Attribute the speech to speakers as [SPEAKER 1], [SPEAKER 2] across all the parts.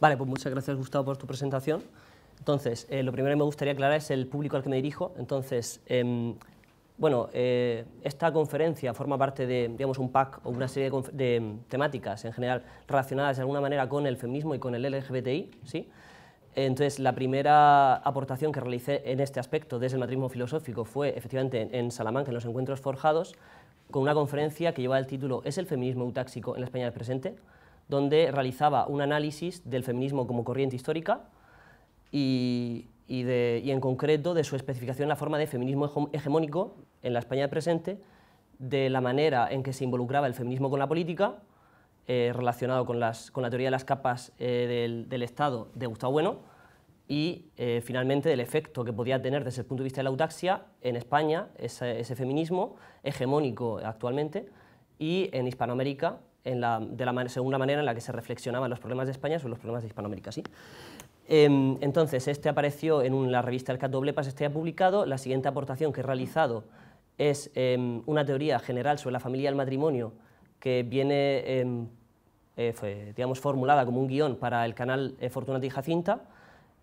[SPEAKER 1] Vale, pues muchas gracias Gustavo por tu presentación. Entonces, eh, lo primero que me gustaría aclarar es el público al que me dirijo. Entonces, em, bueno, eh, esta conferencia forma parte de digamos, un pack o una serie de, em, temáticas en general relacionadas de alguna manera con el feminismo y con el LGBTI. ¿sí? Entonces, la primera aportación que realicé en este aspecto desde el matrismo filosófico fue efectivamente en, Salamanca, en los encuentros forjados, con una conferencia que lleva el título ¿Es el feminismo eutáxico en la España del presente? donde realizaba un análisis del feminismo como corriente histórica y, en concreto de su especificación en la forma de feminismo hegemónico en la España presente, de la manera en que se involucraba el feminismo con la política, eh, relacionado con, la teoría de las capas eh, del, Estado de Gustavo Bueno, y eh, finalmente del efecto que podía tener desde el punto de vista de la eutaxia en España, ese feminismo hegemónico actualmente, y en Hispanoamérica, en la, de la segunda manera en la que se reflexionaban los problemas de España sobre los problemas de Hispanoamérica. Em, entonces, este apareció en la revista El Cat pues este ha publicado, la siguiente aportación que he realizado es em, una teoría general sobre la familia y el matrimonio que viene, em, eh, digamos, formulada como un guión para el canal eh, Fortunata y Jacinta,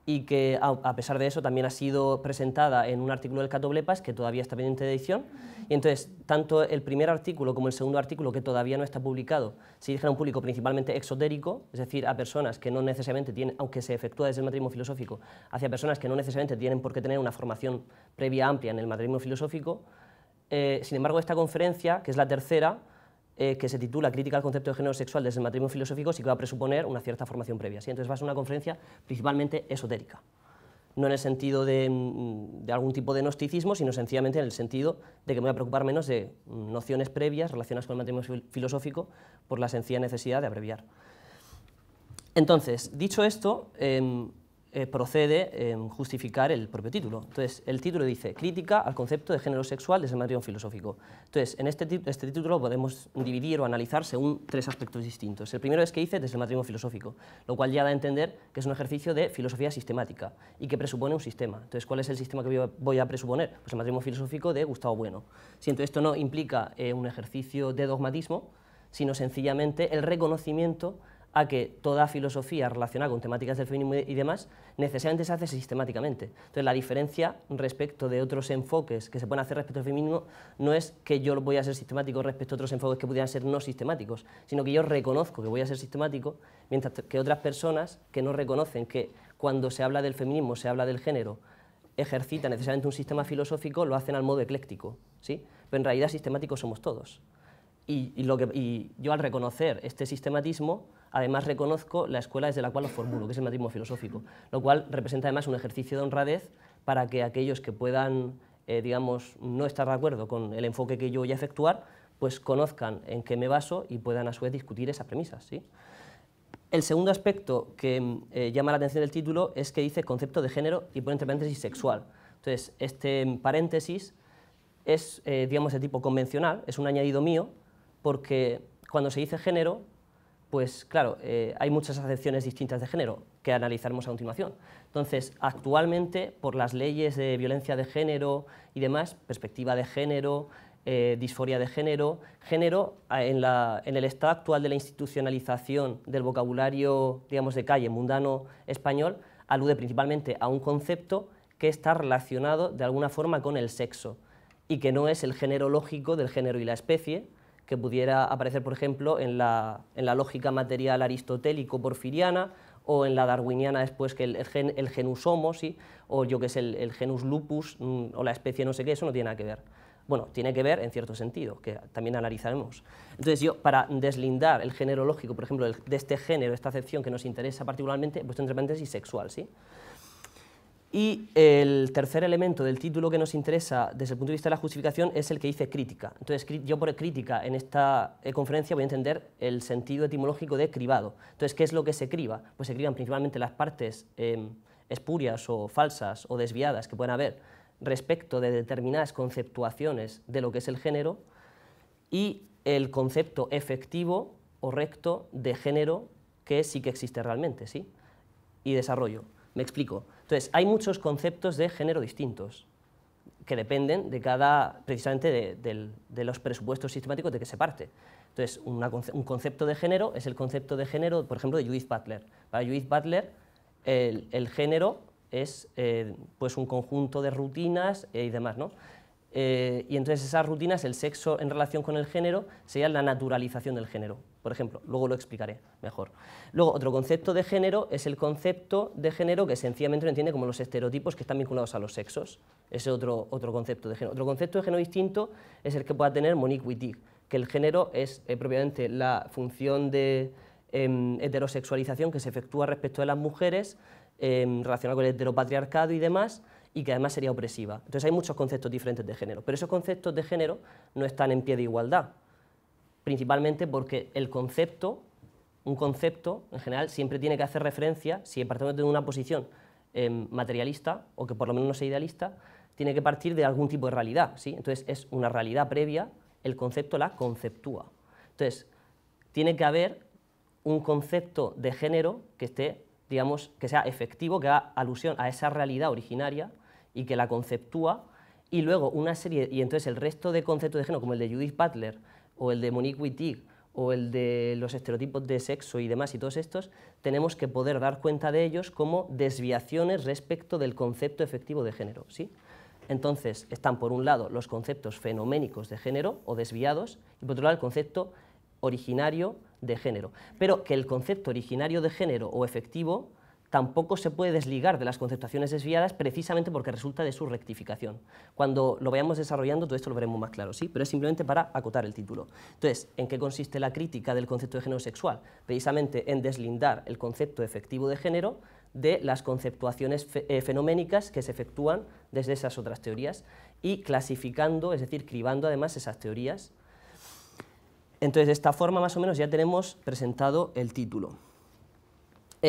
[SPEAKER 1] y que a, pesar de eso también ha sido presentada en un artículo del Catoblepas que todavía está pendiente de edición. Y entonces, tanto el primer artículo como el segundo artículo, que todavía no está publicado, se dirigen a un público principalmente exotérico, es decir, a personas que no necesariamente tienen, aunque se efectúa desde el matrimonio filosófico, hacia personas que no necesariamente tienen por qué tener una formación previa amplia en el matrimonio filosófico. Eh, sin embargo, esta conferencia, que es la tercera, eh, que se titula Crítica al concepto de género sexual desde el matrimonio filosófico, sí que va a presuponer una cierta formación previa. ¿sí? Entonces va a ser una conferencia principalmente esotérica. No en el sentido de, mm, algún tipo de gnosticismo, sino sencillamente en el sentido de que me voy a preocupar menos de mm, nociones previas relacionadas con el matrimonio filosófico por la sencilla necesidad de abreviar. Entonces, dicho esto, em, eh, procede justificar el propio título. Entonces, el título dice Crítica al concepto de género sexual desde el matrimonio filosófico. Entonces, en este, este título podemos dividir o analizar según tres aspectos distintos. El primero es que dice desde el matrimonio filosófico, lo cual ya da a entender que es un ejercicio de filosofía sistemática y que presupone un sistema. Entonces, ¿cuál es el sistema que voy a presuponer? Pues el matrimonio filosófico de Gustavo Bueno. Siento, esto no implica eh, un ejercicio de dogmatismo, sino sencillamente el reconocimiento a que toda filosofía relacionada con temáticas del feminismo y demás necesariamente se hace sistemáticamente. Entonces, la diferencia respecto de otros enfoques que se pueden hacer respecto al feminismo no es que yo voy a ser sistemático respecto a otros enfoques que pudieran ser no sistemáticos, sino que yo reconozco que voy a ser sistemático, mientras que otras personas que no reconocen que cuando se habla del feminismo, se habla del género, ejercita necesariamente un sistema filosófico, lo hacen al modo ecléctico, ¿sí? Pero en realidad sistemáticos somos todos. Y, lo y yo al reconocer este sistematismo, Además, reconozco la escuela desde la cual lo formulo, que es el matrimonio filosófico, lo cual representa además un ejercicio de honradez para que aquellos que puedan, eh, digamos, no estar de acuerdo con el enfoque que yo voy a efectuar, pues conozcan en qué me baso y puedan a su vez discutir esas premisas. ¿sí? El segundo aspecto que eh, llama la atención del título es que dice concepto de género y pone entre paréntesis sexual. Entonces, este paréntesis es, eh, digamos, de tipo convencional, es un añadido mío, porque cuando se dice género, pues claro, eh, hay muchas acepciones distintas de género que analizaremos a continuación. Entonces, actualmente, por las leyes de violencia de género y demás, perspectiva de género, eh, disforia de género, género ah, en, en, el estado actual de la institucionalización del vocabulario, digamos, de calle mundano español, alude principalmente a un concepto que está relacionado de alguna forma con el sexo y que no es el género lógico del género y la especie, que pudiera aparecer, por ejemplo, en la, lógica material aristotélico-porfiriana o en la darwiniana después que el, genus homo, ¿sí? o yo que es el, genus lupus mm, o la especie no sé qué, eso no tiene nada que ver. Bueno, tiene que ver en cierto sentido, que también analizaremos. Entonces yo, para deslindar el género lógico, por ejemplo, de este género, esta acepción que nos interesa particularmente, pues entre paréntesis sexual, ¿sí? Y el tercer elemento del título que nos interesa desde el punto de vista de la justificación es el que dice crítica. Entonces, yo por crítica en esta eh, conferencia voy a entender el sentido etimológico de cribado. Entonces, ¿qué es lo que se criba? Pues se criban principalmente las partes em, espurias o falsas o desviadas que pueden haber respecto de determinadas conceptuaciones de lo que es el género y el concepto efectivo o recto de género que sí que existe realmente, ¿sí? Y desarrollo. Me explico. Entonces, hay muchos conceptos de género distintos que dependen de cada, precisamente de, los presupuestos sistemáticos de que se parte. Entonces, un concepto de género es el concepto de género, por ejemplo, de Judith Butler. Para Judith Butler, el, género es eh, pues un conjunto de rutinas eh, y demás. ¿no? Eh, y entonces esas rutinas, el sexo en relación con el género, sería la naturalización del género por ejemplo. Luego lo explicaré mejor. Luego, otro concepto de género es el concepto de género que sencillamente lo entiende como los estereotipos que están vinculados a los sexos. Ese otro, otro concepto de género. Otro concepto de género distinto es el que pueda tener Monique Wittig, que el género es eh, propiamente la función de em, heterosexualización que se efectúa respecto de las mujeres eh, relacionada con el heteropatriarcado y demás, y que además sería opresiva. Entonces hay muchos conceptos diferentes de género, pero esos conceptos de género no están en pie de igualdad principalmente porque el concepto, un concepto en general, siempre tiene que hacer referencia, si partimos de una posición em, materialista o que por lo menos no sea idealista, tiene que partir de algún tipo de realidad. ¿sí? Entonces es una realidad previa, el concepto la conceptúa. Entonces, tiene que haber un concepto de género que esté, digamos, que sea efectivo, que haga alusión a esa realidad originaria y que la conceptúa, y luego una serie, y entonces el resto de conceptos de género, como el de Judith Butler, o el de Monique Wittig, o el de los estereotipos de sexo y demás y todos estos, tenemos que poder dar cuenta de ellos como desviaciones respecto del concepto efectivo de género. ¿sí? Entonces, están por un lado los conceptos fenoménicos de género o desviados y por otro lado el concepto originario de género. Pero que el concepto originario de género o efectivo tampoco se puede desligar de las conceptuaciones desviadas precisamente porque resulta de su rectificación. Cuando lo vayamos desarrollando todo esto lo veremos más claro, ¿sí? pero es simplemente para acotar el título. Entonces, ¿en qué consiste la crítica del concepto de género sexual? Precisamente en deslindar el concepto efectivo de género de las conceptuaciones eh, fenoménicas que se efectúan desde esas otras teorías y clasificando, es decir, cribando además esas teorías. Entonces, de esta forma más o menos ya tenemos presentado el título.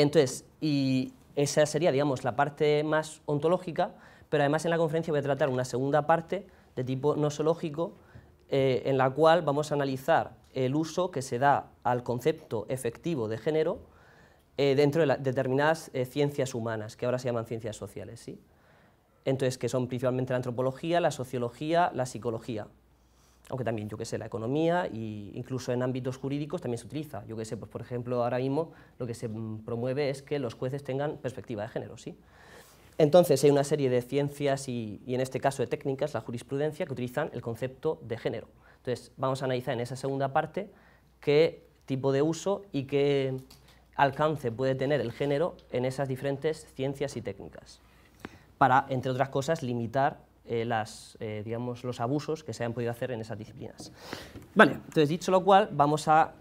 [SPEAKER 1] Entonces, y esa sería, digamos, la parte más ontológica, pero además en la conferencia voy a tratar una segunda parte de tipo nosológico, eh, en la cual vamos a analizar el uso que se da al concepto efectivo de género eh, dentro de determinadas eh, ciencias humanas, que ahora se llaman ciencias sociales, Entonces, que son principalmente la antropología, la sociología, la psicología aunque también, yo que sé, la economía e incluso en ámbitos jurídicos también se utiliza. Yo que sé, pues por ejemplo, ahora mismo lo que se promueve es que los jueces tengan perspectiva de género, ¿sí? Entonces hay una serie de ciencias y, y en este caso de técnicas, la jurisprudencia, que utilizan el concepto de género. Entonces vamos a analizar en esa segunda parte qué tipo de uso y qué alcance puede tener el género en esas diferentes ciencias y técnicas, para, entre otras cosas, limitar eh, las, eh, los abusos que se han podido hacer en esas disciplinas. Vale, entonces dicho lo cual, vamos a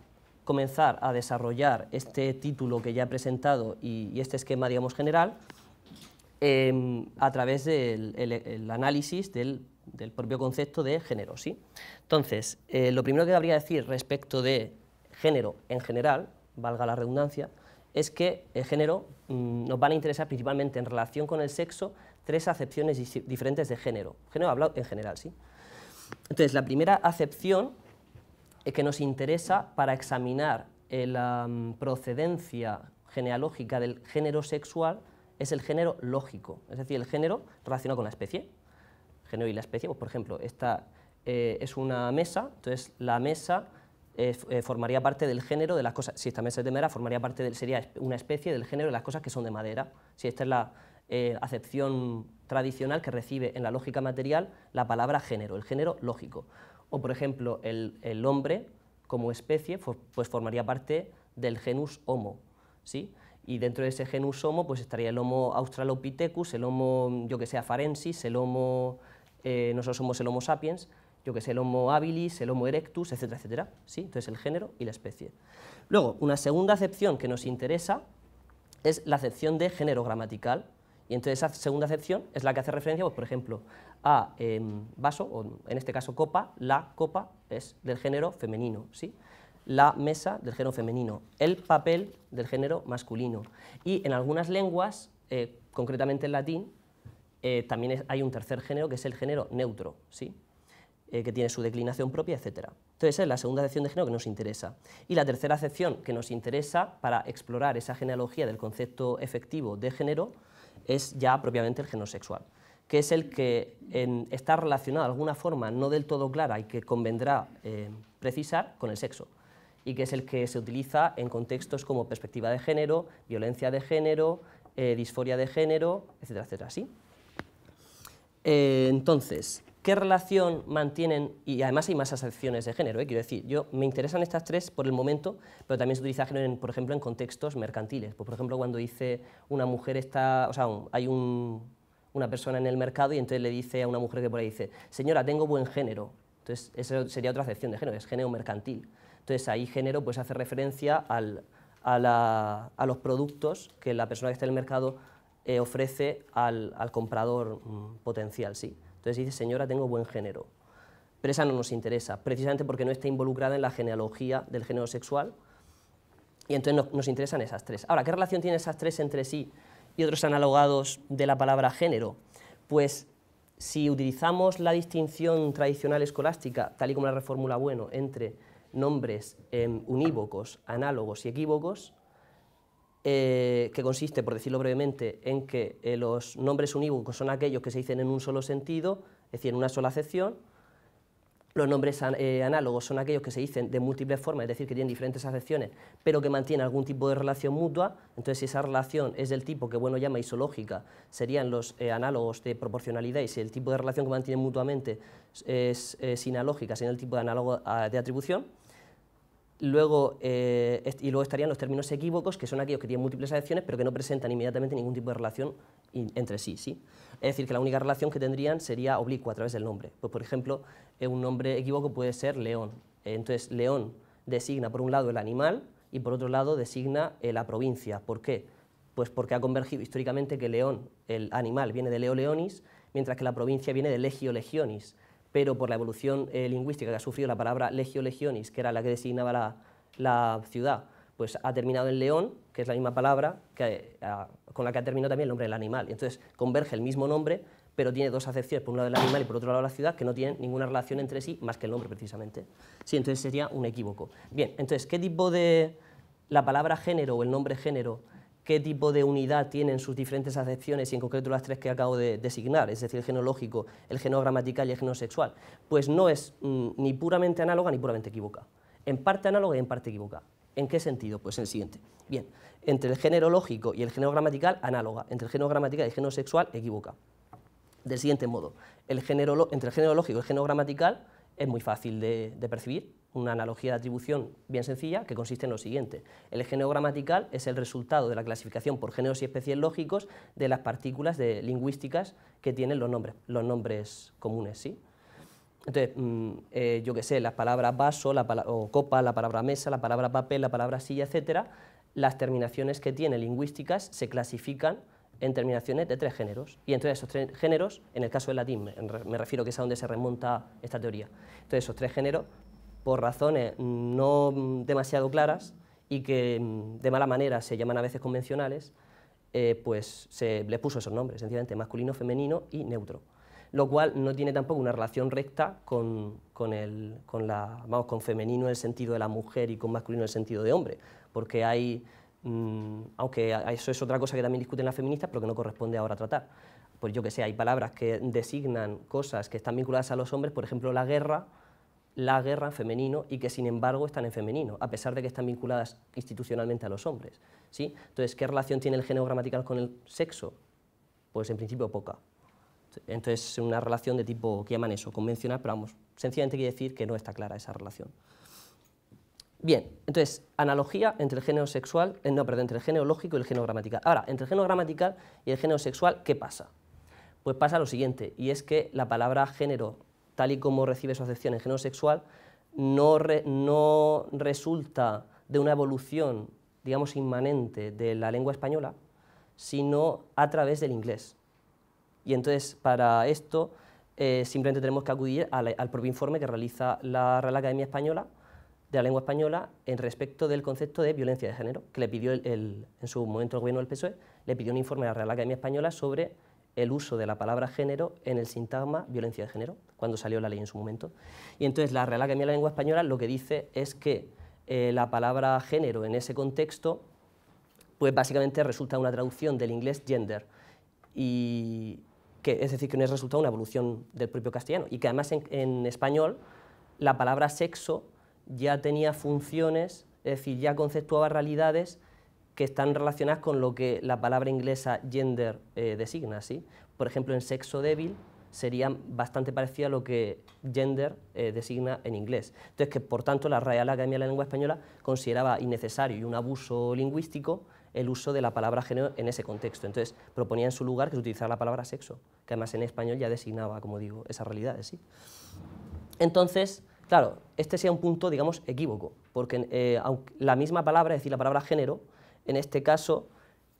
[SPEAKER 1] comenzar a desarrollar este título que ya he presentado y, este esquema, digamos, general, em, a través del análisis del, propio concepto de género. Entonces, eh, lo primero que habría que decir respecto de género en general, valga la redundancia, es que el género mm, nos van a interesar principalmente en relación con el sexo tres acepciones diferentes de género. Género hablado en general, ¿sí? Entonces, la primera acepción que nos interesa para examinar eh, la mm, procedencia genealógica del género sexual es el género lógico, es decir, el género relacionado con la especie. género y la especie, pues, por ejemplo, esta eh, es una mesa, entonces la mesa eh, formaría parte del género de las cosas, si esta mesa es de madera, formaría parte del, sería una especie del género de las cosas que son de madera. Si esta es la, eh, acepción tradicional que recibe en la lógica material la palabra género, el género lógico. O, por ejemplo, el, hombre como especie pues formaría parte del genus Homo, ¿sí? Y dentro de ese genus Homo pues estaría el Homo australopithecus, el Homo, yo que sé, afarensis, el Homo, eh, nosotros somos el Homo sapiens, yo que sé, el Homo habilis, el Homo erectus, etcétera, etcétera, ¿sí? Entonces el género y la especie. Luego, una segunda acepción que nos interesa es la acepción de género gramatical, y entonces esa segunda acepción es la que hace referencia, pues, por ejemplo, a em, vaso, o en este caso copa, la copa es del género femenino, ¿sí? la mesa del género femenino, el papel del género masculino. Y en algunas lenguas, eh, concretamente en latín, eh, también hay un tercer género que es el género neutro, ¿sí? Eh, que tiene su declinación propia, etc. Entonces, es la segunda acepción de género que nos interesa. Y la tercera acepción que nos interesa para explorar esa genealogía del concepto efectivo de género es ya propiamente el genosexual, que es el que está relacionado de alguna forma no del todo clara y que convendrá eh, precisar con el sexo, y que es el que se utiliza en contextos como perspectiva de género, violencia de género, eh, disforia de género, etcétera, etcétera. Eh, entonces, qué relación mantienen, y además hay más acepciones de género, eh, quiero decir, yo me interesan estas tres por el momento, pero también se utiliza género, por ejemplo, en contextos mercantiles. Pues, por ejemplo, cuando dice una mujer está, o sea, hay una persona en el mercado y entonces le dice a una mujer que por ahí dice, señora, tengo buen género. Entonces, esa sería otra acepción de género, es género mercantil. Entonces, ahí género pues hace referencia a, los productos que la persona que está en el mercado eh, ofrece al, comprador mm, potencial, sí. Entonces dice, señora, tengo buen género. Pero esa no nos interesa, precisamente porque no está involucrada en la genealogía del género sexual. Y entonces nos, interesan esas tres. Ahora, ¿qué relación tienen esas tres entre sí y otros analogados de la palabra género? Pues si utilizamos la distinción tradicional escolástica, tal y como la reformula Bueno, entre nombres em, unívocos, análogos y equívocos, eh, que consiste, por decirlo brevemente, en que eh, los nombres unívocos son aquellos que se dicen en un solo sentido, es decir, en una sola acepción. Los nombres eh, análogos son aquellos que se dicen de múltiples formas, es decir, que tienen diferentes acepciones, pero que mantienen algún tipo de relación mutua. Entonces, si esa relación es del tipo que bueno llama isológica, serían los análogos de proporcionalidad, y si el tipo de relación que mantienen mutuamente es sinalógica, sería el tipo de análogo ah, de atribución. Luego, eh, y luego estarían los términos equívocos, que son aquellos que tienen múltiples acepciones, pero que no presentan inmediatamente ningún tipo de relación entre sí, Es decir, que la única relación que tendrían sería oblicua a través del nombre. Pues, por ejemplo, eh, un nombre equívoco puede ser león. Entonces, león designa, por un lado, el animal y, por otro lado, designa eh, la provincia. ¿Por qué? Pues porque ha convergido históricamente que león, el animal, viene de leo leonis, mientras que la provincia viene de legio legionis pero por la evolución eh, lingüística que ha sufrido la palabra legio legionis, que era la que designaba la, ciudad, pues ha terminado en león, que es la misma palabra que, ah, con la que ha terminado también el nombre del animal. Entonces converge el mismo nombre, pero tiene dos acepciones, por un lado el animal y por otro lado la ciudad, que no tienen ninguna relación entre sí más que el nombre precisamente. Sí, entonces sería un equívoco. Bien, entonces, ¿qué tipo de la palabra género o el nombre género qué tipo de unidad tienen sus diferentes acepciones y en concreto las tres que acabo de designar, es decir, el genológico, el genogramatical y el genosexual, pues no es mm, ni puramente análoga ni puramente equivocada. En parte análoga y en parte equivocada. ¿En qué sentido? Pues en el siguiente. Bien, entre el género y el género análoga. Entre el genogramatical y el genosexual, equivoca. Del siguiente modo, entre el género y el género es muy fácil de percibir, una analogía de atribución bien sencilla que consiste en lo siguiente. El género gramatical es el resultado de la clasificación por géneros y especies lógicos de las partículas de lingüísticas que tienen los nombres, los nombres comunes. ¿sí? Entonces, mm, eh, yo qué sé, las palabras vaso la o copa, la palabra mesa, la palabra papel, la palabra silla, etcétera, las terminaciones que tiene lingüísticas se clasifican en terminaciones de tres géneros. Y entre esos tres géneros, en el caso del latín, me refiero que es a donde se remonta esta teoría, entonces esos tres géneros por razones no mm, demasiado claras y que mm, de mala manera se llaman a veces convencionales, eh, pues se le puso esos nombres, sencillamente masculino, femenino y neutro. Lo cual no tiene tampoco una relación recta con, el, con, con femenino en el sentido de la mujer y con masculino en el sentido de hombre, porque hay mm, aunque eso es otra cosa que también discuten las feministas, pero que no corresponde ahora tratar. Pues yo que sé, hay palabras que designan cosas que están vinculadas a los hombres, por ejemplo, la guerra la guerra en femenino y que sin embargo están en femenino, a pesar de que están vinculadas institucionalmente a los hombres. ¿sí? Entonces, ¿qué relación tiene el género gramatical con el sexo? Pues en principio poca. Entonces, una relación de tipo, que llaman eso? Convencional, pero vamos, sencillamente quiere decir que no está clara esa relación. Bien, entonces, analogía entre el género sexual, eh, no, perdón, entre el género lógico y el género gramatical. Ahora, entre el género gramatical y el género sexual, ¿qué pasa? Pues pasa lo siguiente, y es que la palabra género tal y como recibe su acepción en género sexual, no, resulta de una evolución, digamos, inmanente de la lengua española, sino a través del inglés. Y entonces, para esto, eh, simplemente tenemos que acudir al, propio informe que realiza la Real Academia Española de la Lengua Española en respecto del concepto de violencia de género, que le pidió el, en su momento el gobierno del PSOE, le pidió un informe a la Real Academia Española sobre el uso de la palabra género en el sintagma violencia de género, cuando salió la ley en su momento. Y entonces la Real Academia de la Lengua Española lo que dice es que eh, la palabra género en ese contexto, pues básicamente resulta una traducción del inglés gender, y que, es decir, que no es resultado una evolución del propio castellano, y que además en, en español la palabra sexo ya tenía funciones, es decir, ya conceptuaba realidades que están relacionadas con lo que la palabra inglesa gender eh, designa. ¿sí? Por ejemplo, en sexo débil sería bastante parecido a lo que gender eh, designa en inglés. Entonces, que por tanto la Real Academia de la Lengua Española consideraba innecesario y un abuso lingüístico el uso de la palabra género en ese contexto. Entonces, proponía en su lugar que se utilizara la palabra sexo, que además en español ya designaba, como digo, esas realidades. ¿sí? Entonces, claro, este sea un punto, digamos, equívoco, porque eh, la misma palabra, es decir, la palabra género, en este caso,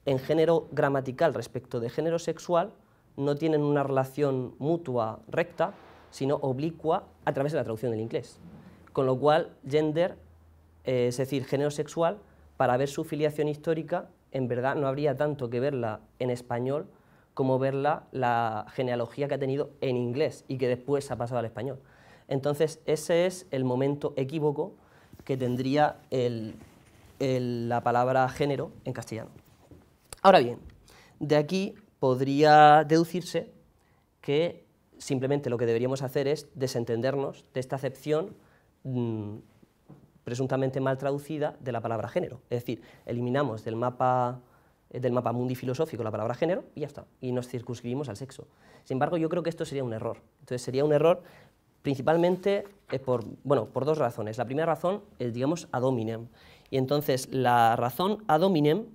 [SPEAKER 1] en género gramatical respecto de género sexual, no tienen una relación mutua recta, sino oblicua a través de la traducción del inglés. Con lo cual, gender, eh, es decir, género sexual, para ver su filiación histórica, en verdad no habría tanto que verla en español como verla la genealogía que ha tenido en inglés y que después ha pasado al español. Entonces, ese es el momento equívoco que tendría el la palabra género en castellano. Ahora bien, de aquí podría deducirse que simplemente lo que deberíamos hacer es desentendernos de esta acepción mm, presuntamente mal traducida de la palabra género. Es decir, eliminamos del mapa eh, del mapa mundi filosófico la palabra género y ya está, y nos circunscribimos al sexo. Sin embargo, yo creo que esto sería un error. Entonces, sería un error principalmente eh, por, bueno, por dos razones. La primera razón es, digamos, ad hominem, y entonces la razón ad hominem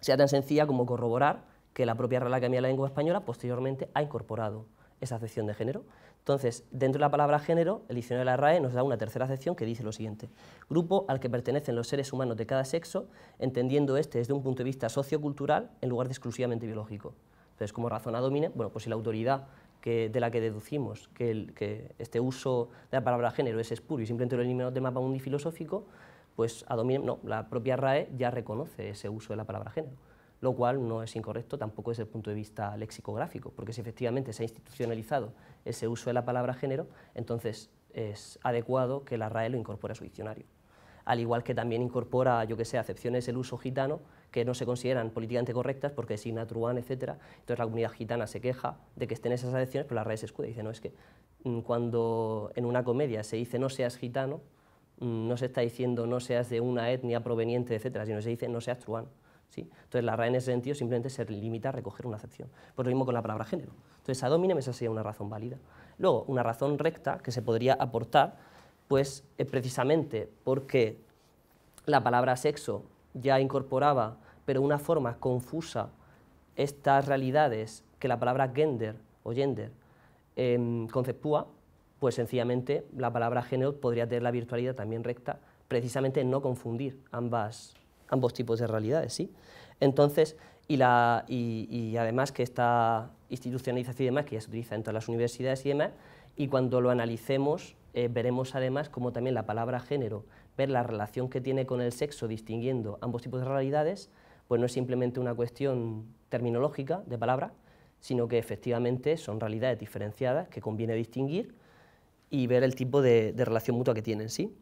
[SPEAKER 1] sea tan sencilla como corroborar que la propia Real Academia de la Lengua Española posteriormente ha incorporado esa acepción de género. Entonces, dentro de la palabra género, el diccionario de la RAE nos da una tercera acepción que dice lo siguiente. Grupo al que pertenecen los seres humanos de cada sexo, entendiendo este desde un punto de vista sociocultural en lugar de exclusivamente biológico. Entonces, como razón ad hominem, bueno, pues si la autoridad de la que deducimos que, este uso de la palabra género es espurio y simplemente lo eliminamos del mapa mundi filosófico, pues a la propia RAE ya reconoce ese uso de la palabra género, lo cual no es incorrecto tampoco desde el punto de vista lexicográfico, porque si efectivamente se ha institucionalizado ese uso de la palabra género, entonces es adecuado que la RAE lo incorpore a su diccionario. Al igual que también incorpora, yo que sé, acepciones del uso gitano, que no se consideran políticamente correctas porque designa truán, etc. Entonces la comunidad gitana se queja de que estén esas acepciones, pero la RAE se escuda y dice, no, es que mm, cuando en una comedia se dice no seas gitano, Mm, no se está diciendo no seas de una etnia proveniente, etcétera, sino se dice no seas truán. ¿sí? Entonces la RAE en ese sentido simplemente se limita a recoger una acepción. Por pues lo mismo con la palabra género. Entonces a hominem esa sería una razón válida. Luego, una razón recta que se podría aportar, pues es precisamente porque la palabra sexo ya incorporaba, pero una forma confusa, estas realidades que la palabra gender o gender em, conceptúa, pues sencillamente la palabra género podría tener la virtualidad también recta, precisamente no confundir ambas, ambos tipos de realidades. ¿sí? Entonces, y, y, además que esta institucionalización y demás, que ya se utiliza en todas las universidades y demás, y cuando lo analicemos, eh, veremos además cómo también la palabra género, ver la relación que tiene con el sexo, distinguiendo ambos tipos de realidades, pues no es simplemente una cuestión terminológica de palabra, sino que efectivamente son realidades diferenciadas que conviene distinguir y ver el tipo de, relación mutua que tienen, ¿sí?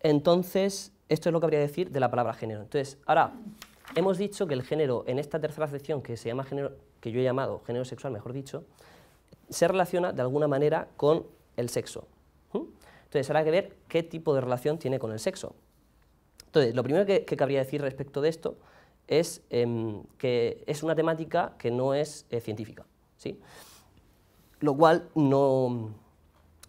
[SPEAKER 1] Entonces, esto es lo que habría que decir de la palabra género. Entonces, ahora, hemos dicho que el género, en esta tercera sección que se llama género, que yo he llamado género sexual, mejor dicho, se relaciona de alguna manera con el sexo. Entonces, habrá que ver qué tipo de relación tiene con el sexo. Entonces, lo primero que, que decir respecto de esto es em, que es una temática que no es eh, científica, ¿sí? Lo cual no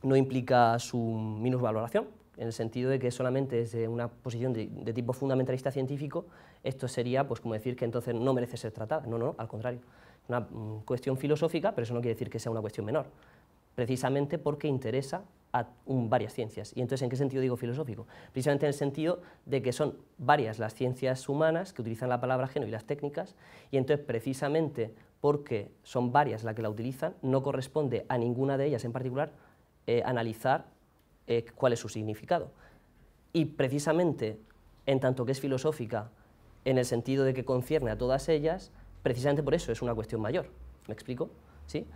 [SPEAKER 1] no implica su minusvaloración, en el sentido de que solamente es una posición de, tipo fundamentalista científico, esto sería pues, como decir que entonces no merece ser tratada. No, no, no al contrario. Una mm, cuestión filosófica, pero eso no quiere decir que sea una cuestión menor, precisamente porque interesa a varias ciencias. ¿Y entonces en qué sentido digo filosófico? Precisamente en el sentido de que son varias las ciencias humanas que utilizan la palabra género y las técnicas, y entonces precisamente porque son varias las que la utilizan, no corresponde a ninguna de ellas en particular eh, analizar eh, cuál es su significado. Y precisamente, en tanto que es filosófica, en el sentido de que concierne a todas ellas, precisamente por eso es una cuestión mayor. ¿Me explico? ¿Sí?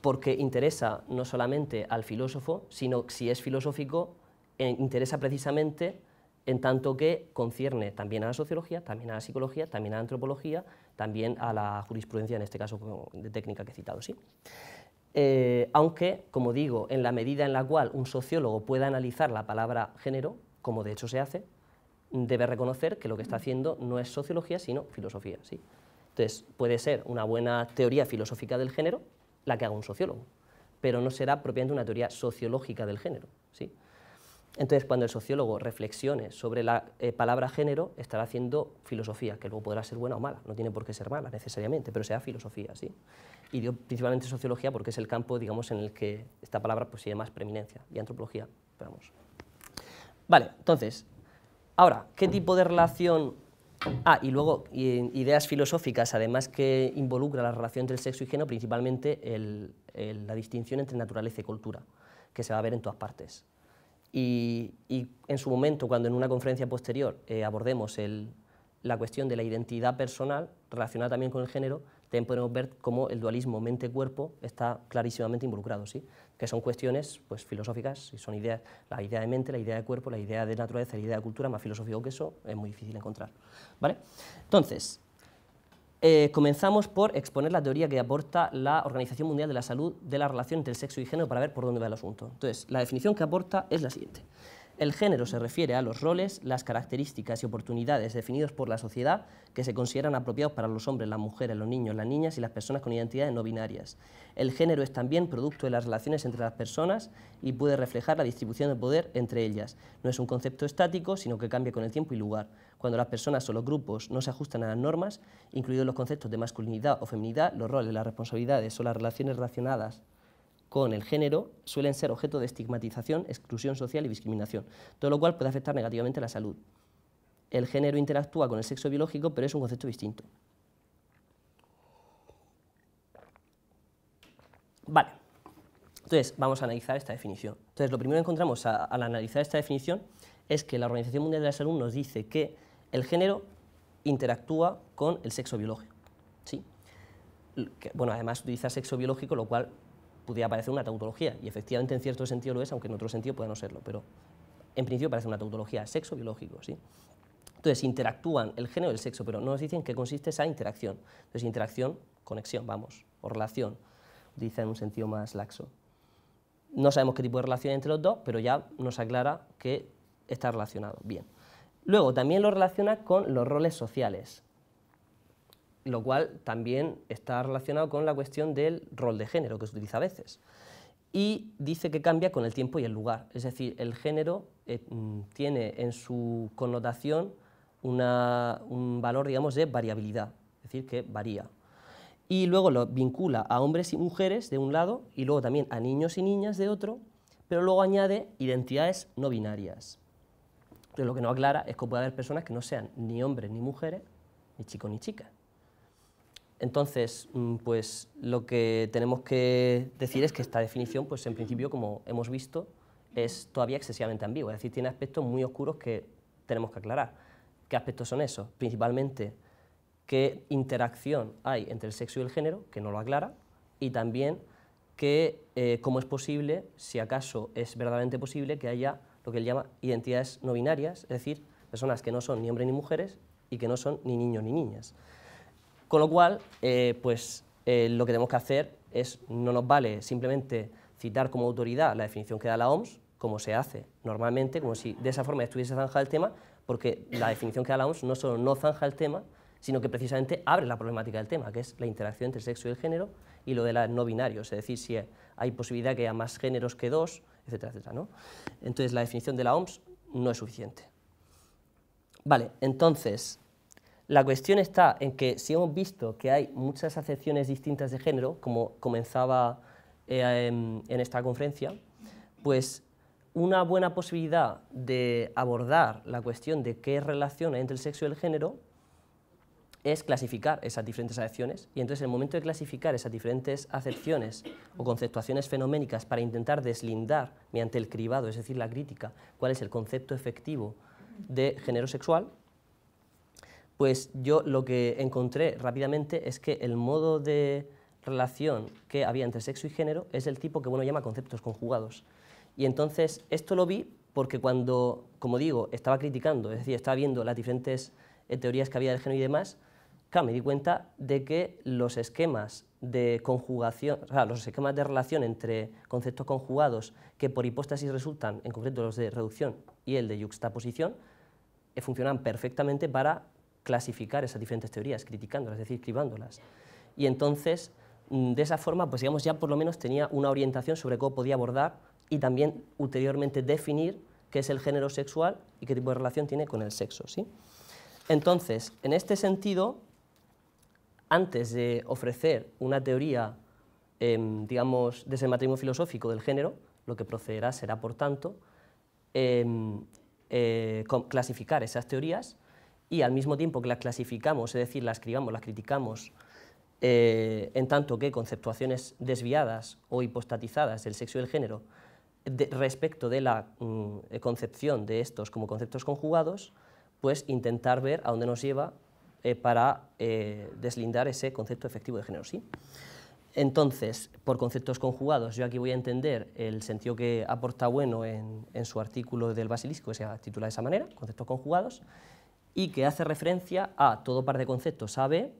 [SPEAKER 1] Porque interesa no solamente al filósofo, sino si es filosófico, interesa precisamente en tanto que concierne también a la sociología, también a la psicología, también a la antropología, también a la jurisprudencia, en este caso de técnica que he citado. ¿sí? Eh, aunque, como digo, en la medida en la cual un sociólogo pueda analizar la palabra género, como de hecho se hace, debe reconocer que lo que está haciendo no es sociología, sino filosofía. Entonces, puede ser una buena teoría filosófica del género la que haga un sociólogo, pero no será propiamente una teoría sociológica del género. Entonces, cuando el sociólogo reflexione sobre la eh, palabra género, estará haciendo filosofía, que luego podrá ser buena o mala, no tiene por qué ser mala necesariamente, pero sea filosofía, ¿sí? Y principalmente sociología porque es el campo, digamos, en el que esta palabra pues, tiene más preeminencia, y antropología, esperamos. Vale, entonces, ahora, ¿qué tipo de relación Ah, y luego ideas filosóficas, además que involucra la relación entre el sexo y género, principalmente la distinción entre naturaleza y cultura, que se va a ver en todas partes. Y, en su momento, cuando en una conferencia posterior eh, abordemos la cuestión de la identidad personal relacionada también con el género, también podemos ver cómo el dualismo mente-cuerpo está clarísimamente involucrado, ¿sí? que son cuestiones pues, filosóficas, y son ideas, la idea de mente, la idea de cuerpo, la idea de naturaleza, la idea de cultura, más filosófico que eso, es muy difícil encontrar. ¿vale? Entonces, eh, comenzamos por exponer la teoría que aporta la Organización Mundial de la Salud de la relación entre el sexo y el género para ver por dónde va el asunto. Entonces, la definición que aporta es la siguiente. El género se refiere a los roles, las características y oportunidades definidos por la sociedad que se consideran apropiados para los hombres, las mujeres, los niños, las niñas y las personas con identidades no binarias. El género es también producto de las relaciones entre las personas y puede reflejar la distribución de poder entre ellas. No es un concepto estático, sino que cambia con el tiempo y lugar cuando las personas o los grupos no se ajustan a las normas, incluidos los conceptos de masculinidad o feminidad, los roles, las responsabilidades o las relaciones relacionadas con el género suelen ser objeto de estigmatización, exclusión social y discriminación, todo lo cual puede afectar negativamente la salud. El género interactúa con el sexo biológico, pero es un concepto distinto. Vale, entonces vamos a analizar esta definición. Entonces lo primero que encontramos al analizar esta definición es que la Organización Mundial de la Salud nos dice que el género interactúa con el sexo biológico. ¿sí? bueno, además utiliza sexo biológico, lo cual pudiera parecer una tautología, y efectivamente en cierto sentido lo es, aunque en otro sentido pueda no serlo, pero en principio parece una tautología, sexo biológico. ¿sí? Entonces interactúan el género y el sexo, pero no nos dicen qué consiste esa interacción. Entonces interacción, conexión, vamos, o relación, utiliza en un sentido más laxo. No sabemos qué tipo de relación hay entre los dos, pero ya nos aclara que está relacionado. Bien. Luego también lo relaciona con los roles sociales, lo cual también está relacionado con la cuestión del rol de género que se utiliza a veces. Y dice que cambia con el tiempo y el lugar, es decir, el género eh, mm, tiene en su connotación un valor, de variabilidad, es decir, que varía. Y luego lo vincula a hombres y mujeres de un lado y luego también a niños y niñas de otro, pero luego añade identidades no binarias. Pero lo que no aclara es que puede haber personas que no sean ni hombres ni mujeres, ni chicos ni chicas. Entonces, mm, pues lo que tenemos que decir es que esta definición, pues en principio, como hemos visto, es todavía excesivamente ambigua, es decir, tiene aspectos muy oscuros que tenemos que aclarar. ¿Qué aspectos son esos? Principalmente, qué interacción hay entre el sexo y el género, que no lo aclara, y también que, eh, cómo es posible, si acaso es verdaderamente posible, que haya lo que él llama identidades no binarias, es decir, personas que no son ni hombres ni mujeres y que no son ni niños ni niñas. Con lo cual, eh, pues eh, lo que tenemos que hacer es, no nos vale simplemente citar como autoridad la definición que da la OMS, como se hace normalmente, como si de esa forma estuviese zanjado el tema, porque la definición que da la OMS no solo no zanja el tema, sino que precisamente abre la problemática del tema, que es la interacción entre el sexo y el género y lo de la no binarios, es decir, si hay posibilidad que haya más géneros que dos, etcétera, etcétera. Entonces, la definición de la OMS no es suficiente. Vale, entonces, la cuestión está en que si hemos visto que hay muchas acepciones distintas de género, como comenzaba en, eh, em, en esta conferencia, pues una buena posibilidad de abordar la cuestión de qué relación hay entre el sexo y el género es clasificar esas diferentes acepciones y entonces el momento de clasificar esas diferentes acepciones o conceptuaciones fenoménicas para intentar deslindar mediante el cribado, es decir, la crítica, cuál es el concepto efectivo de género sexual, pues yo lo que encontré rápidamente es que el modo de relación que había entre sexo y género es el tipo que uno llama conceptos conjugados. Y entonces esto lo vi porque cuando, como digo, estaba criticando, es decir, estaba viendo las diferentes eh, teorías que había del género y demás, claro, me di cuenta de que los esquemas de conjugación, los esquemas de relación entre conceptos conjugados que por hipótesis resultan, en concreto los de reducción y el de yuxtaposición, eh, funcionan perfectamente para clasificar esas diferentes teorías, criticándolas, es decir, cribándolas. Y entonces, mm, de esa forma, pues digamos, ya por lo menos tenía una orientación sobre cómo podía abordar y también ulteriormente definir qué es el género sexual y qué tipo de relación tiene con el sexo. ¿sí? Entonces, en este sentido, antes de ofrecer una teoría, em, digamos, desde el matrimonio filosófico del género, lo que procederá será, por tanto, em, eh, clasificar esas teorías y al mismo tiempo que las clasificamos, es decir, las escribamos, las criticamos, eh, en tanto que conceptuaciones desviadas o hipostatizadas del sexo y del género respecto de la mm, concepción de estos como conceptos conjugados, pues intentar ver a dónde nos lleva eh, para eh, deslindar ese concepto efectivo de género, ¿sí? Entonces, por conceptos conjugados, yo aquí voy a entender el sentido que aporta Bueno en, su artículo del basilisco, que se titula de esa manera, conceptos conjugados, y que hace referencia a todo par de conceptos Sabe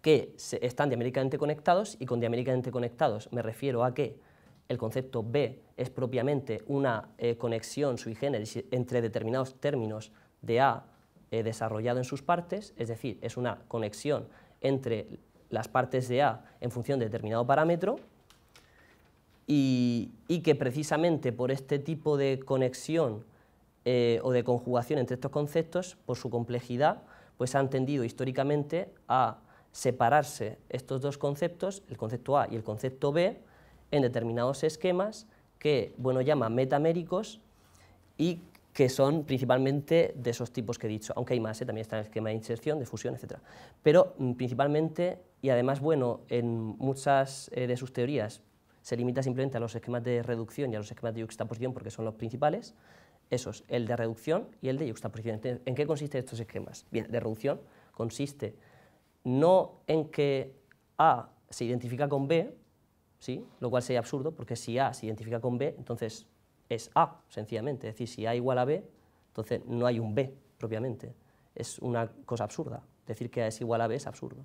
[SPEAKER 1] que están diamétricamente conectados, y con diamétricamente conectados me refiero a que el concepto B es propiamente una eh, conexión sui generis entre determinados términos de A eh, desarrollado en sus partes, es decir, es una conexión entre las partes de A en función de determinado parámetro y, que precisamente por este tipo de conexión eh, o de conjugación entre estos conceptos, por su complejidad, pues han tendido históricamente a separarse estos dos conceptos, el concepto A y el concepto B, en determinados esquemas que bueno llama metaméricos y que son principalmente de esos tipos que he dicho, aunque hay más, ¿eh? también está el esquema de inserción, de fusión, etc. Pero mm, principalmente, y además, bueno, en muchas eh, de sus teorías se limita simplemente a los esquemas de reducción y a los esquemas de juxtaposición porque son los principales, esos, el de reducción y el de juxtaposición. ¿En qué consisten estos esquemas? Bien, de reducción consiste no en que A se identifica con B, ¿sí? lo cual sería absurdo, porque si A se identifica con B, entonces es A, sencillamente. Es decir, si A igual a B, entonces no hay un B propiamente. Es una cosa absurda. Decir que A es igual a B es absurdo.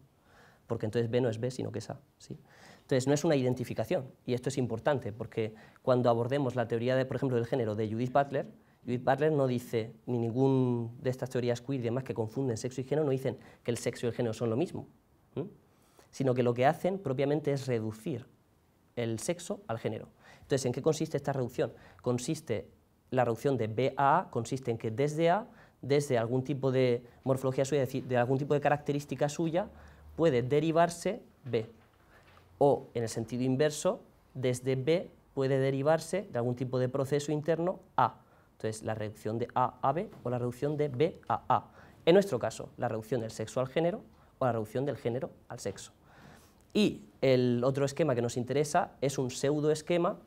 [SPEAKER 1] Porque entonces B no es B, sino que es A. ¿sí? Entonces no es una identificación. Y esto es importante, porque cuando abordemos la teoría, de, por ejemplo, del género de Judith Butler, Judith Butler no dice, ni ninguna de estas teorías queer y demás que confunden sexo y género, no dicen que el sexo y el género son lo mismo. Sino que lo que hacen propiamente es reducir el sexo al género. Entonces, ¿en qué consiste esta reducción? Consiste, la reducción de B a A consiste en que desde A, desde algún tipo de morfología suya, es decir, de algún tipo de característica suya, puede derivarse B. O, en el sentido inverso, desde B puede derivarse de algún tipo de proceso interno A. Entonces, la reducción de A a B o la reducción de B a A. En nuestro caso, la reducción del sexo al género o la reducción del género al sexo. Y el otro esquema que nos interesa es un pseudoesquema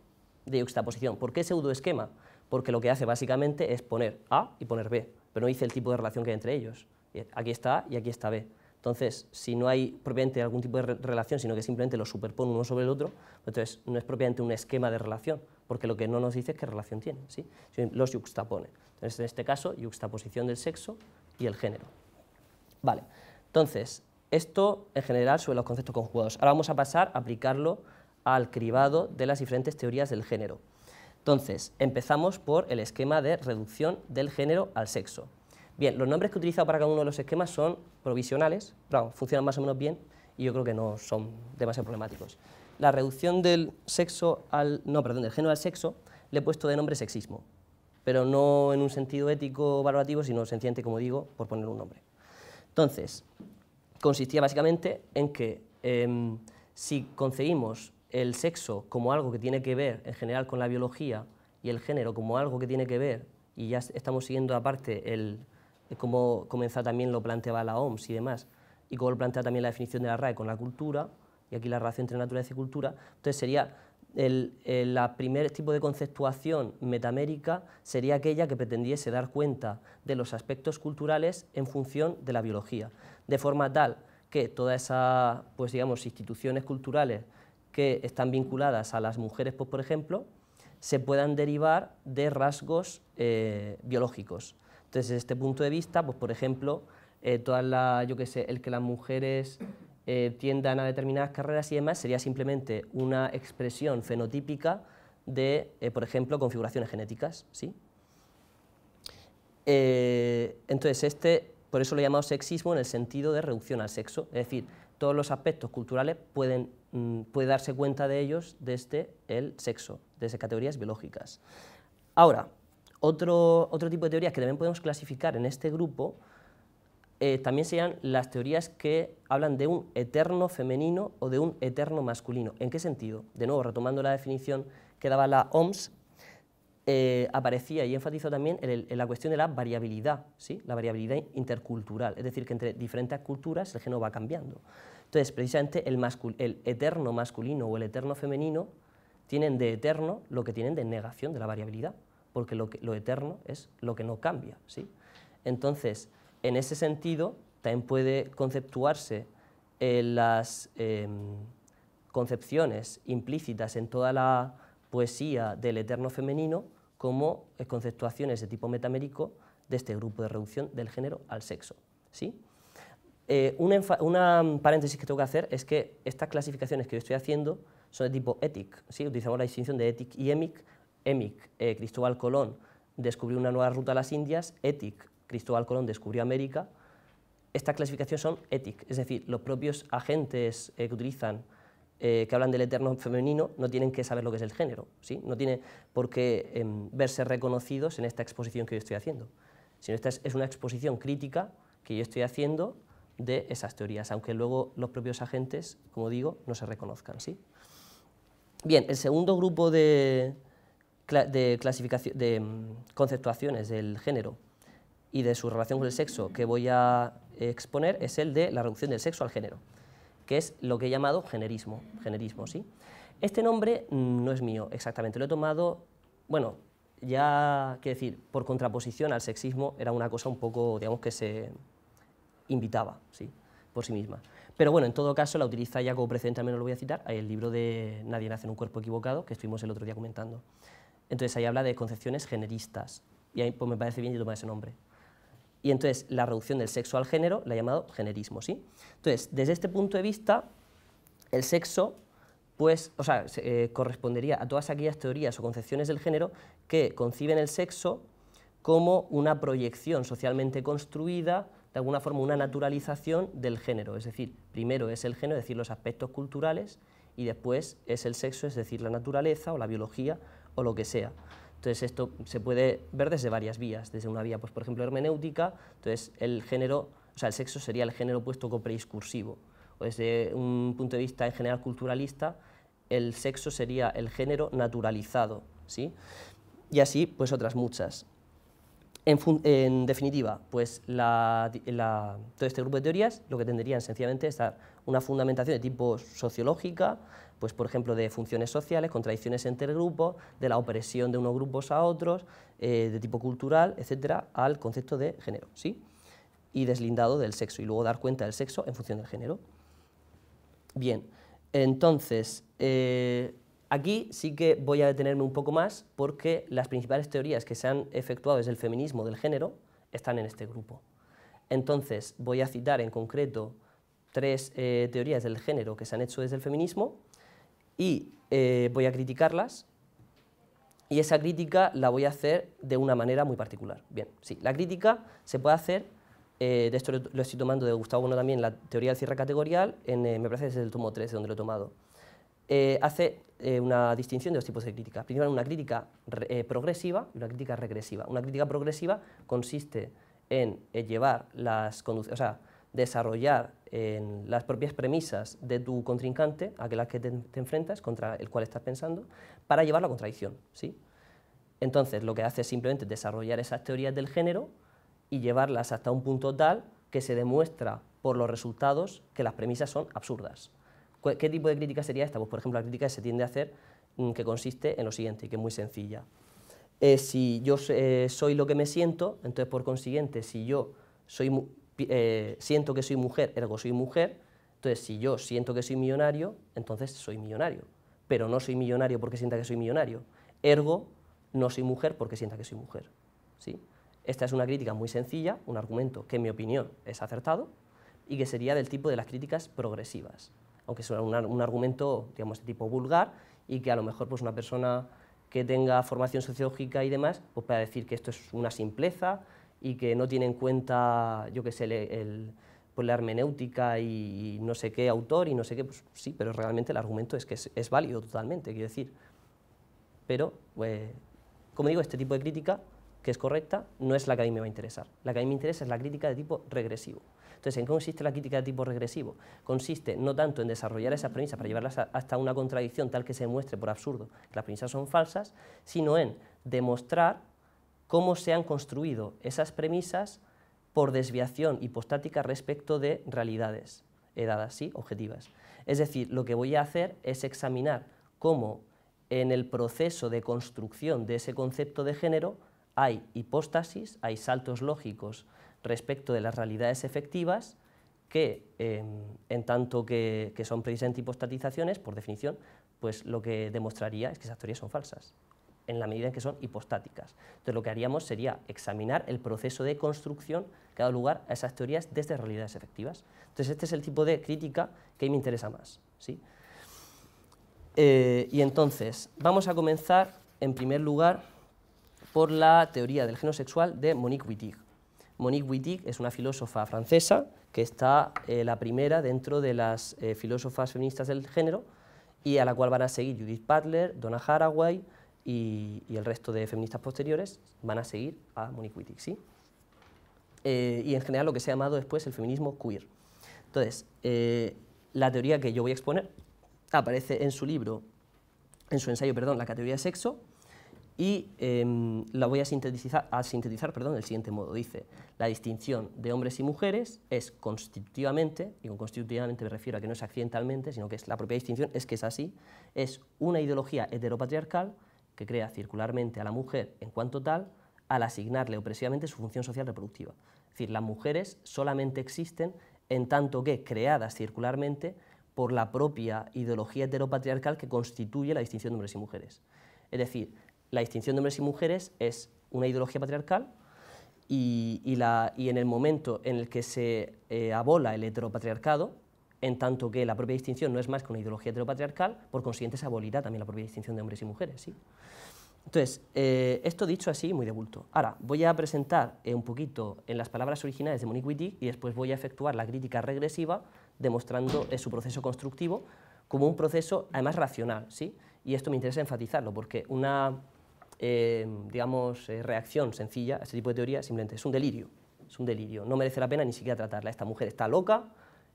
[SPEAKER 1] de juxtaposición. ¿Por qué pseudoesquema? Porque lo que hace básicamente es poner A y poner B, pero no dice el tipo de relación que hay entre ellos. Aquí está A y aquí está B. Entonces, si no hay propiamente algún tipo de relación, sino que simplemente los superpone uno sobre el otro, entonces no es propiamente un esquema de relación, porque lo que no nos dice es qué relación tiene. ¿sí? los juxtapone. Entonces, en este caso, juxtaposición del sexo y el género. Vale, entonces, esto en general sobre los conceptos conjugados. Ahora vamos a pasar a aplicarlo al cribado de las diferentes teorías del género. Entonces, empezamos por el esquema de reducción del género al sexo. Bien, los nombres que he utilizado para cada uno de los esquemas son provisionales, funcionan más o menos bien y yo creo que no son demasiado problemáticos. La reducción del sexo al no, perdón, del género al sexo le he puesto de nombre sexismo, pero no en un sentido ético valorativo, sino sencillamente, como digo, por poner un nombre. Entonces, consistía básicamente en que em, si concebimos el sexo como algo que tiene que ver en general con la biología y el género como algo que tiene que ver, y ya estamos siguiendo aparte el, eh, cómo comenzó también lo planteaba la OMS y demás, y cómo plantea también la definición de la RAE con la cultura, y aquí la relación entre naturaleza y cultura, entonces sería el, primer tipo de conceptuación metamérica sería aquella que pretendiese dar cuenta de los aspectos culturales en función de la biología, de forma tal que todas esas pues instituciones culturales que están vinculadas a las mujeres, pues, por ejemplo, se puedan derivar de rasgos eh, biológicos. Entonces, desde este punto de vista, pues, por ejemplo, eh, yo que sé, el que las mujeres eh, tiendan a determinadas carreras y demás sería simplemente una expresión fenotípica de, por ejemplo, configuraciones genéticas. ¿sí? entonces, este, por eso lo he llamado sexismo en el sentido de reducción al sexo, es decir, todos los aspectos culturales pueden Mm, puede darse cuenta de ellos desde el sexo, desde categorías biológicas. Ahora, otro, tipo de teorías que también podemos clasificar en este grupo eh, también serían las teorías que hablan de un eterno femenino o de un eterno masculino. ¿En qué sentido? De nuevo, retomando la definición que daba la OMS, eh, aparecía y enfatizó también la cuestión de la variabilidad, ¿sí? la variabilidad intercultural, es decir, que entre diferentes culturas el género va cambiando. Entonces, precisamente el, eterno masculino o el eterno femenino tienen de eterno lo que tienen de negación de la variabilidad, porque lo, eterno es lo que no cambia. ¿sí? Entonces, en ese sentido, también puede conceptuarse eh, las em, concepciones implícitas en toda la poesía del eterno femenino como eh, conceptuaciones de tipo metamérico de este grupo de reducción del género al sexo. ¿sí? Eh, una, mm, paréntesis que tengo que hacer es que estas clasificaciones que yo estoy haciendo son de tipo ETIC. ¿sí? Utilizamos la distinción de ETIC y EMIC. EMIC, eh, Cristóbal Colón, descubrió una nueva ruta a las Indias. ETIC, Cristóbal Colón, descubrió América. Estas clasificaciones son ETIC, es decir, los propios agentes eh, que utilizan que hablan del eterno femenino no tienen que saber lo que es el género, no tiene por qué em, verse reconocidos en esta exposición que yo estoy haciendo, sino esta es, una exposición crítica que yo estoy haciendo de esas teorías, aunque luego los propios agentes, como digo, no se reconozcan. ¿sí? Bien, el segundo grupo de, clasificación, de mm, conceptuaciones del género y de su relación con el sexo que voy a exponer es el de la reducción del sexo al género, que es lo que he llamado generismo. generismo ¿sí? Este nombre mm, no es mío exactamente, lo he tomado, bueno, ya, quiero decir, por contraposición al sexismo, era una cosa un poco, digamos, que se, invitaba, ¿sí? por sí misma. Pero bueno, en todo caso, la utiliza ya como precedente, también lo voy a citar, el libro de Nadie nace en un cuerpo equivocado, que estuvimos el otro día comentando. Entonces ahí habla de concepciones generistas, y ahí pues, me parece bien yo tome ese nombre. Y entonces la reducción del sexo al género la ha llamado generismo, ¿sí? Entonces, desde este punto de vista, el sexo pues, o sea, eh, correspondería a todas aquellas teorías o concepciones del género que conciben el sexo como una proyección socialmente construida de alguna forma una naturalización del género, es decir, primero es el género, es decir, los aspectos culturales, y después es el sexo, es decir, la naturaleza o la biología o lo que sea. Entonces esto se puede ver desde varias vías, desde una vía, pues por ejemplo, hermenéutica, entonces el género, o sea, el sexo sería el género puesto como prediscursivo, o desde un punto de vista en general culturalista, el sexo sería el género naturalizado, ¿sí? Y así, pues otras muchas. En, definitiva, pues todo este grupo de teorías lo que tendrían sencillamente es dar una fundamentación de tipo sociológica, pues por ejemplo de funciones sociales, contradicciones entre grupos, de la opresión de unos grupos a otros, eh, de tipo cultural, etcétera, al concepto de género, ¿sí? Y deslindado del sexo, y luego dar cuenta del sexo en función del género. Bien, entonces, eh, Aquí sí que voy a detenerme un poco más porque las principales teorías que se han efectuado desde el feminismo del género están en este grupo. Entonces voy a citar en concreto tres eh, teorías del género que se han hecho desde el feminismo y eh, voy a criticarlas y esa crítica la voy a hacer de una manera muy particular. Bien, sí, la crítica se puede hacer, eh, de esto lo, estoy tomando de Gustavo uno también, la teoría del cierre categorial, en, me parece que es el tomo 3 donde lo he tomado. hace, eh, una distinción de dos tipos de crítica. Primero, una crítica eh, progresiva y una crítica regresiva. Una crítica progresiva consiste en eh, llevar las o sea, desarrollar en las propias premisas de tu contrincante, aquel a que te, enfrentas, contra el cual estás pensando, para llevar la contradicción. ¿sí? Entonces, lo que hace es simplemente desarrollar esas teorías del género y llevarlas hasta un punto tal que se demuestra por los resultados que las premisas son absurdas. ¿Qué tipo de crítica sería esta? Pues, por ejemplo, la crítica que se tiende a hacer, mm, que consiste en lo siguiente, y que es muy sencilla. Eh, si yo eh, soy lo que me siento, entonces, por consiguiente, si yo eh, siento que soy mujer, ergo soy mujer, entonces, si yo siento que soy millonario, entonces soy millonario. Pero no soy millonario porque sienta que soy millonario. Ergo, no soy mujer porque sienta que soy mujer. ¿sí? Esta es una crítica muy sencilla, un argumento que en mi opinión es acertado y que sería del tipo de las críticas progresivas aunque sea un, argumento, de tipo vulgar y que a lo mejor pues, una persona que tenga formación sociológica y demás, pues para decir que esto es una simpleza y que no tiene en cuenta, yo qué sé, pues, la hermenéutica y, no sé qué autor y no sé qué, pues sí, pero realmente el argumento es que es, válido totalmente, quiero decir. Pero, pues, como digo, este tipo de crítica, que es correcta, no es la que a mí me va a interesar. La que a mí me interesa es la crítica de tipo regresivo. Entonces, ¿en qué consiste la crítica de tipo regresivo? Consiste no tanto en desarrollar esas premisas para llevarlas hasta una contradicción tal que se muestre por absurdo que las premisas son falsas, sino en demostrar cómo se han construido esas premisas por desviación hipostática respecto de realidades dadas, ¿sí? objetivas. Es decir, lo que voy a hacer es examinar cómo en el proceso de construcción de ese concepto de género hay hipóstasis, hay saltos lógicos respecto de las realidades efectivas que, em, en tanto que, son precisamente hipostatizaciones, por definición, pues lo que demostraría es que esas teorías son falsas, en la medida en que son hipostáticas. Entonces lo que haríamos sería examinar el proceso de construcción que ha dado lugar a esas teorías desde realidades efectivas. Entonces este es el tipo de crítica que me interesa más. ¿sí? Eh, y entonces, vamos a comenzar, en primer lugar, por la teoría del género sexual de Monique Wittig. Monique Wittig es una filósofa francesa que está eh, la primera dentro de las eh, filósofas feministas del género y a la cual van a seguir Judith Butler, Donna Haraway y, el resto de feministas posteriores van a seguir a Monique Wittig. Eh, y en general lo que se ha llamado después el feminismo queer. Entonces, la teoría que yo voy a exponer aparece en su libro, en su ensayo, perdón, La categoría de sexo, y em, la voy a sintetizar, a sintetizar perdón, del siguiente modo. Dice, la distinción de hombres y mujeres es constitutivamente, y con constitutivamente me refiero a que no es accidentalmente, sino que es la propia distinción, es que es así, es una ideología heteropatriarcal que crea circularmente a la mujer en cuanto tal al asignarle opresivamente su función social reproductiva. Es decir, las mujeres solamente existen en tanto que creadas circularmente por la propia ideología heteropatriarcal que constituye la distinción de hombres y mujeres. Es decir, la distinción de hombres y mujeres es una ideología patriarcal y, y, la, y en el momento en el que se eh, abola el heteropatriarcado, en tanto que la propia distinción no es más que una ideología heteropatriarcal, por consiguiente se abolirá también la propia distinción de hombres y mujeres. ¿sí? Entonces, eh, esto dicho así, muy de bulto. Ahora, voy a presentar eh, un poquito en las palabras originales de Monique Wittig y después voy a efectuar la crítica regresiva demostrando su proceso constructivo como un proceso, además, racional. ¿sí? Y esto me interesa enfatizarlo, porque una eh, digamos, eh, reacción sencilla a este tipo de teoría, simplemente es un delirio, es un delirio, no merece la pena ni siquiera tratarla, esta mujer está loca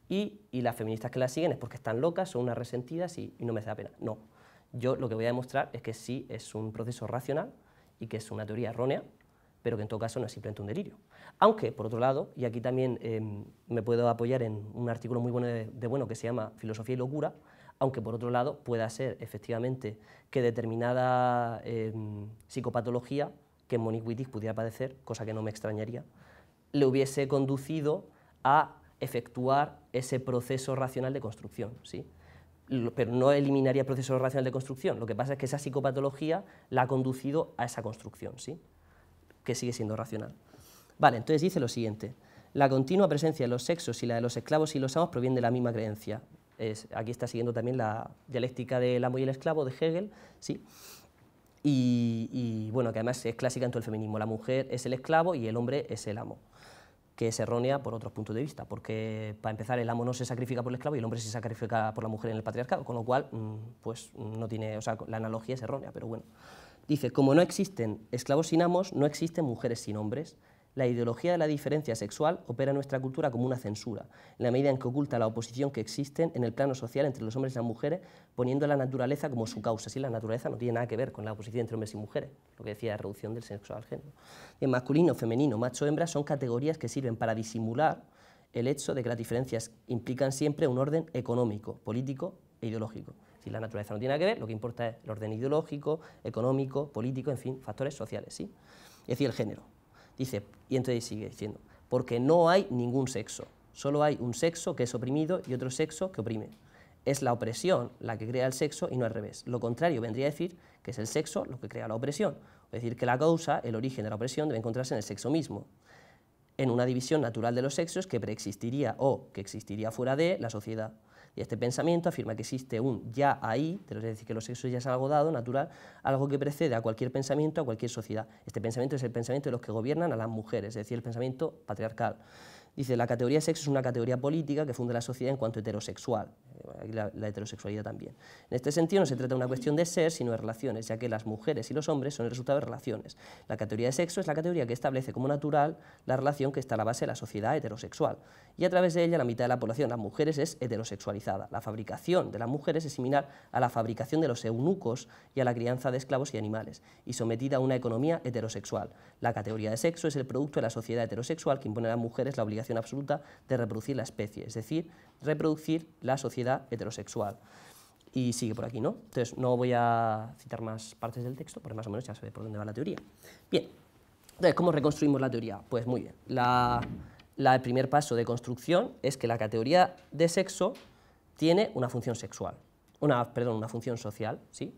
[SPEAKER 1] y, las feministas que la siguen es porque están locas, son unas resentidas y, no merece la pena. No, yo lo que voy a demostrar es que sí es un proceso racional y que es una teoría errónea, pero que en todo caso no es simplemente un delirio. Aunque, por otro lado, y aquí también em, me puedo apoyar en un artículo muy bueno de Bueno que se llama Filosofía y Locura, aunque por otro lado pueda ser efectivamente que determinada em, psicopatología que Monique Wittig pudiera padecer, cosa que no me extrañaría, le hubiese conducido a efectuar ese proceso racional de construcción. ¿sí? Pero no eliminaría el proceso racional de construcción, lo que pasa es que esa psicopatología la ha conducido a esa construcción, ¿sí? que sigue siendo racional. Vale, entonces dice lo siguiente. La continua presencia de los sexos y la de los esclavos y los amos proviene de la misma creencia, aquí está siguiendo también la dialéctica del amo y el esclavo de Hegel, ¿sí? Y, bueno, que además es clásica en todo el feminismo. La mujer es el esclavo y el hombre es el amo, que es errónea por otros puntos de vista, porque para empezar el amo no se sacrifica por el esclavo y el hombre se sacrifica por la mujer en el patriarcado, con lo cual mm, pues mm, no tiene, la analogía es errónea, pero bueno. Dice, como no existen esclavos sin amos, no existen mujeres sin hombres, la ideología de la diferencia sexual opera en nuestra cultura como una censura, en la medida en que oculta la oposición que existe en el plano social entre los hombres y las mujeres, poniendo la naturaleza como su causa. Si la naturaleza no tiene nada que ver con la oposición entre hombres y mujeres, lo que decía la reducción del sexo al género. El masculino, femenino, macho, hembra son categorías que sirven para disimular el hecho de que las diferencias implican siempre un orden económico, político e ideológico. Si la naturaleza no tiene nada que ver, lo que importa es el orden ideológico, económico, político, en fin, factores sociales, ¿sí? Es decir, el género. Dice, y entonces sigue diciendo, porque no hay ningún sexo, solo hay un sexo que es oprimido y otro sexo que oprime. Es la opresión la que crea el sexo y no al revés. Lo contrario vendría a decir que es el sexo lo que crea la opresión. Es decir, que la causa, el origen de la opresión, debe encontrarse en el sexo mismo en una división natural de los sexos que preexistiría o que existiría fuera de la sociedad. Y este pensamiento afirma que existe un ya ahí, es decir, que los sexos ya es algo dado, natural, algo que precede a cualquier pensamiento, a cualquier sociedad. Este pensamiento es el pensamiento de los que gobiernan a las mujeres, es decir, el pensamiento patriarcal. Dice, la categoría de sexo es una categoría política que funda la sociedad en cuanto heterosexual, eh, la, heterosexualidad también. En este sentido no se trata de una cuestión de ser, sino de relaciones, ya que las mujeres y los hombres son el resultado de relaciones. La categoría de sexo es la categoría que establece como natural la relación que está a la base de la sociedad heterosexual, y a través de ella la mitad de la población, las mujeres, es heterosexualizada. La fabricación de las mujeres es similar a la fabricación de los eunucos y a la crianza de esclavos y animales, y sometida a una economía heterosexual. La categoría de sexo es el producto de la sociedad heterosexual que impone a las mujeres la obligación absoluta de reproducir la especie, es decir, reproducir la sociedad heterosexual. Y sigue por aquí, ¿no? Entonces no voy a citar más partes del texto, porque más o menos ya se ve por dónde va la teoría. Bien, entonces, ¿cómo reconstruimos la teoría? Pues muy bien, el primer paso de construcción es que la categoría de sexo tiene una función sexual, una, perdón, una función social, ¿sí?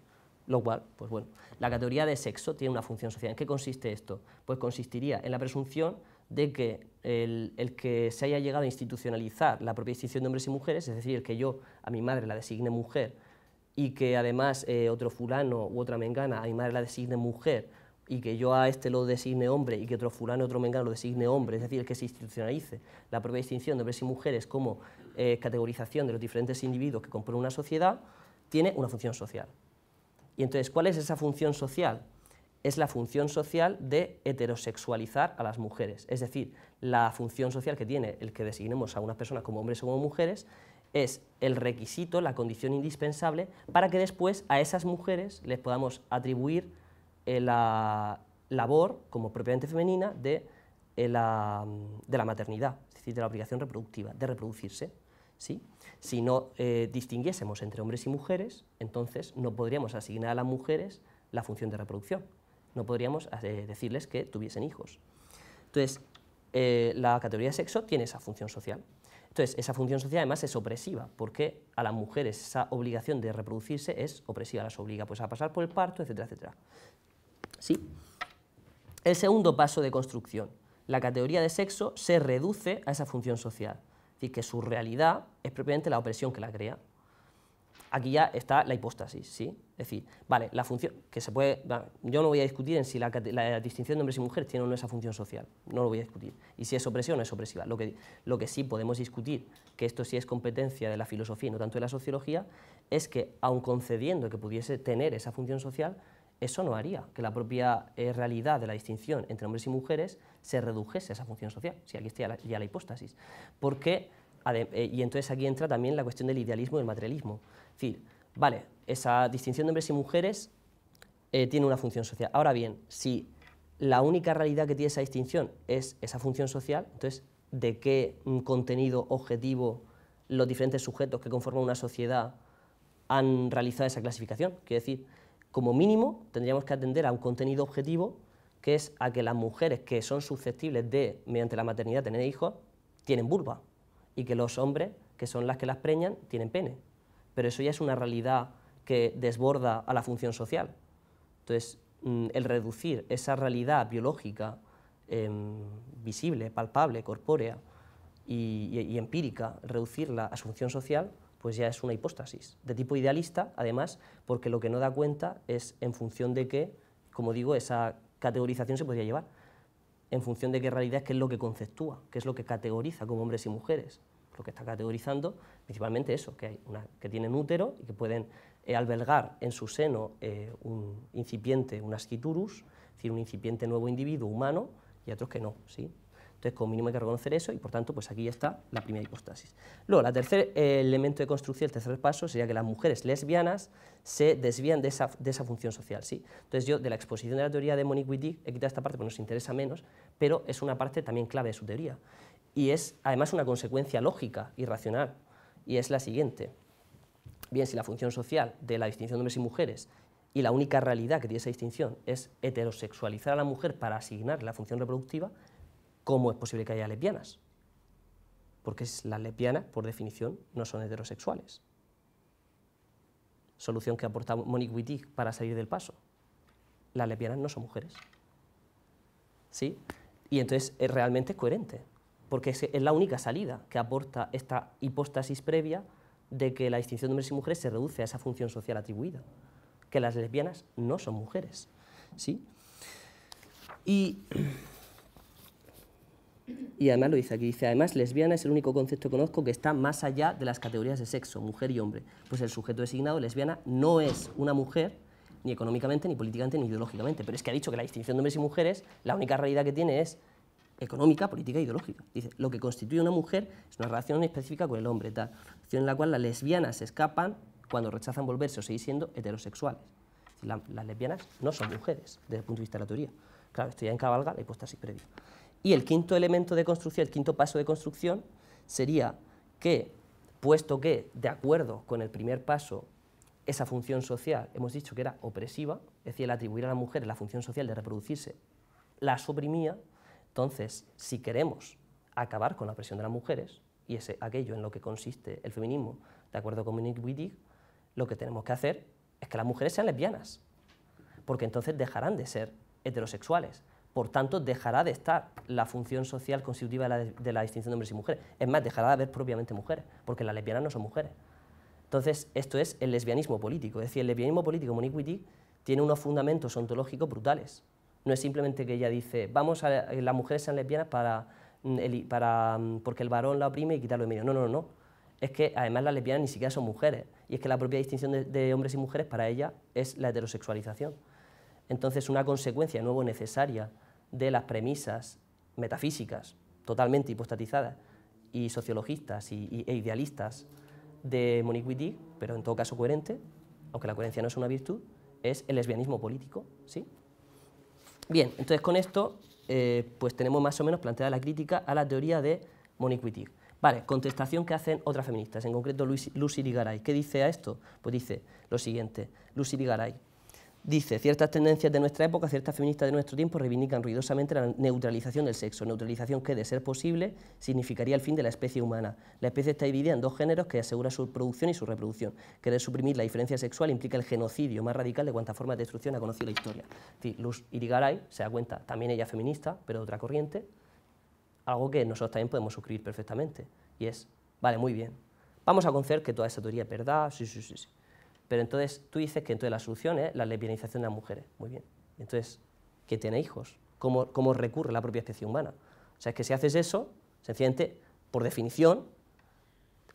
[SPEAKER 1] Lo cual, pues bueno, la categoría de sexo tiene una función social. ¿En qué consiste esto? Pues consistiría en la presunción de que el, que se haya llegado a institucionalizar la propia distinción de hombres y mujeres, es decir, el que yo a mi madre la designe mujer y que además eh, otro fulano u otra mengana a mi madre la designe mujer y que yo a este lo designe hombre y que otro fulano, otro mengano lo designe hombre, es decir, el que se institucionalice la propia distinción de hombres y mujeres como eh, categorización de los diferentes individuos que componen una sociedad, tiene una función social. Y entonces, ¿cuál es esa función social? es la función social de heterosexualizar a las mujeres. Es decir, la función social que tiene el que designemos a unas personas como hombres o como mujeres es el requisito, la condición indispensable para que después a esas mujeres les podamos atribuir eh, la labor como propiamente femenina eh, mm, de la, maternidad, es decir, de la obligación reproductiva, de reproducirse. ¿sí? Si no eh, distinguiésemos entre hombres y mujeres, entonces no podríamos asignar a las mujeres la función de reproducción no podríamos eh, decirles que tuviesen hijos. Entonces, eh, la categoría de sexo tiene esa función social. Entonces, esa función social además es opresiva, porque a las mujeres esa obligación de reproducirse es opresiva, las obliga pues, a pasar por el parto, etcétera, etcétera. ¿Sí? El segundo paso de construcción, la categoría de sexo se reduce a esa función social, es decir, que su realidad es propiamente la opresión que la crea. Aquí ya está la hipóstasis, ¿sí? Es decir, vale, la función, que se puede, yo no voy a discutir en si la, distinción de hombres y mujeres tiene o no esa función social, no lo voy a discutir. Y si es opresión o no es opresiva. Lo que, lo que sí podemos discutir, que esto sí es competencia de la filosofía y no tanto de la sociología, es que aun concediendo que pudiese tener esa función social, eso no haría que la propia eh, realidad de la distinción entre hombres y mujeres se redujese a esa función social. Si aquí está ya la, hipóstasis. Porque, eh, y entonces aquí entra también la cuestión del idealismo y del materialismo. Es decir, vale, esa distinción de hombres y mujeres eh, tiene una función social. Ahora bien, si la única realidad que tiene esa distinción es esa función social, entonces, ¿de qué mm, contenido objetivo los diferentes sujetos que conforman una sociedad han realizado esa clasificación? Quiero decir, como mínimo tendríamos que atender a un contenido objetivo que es a que las mujeres que son susceptibles de, mediante la maternidad, tener hijos, tienen vulva y que los hombres, que son las que las preñan, tienen pene. Pero eso ya es una realidad que desborda a la función social. Entonces, mm, el reducir esa realidad biológica em, visible, palpable, corpórea y, empírica, reducirla a su función social, pues ya es una hipóstasis. De tipo idealista, además, porque lo que no da cuenta es en función de qué, como digo, esa categorización se podría llevar, en función de qué realidad es que es lo que conceptúa, que es lo que categoriza como hombres y mujeres. Lo que está categorizando, principalmente eso, que, hay una, que tienen útero y que pueden eh, albergar en su seno eh, un incipiente, un asquiturus, es decir, un incipiente nuevo individuo humano y otros que no, ¿sí? Entonces, como mínimo hay que reconocer eso y, por tanto, pues aquí está la primera hipostasis. Luego, el tercer eh, elemento de construcción, el tercer paso, sería que las mujeres lesbianas se desvían de esa, función social. ¿sí? Entonces, yo de la exposición de la teoría de Monique Wittig he quitado esta parte porque nos interesa menos, pero es una parte también clave de su teoría. Y es, además, una consecuencia lógica y racional, y es la siguiente bien si la función social de la distinción de hombres y mujeres y la única realidad que tiene esa distinción es heterosexualizar a la mujer para asignar la función reproductiva, ¿cómo es posible que haya lepianas? Porque las lepianas, por definición, no son heterosexuales. Solución que aporta Monique Wittig para salir del paso. Las lepianas no son mujeres. ¿Sí? Y entonces eh, realmente coherente, porque es la única salida que aporta esta hipóstasis previa de que la distinción de hombres y mujeres se reduce a esa función social atribuida, que las lesbianas no son mujeres. ¿sí? Y, y además lo dice aquí, dice, además lesbiana es el único concepto que conozco que está más allá de las categorías de sexo, mujer y hombre, pues el sujeto designado lesbiana no es una mujer ni económicamente, ni políticamente, ni ideológicamente, pero es que ha dicho que la distinción de hombres y mujeres, la única realidad que tiene es económica, política e ideológica. Dice, lo que constituye una mujer es una relación específica con el hombre, tal, en la cual las lesbianas se escapan cuando rechazan volverse o seguir siendo heterosexuales. las lesbianas no son mujeres, desde el punto de vista de la teoría. Claro, esto ya encabalga la hipótesis previa. Y el quinto elemento de construcción, el quinto paso de construcción, sería que, puesto que, de acuerdo con el primer paso, esa función social, hemos dicho que era opresiva, es decir, el atribuir a las mujeres la función social de reproducirse, la oprimía, entonces, si queremos acabar con la presión de las mujeres, y es aquello en lo que consiste el feminismo, de acuerdo con Monique Wittig, lo que tenemos que hacer es que las mujeres sean lesbianas, porque entonces dejarán de ser heterosexuales. Por tanto, dejará de estar la función social constitutiva de la, distinción de hombres y mujeres. Es más, dejará de haber propiamente mujeres, porque las lesbianas no son mujeres. Entonces, esto es el lesbianismo político. Es decir, el lesbianismo político, Monique Wittig, tiene unos fundamentos ontológicos brutales. No es simplemente que ella dice, vamos a eh, las mujeres sean lesbianas para, mm, para, mm, porque el varón la oprime y quitarlo de medio. No, no, no. Es que además las lesbianas ni siquiera son mujeres. Y es que la propia distinción de, hombres y mujeres para ella es la heterosexualización. Entonces, una consecuencia, de nuevo, necesaria de las premisas metafísicas, totalmente hipostatizadas, y sociologistas e idealistas de Monique Wittig, pero en todo caso coherente, aunque la coherencia no es una virtud, es el lesbianismo político, ¿sí? Bien, entonces con esto eh, pues tenemos más o menos planteada la crítica a la teoría de Monique Wittig. Vale, contestación que hacen otras feministas, en concreto Lucy Ligaray. ¿Qué dice a esto? Pues dice lo siguiente, Lucy Ligaray, Dice, ciertas tendencias de nuestra época, ciertas feministas de nuestro tiempo reivindican ruidosamente la neutralización del sexo, neutralización que, de ser posible, significaría el fin de la especie humana. La especie está dividida en dos géneros que aseguran su producción y su reproducción. Querer suprimir la diferencia sexual implica el genocidio más radical de cuantas formas de destrucción ha conocido la historia. Luz Irigaray se da cuenta, también ella feminista, pero de otra corriente, algo que nosotros también podemos suscribir perfectamente, y es, vale, muy bien, vamos a conceder que toda esa teoría es verdad, sí, sí, sí pero entonces tú dices que entonces la solución es la lesbianización de las mujeres. Muy bien. Entonces, ¿qué tiene hijos. ¿Cómo, recurre la propia especie humana? O sea, es que si haces eso, sencillamente, por definición,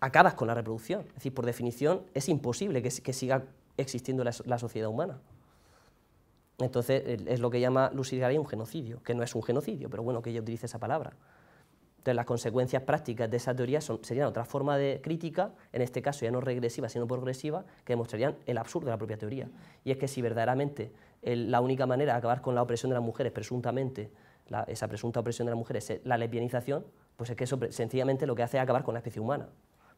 [SPEAKER 1] acabas con la reproducción. Es decir, por definición, es imposible que, siga existiendo la, sociedad humana. Entonces, es lo que llama Lucy un genocidio, que no es un genocidio, pero bueno, que ella utilice esa palabra. Entonces, las consecuencias prácticas de esa teoría serían otra forma de crítica, en este caso ya no regresiva, sino progresiva, que demostrarían el absurdo de la propia teoría. Y es que si verdaderamente eh, la única manera de acabar con la opresión de las mujeres, presuntamente, esa presunta opresión de las mujeres, es la lesbianización, pues es que eso sencillamente lo que hace es acabar con la especie humana.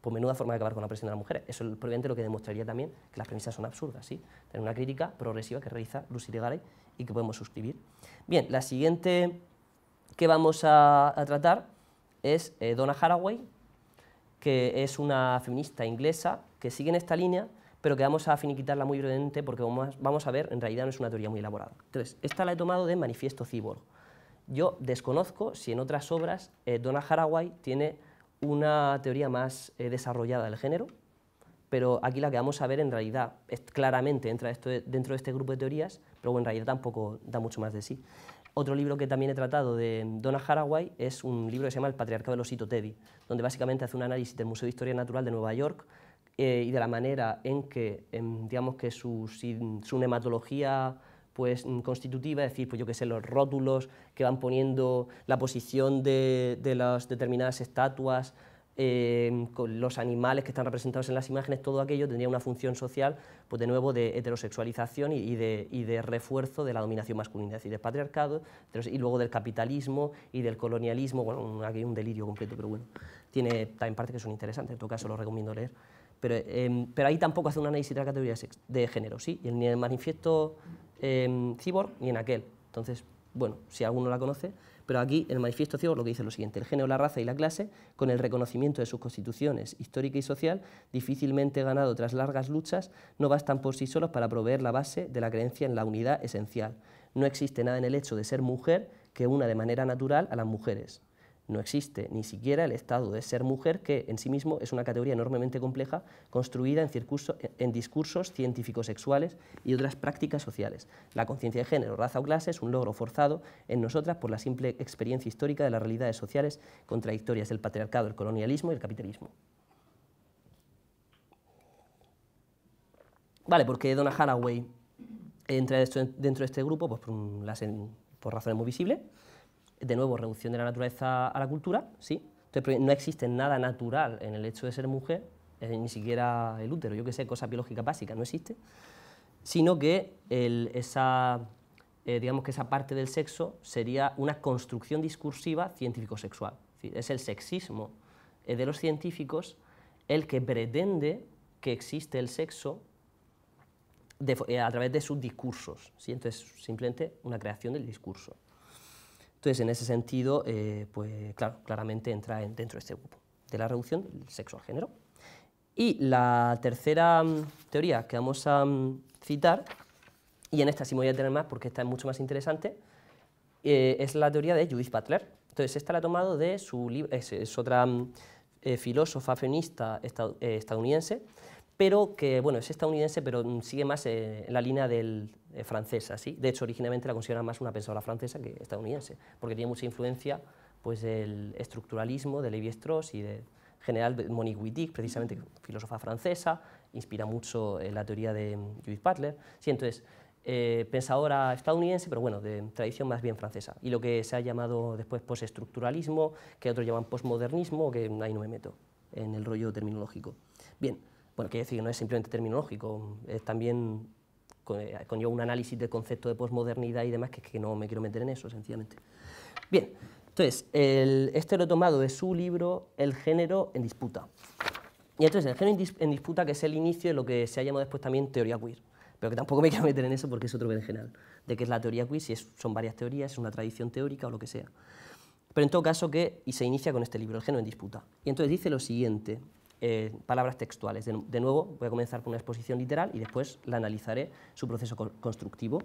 [SPEAKER 1] Pues menuda forma de acabar con la opresión de las mujeres. Eso es probablemente lo que demostraría también que las premisas son absurdas. ¿sí? Tener una crítica progresiva que realiza Lucy Garay y que podemos suscribir. Bien, la siguiente que vamos a, a tratar es eh, Donna Haraway, que es una feminista inglesa que sigue en esta línea, pero que vamos a finiquitarla muy brevemente porque vamos, a ver, en realidad no es una teoría muy elaborada. Entonces, esta la he tomado de Manifiesto Cyborg. Yo desconozco si en otras obras eh, Donna Haraway tiene una teoría más eh, desarrollada del género, pero aquí la que vamos a ver en realidad es, claramente entra esto, dentro de este grupo de teorías, pero en realidad tampoco da mucho más de sí. Otro libro que también he tratado de Donna Haraway es un libro que se llama El patriarcado del osito Teddy, donde básicamente hace un análisis del Museo de Historia Natural de Nueva York eh, y de la manera en que, em, digamos que su, nematología pues, mm, constitutiva, es decir, pues yo que sé, los rótulos que van poniendo, la posición de, de las determinadas estatuas, Em, con los animales que están representados en las imágenes, todo aquello tendría una función social, pues de nuevo, de heterosexualización y, de, y de, refuerzo de la dominación masculina, es decir, del patriarcado, y luego del capitalismo y del colonialismo, bueno, aquí hay un delirio completo, pero bueno, tiene también partes que son interesantes, en todo caso lo recomiendo leer. Pero, em, pero ahí tampoco hace un análisis de la categoría de, género, ¿sí? ni en el manifiesto em, Cibor ni en aquel. Entonces, bueno, si alguno la conoce, pero aquí el manifiesto ciego lo que dice lo siguiente, el género, la raza y la clase, con el reconocimiento de sus constituciones histórica y social, difícilmente ganado tras largas luchas, no bastan por sí solos para proveer la base de la creencia en la unidad esencial. No existe nada en el hecho de ser mujer que una de manera natural a las mujeres no existe ni siquiera el estado de ser mujer, que en sí mismo es una categoría enormemente compleja, construida en, discursos científicos sexuales y otras prácticas sociales. La conciencia de género, raza o clase es un logro forzado en nosotras por la simple experiencia histórica de las realidades sociales contradictorias del patriarcado, el colonialismo y el capitalismo. Vale, porque Donna Haraway entra dentro de este grupo pues por, por razones muy visibles, de nuevo, reducción de la naturaleza a la cultura, ¿sí? no existe nada natural en el hecho de ser mujer, eh, ni siquiera el útero, yo que sé, cosa biológica básica, no existe, sino que esa, eh, digamos que esa parte del sexo sería una construcción discursiva científico-sexual. Es el sexismo eh, de los científicos el que pretende que existe el sexo a través de sus discursos. Entonces, simplemente una creación del discurso. Entonces, en ese sentido, eh, pues claro, claramente entra dentro de este grupo de la reducción del sexo al género. Y la tercera mm, teoría que vamos a mm, citar, y en esta sí me voy a tener más porque esta es mucho más interesante, eh, es la teoría de Judith Butler. Entonces, esta la ha tomado de su libro, es, otra mm, eh, filósofa feminista estadounidense, pero que bueno, es estadounidense, pero sigue más eh, en la línea del eh, francesa. ¿sí? De hecho, originalmente la consideran más una pensadora francesa que estadounidense, porque tiene mucha influencia pues, del estructuralismo de Lévi-Strauss y de general Monique Wittig, precisamente filósofa francesa, inspira mucho en eh, la teoría de mm, Judith Butler. Sí, entonces, pensadora estadounidense, pero bueno, de tradición más bien francesa. Y lo que se ha llamado después postestructuralismo, que otros llaman posmodernismo, que ahí no me meto en el rollo terminológico. Bien. Bueno, quiero decir no es simplemente terminológico, es también eh, conlleva un análisis del concepto de posmodernidad y demás, que, es que no me quiero meter en eso, sencillamente. Bien, entonces, este lo he tomado de su libro El género en disputa. Y entonces, el género en disputa, que es el inicio de lo que se ha llamado después también teoría queer, pero que tampoco me quiero meter en eso porque es otro en general, de qué es la teoría queer, si son varias teorías, es una tradición teórica o lo que sea. Pero en todo caso, que, y se inicia con este libro, El género en disputa. Y entonces dice lo siguiente, eh, palabras textuales. De, nuevo, voy a comenzar con una exposición literal y después la analizaré su proceso constructivo.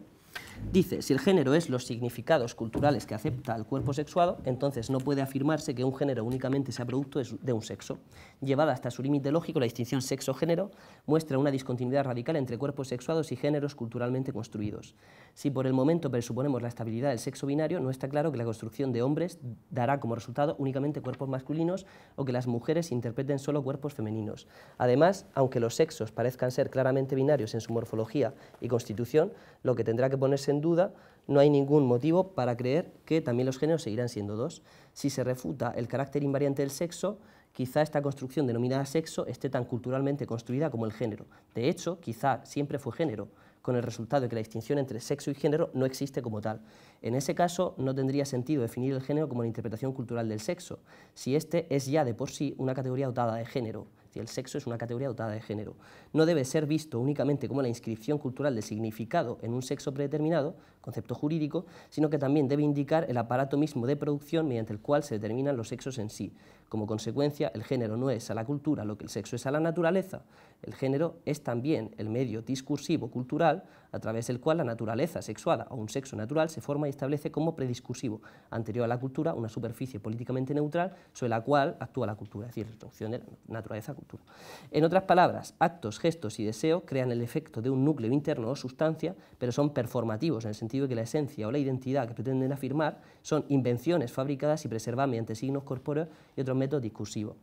[SPEAKER 1] Dice, si el género es los significados culturales que acepta el cuerpo sexuado, entonces no puede afirmarse que un género únicamente sea producto de un sexo. Llevada hasta su límite lógico, la distinción sexo-género muestra una discontinuidad radical entre cuerpos sexuados y géneros culturalmente construidos. Si por el momento presuponemos la estabilidad del sexo binario, no está claro que la construcción de hombres dará como resultado únicamente cuerpos masculinos o que las mujeres interpreten solo cuerpos femeninos. Además, aunque los sexos parezcan ser claramente binarios en su morfología y constitución, lo que tendrá que ponerse en duda, no hay ningún motivo para creer que también los géneros seguirán siendo dos. Si se refuta el carácter invariante del sexo, quizá esta construcción denominada sexo esté tan culturalmente construida como el género. De hecho, quizá siempre fue género, con el resultado de que la distinción entre sexo y género no existe como tal. En ese caso, no tendría sentido definir el género como la interpretación cultural del sexo, si éste es ya de por sí una categoría dotada de género el sexo es una categoría dotada de género. No debe ser visto únicamente como la inscripción cultural de significado en un sexo predeterminado, concepto jurídico, sino que también debe indicar el aparato mismo de producción mediante el cual se determinan los sexos en sí. Como consecuencia, el género no es a la cultura lo que el sexo es a la naturaleza. El género es también el medio discursivo cultural a través del cual la naturaleza sexuada o un sexo natural se forma y establece como prediscursivo, anterior a la cultura, una superficie políticamente neutral sobre la cual actúa la cultura, es decir, la traducción de naturaleza-cultura. En otras palabras, actos, gestos y deseos crean el efecto de un núcleo interno o sustancia, pero son performativos en el sentido que la esencia o la identidad que pretenden afirmar son invenciones fabricadas y preservadas mediante signos corpóreos y otros métodos discursivos.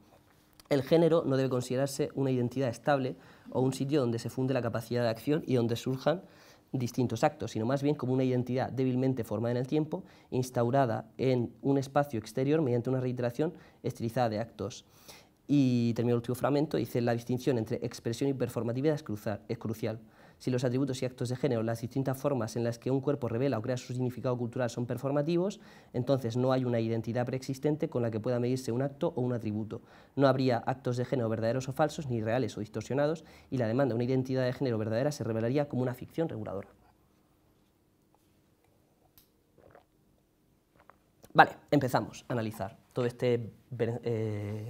[SPEAKER 1] El género no debe considerarse una identidad estable o un sitio donde se funde la capacidad de acción y donde surjan distintos actos, sino más bien como una identidad débilmente formada en el tiempo, instaurada en un espacio exterior mediante una reiteración estilizada de actos. Y termino el último fragmento, dice, la distinción entre expresión y performatividad es crucial. Si los atributos y actos de género, las distintas formas en las que un cuerpo revela o crea su significado cultural son performativos, entonces no hay una identidad preexistente con la que pueda medirse un acto o un atributo. No habría actos de género verdaderos o falsos, ni reales o distorsionados, y la demanda de una identidad de género verdadera se revelaría como una ficción reguladora. Vale, empezamos a analizar todo este eh,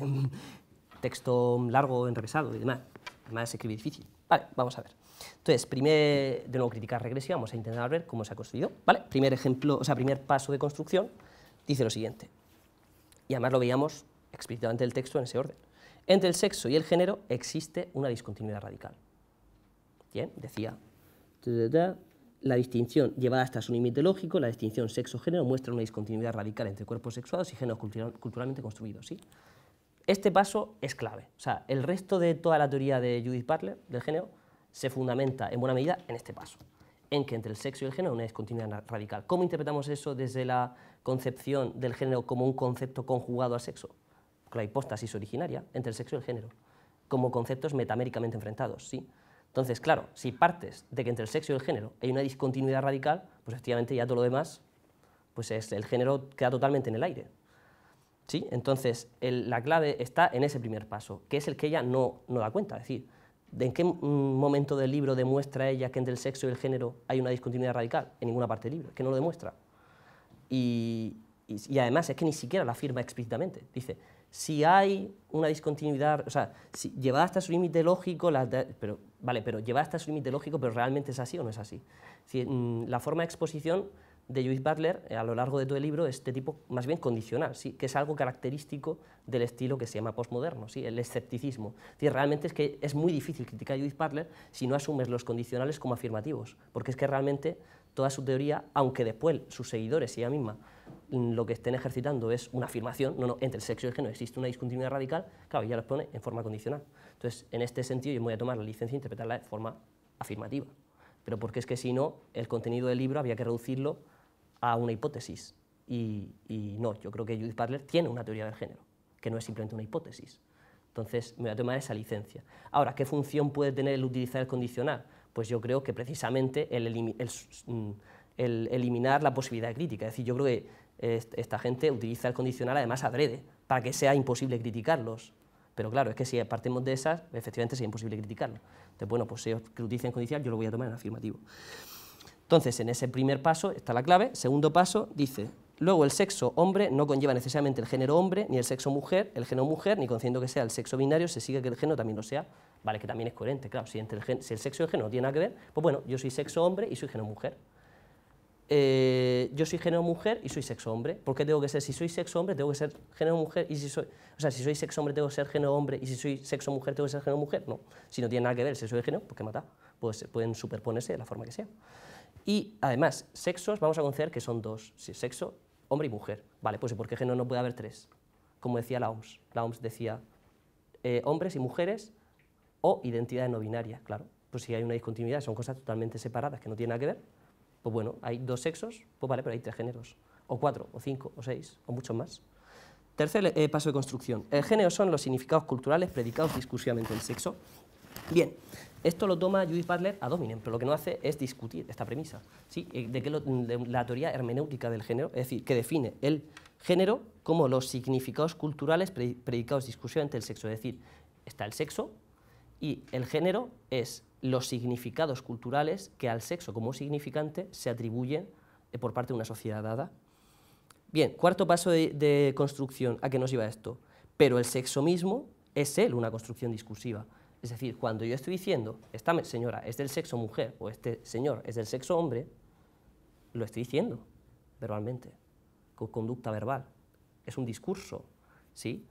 [SPEAKER 1] texto largo, enrevesado y demás. Además, escribir difícil. Vale, vamos a ver. Entonces, primero, de nuevo, crítica regresiva, vamos a intentar ver cómo se ha construido. ¿vale? Primer ejemplo, o sea, primer paso de construcción dice lo siguiente, y además lo veíamos explícitamente el texto en ese orden. Entre el sexo y el género existe una discontinuidad radical. Bien, decía, la distinción llevada hasta su límite lógico, la distinción sexo-género muestra una discontinuidad radical entre cuerpos sexuados y géneros culturalmente construidos. ¿sí? Este paso es clave. O sea, el resto de toda la teoría de Judith Butler del género se fundamenta en buena medida en este paso, en que entre el sexo y el género hay una discontinuidad radical. ¿Cómo interpretamos eso desde la concepción del género como un concepto conjugado al sexo? Con la hipóstasis originaria entre el sexo y el género, como conceptos metaméricamente enfrentados, ¿sí? Entonces, claro, si partes de que entre el sexo y el género hay una discontinuidad radical, pues efectivamente ya todo lo demás, pues es, el género queda totalmente en el aire. ¿Sí? Entonces, la clave está en ese primer paso, que es el que ella no, no da cuenta. decir, ¿En qué momento del libro demuestra ella que entre el sexo y el género hay una discontinuidad radical? En ninguna parte del libro, es que no lo demuestra. Y, además es que ni siquiera la afirma explícitamente. Dice, si hay una discontinuidad, o sea, si, llevada hasta su límite lógico, pero, vale, pero llevada hasta su límite lógico, pero realmente es así o no es así. Si, mm, la forma de exposición de Judith Butler eh, a lo largo de todo el libro este tipo más bien condicional, ¿sí? que es algo característico del estilo que se llama postmoderno, ¿sí? el escepticismo. decir, realmente es que es muy difícil criticar a Judith Butler si no asumes los condicionales como afirmativos, porque es que realmente toda su teoría, aunque después sus seguidores y ella misma lo que estén ejercitando es una afirmación, no, no, entre el sexo y el género existe una discontinuidad radical, claro, ya lo pone en forma condicional. Entonces, en este sentido, yo me voy a tomar la licencia de interpretarla de forma afirmativa. Pero porque es que si no, el contenido del libro había que reducirlo a una hipótesis. Y, no, yo creo que Judith Butler tiene una teoría del género, que no es simplemente una hipótesis. Entonces, me voy a tomar esa licencia. Ahora, ¿qué función puede tener el utilizar el condicional? Pues yo creo que precisamente el, mm, eliminar la posibilidad de crítica. Es decir, yo creo que eh, esta gente utiliza el condicional además adrede, para que sea imposible criticarlos. Pero claro, es que si partimos de esas, efectivamente sería imposible criticarlo. Entonces, bueno, pues si ellos que condicional, yo lo voy a tomar en afirmativo. Entonces, en ese primer paso está la clave. Segundo paso, dice, luego el sexo hombre no conlleva necesariamente el género hombre, ni el sexo mujer, el género mujer, ni conciendo que sea el sexo binario, se sigue que el género también lo sea. Vale, que también es coherente, claro, si, el, si el sexo y el género no tiene nada que ver, pues bueno, yo soy sexo hombre y soy género mujer. Eh, yo soy género mujer y soy sexo hombre. ¿Por qué tengo que ser? Si soy sexo hombre, tengo que ser género mujer y si soy. O sea, si soy sexo hombre, tengo que ser género hombre y si soy sexo mujer, tengo que ser género mujer. No. Si no tiene nada que ver el sexo y el género, pues qué mata. Pues pueden superponerse de la forma que sea. Y además, sexos, vamos a conceder que son dos, si sexo, hombre y mujer. Vale, pues ¿y por qué género no puede haber tres? Como decía la OMS, la OMS decía eh, hombres y mujeres o identidades no binarias, claro. Pues si hay una discontinuidad, son cosas totalmente separadas que no tienen nada que ver, pues bueno, hay dos sexos, pues vale, pero hay tres géneros, o cuatro, o cinco, o seis, o muchos más. Tercer eh, paso de construcción. El género son los significados culturales predicados discursivamente en sexo. Bien, esto lo toma Judith Butler a dominen, pero lo que no hace es discutir esta premisa, ¿sí? Eh, de que la teoría hermenéutica del género, es decir, que define el género como los significados culturales predicados discursivamente el sexo, es decir, está el sexo y el género es los significados culturales que al sexo como significante se atribuyen eh, por parte de una sociedad dada. Bien, cuarto paso de construcción, ¿a qué nos lleva esto? Pero el sexo mismo es él una construcción discursiva. Es decir, cuando yo estoy diciendo, esta señora es del sexo mujer o este señor es del sexo hombre, lo estoy diciendo verbalmente, con conducta verbal. Es un discurso, ¿sí?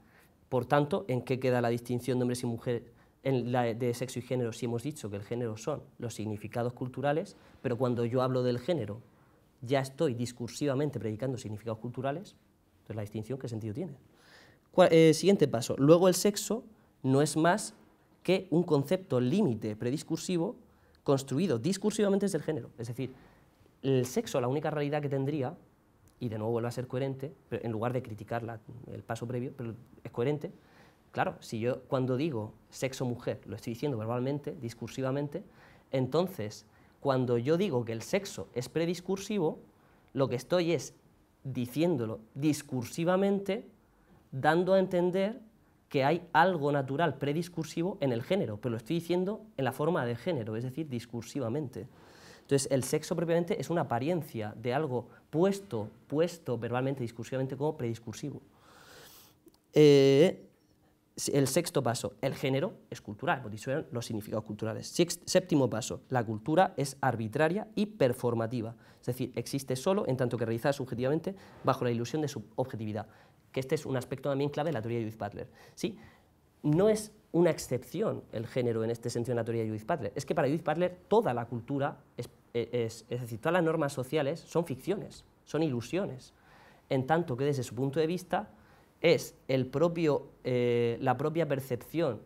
[SPEAKER 1] Por tanto, ¿en qué queda la distinción de hombres y mujeres en la e-, de sexo y género si hemos dicho que el género son los significados culturales, pero cuando yo hablo del género ya estoy discursivamente predicando significados culturales? Entonces, ¿la distinción qué sentido tiene? Eh, siguiente paso. Luego el sexo no es más que un concepto límite prediscursivo construido discursivamente es el género. Es decir, el sexo, la única realidad que tendría, y de nuevo vuelve a ser coherente, en lugar de criticar el paso previo, pero es coherente, claro, si yo cuando digo sexo-mujer lo estoy diciendo verbalmente, discursivamente, entonces cuando yo digo que el sexo es prediscursivo, lo que estoy es diciéndolo discursivamente, dando a entender que hay algo natural prediscursivo en el género, pero lo estoy diciendo en la forma de género, es decir, discursivamente. Entonces, el sexo propiamente es una apariencia de algo puesto, puesto verbalmente, discursivamente como prediscursivo. Eh, el sexto paso, el género es cultural, porque eso los significados culturales. Séptimo paso, la cultura es arbitraria y performativa, es decir, existe solo en tanto que realizada subjetivamente bajo la ilusión de su objetividad que este es un aspecto también clave de la teoría de Judith-Butler. ¿sí? No es una excepción el género en este sentido en la teoría de Judith-Butler, es que para Judith-Butler toda la cultura, e, es, decir, todas las normas sociales son ficciones, son ilusiones, en tanto que desde su punto de vista es el propio, eh, la propia percepción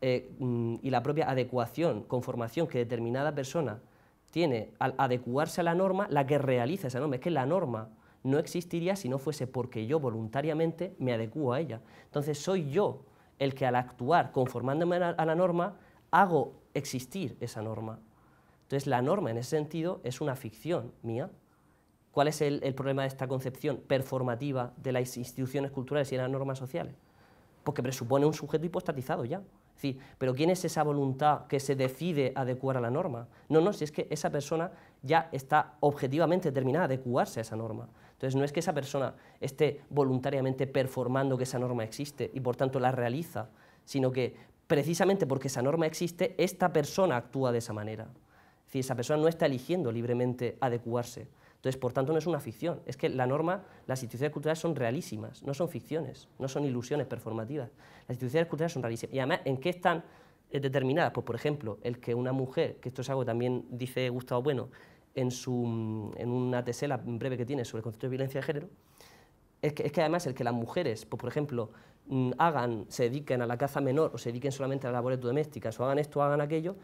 [SPEAKER 1] eh, mm, y la propia adecuación, conformación que determinada persona tiene al adecuarse a la norma, la que realiza esa norma. Es que la norma no existiría si no fuese porque yo voluntariamente me adecuo a ella. Entonces soy yo el que al actuar conformándome a la norma hago existir esa norma. Entonces la norma en ese sentido es una ficción mía. ¿Cuál es el, problema de esta concepción performativa de las instituciones culturales y de las normas sociales? Porque presupone un sujeto hipostatizado ya. Es pero ¿quién es esa voluntad que se decide adecuar a la norma? No, no, si es que esa persona ya está objetivamente determinada a adecuarse a esa norma. Entonces no es que esa persona esté voluntariamente performando que esa norma existe y por tanto la realiza, sino que precisamente porque esa norma existe, esta persona actúa de esa manera. Es decir, esa persona no está eligiendo libremente adecuarse. Entonces, por tanto, no es una ficción. Es que la norma, las instituciones culturales son realísimas, no son ficciones, no son ilusiones performativas. Las instituciones culturales son realísimas. Y además, ¿en qué están eh, determinadas? Pues, por ejemplo, el que una mujer, que esto es algo que también dice Gustavo Bueno, en, su, en una tesela breve que tiene sobre el concepto de violencia de género, es que, además el que las mujeres, pues, por ejemplo, mm, hagan, se dediquen a la caza menor o se dediquen solamente a las labores domésticas o hagan esto o hagan aquello,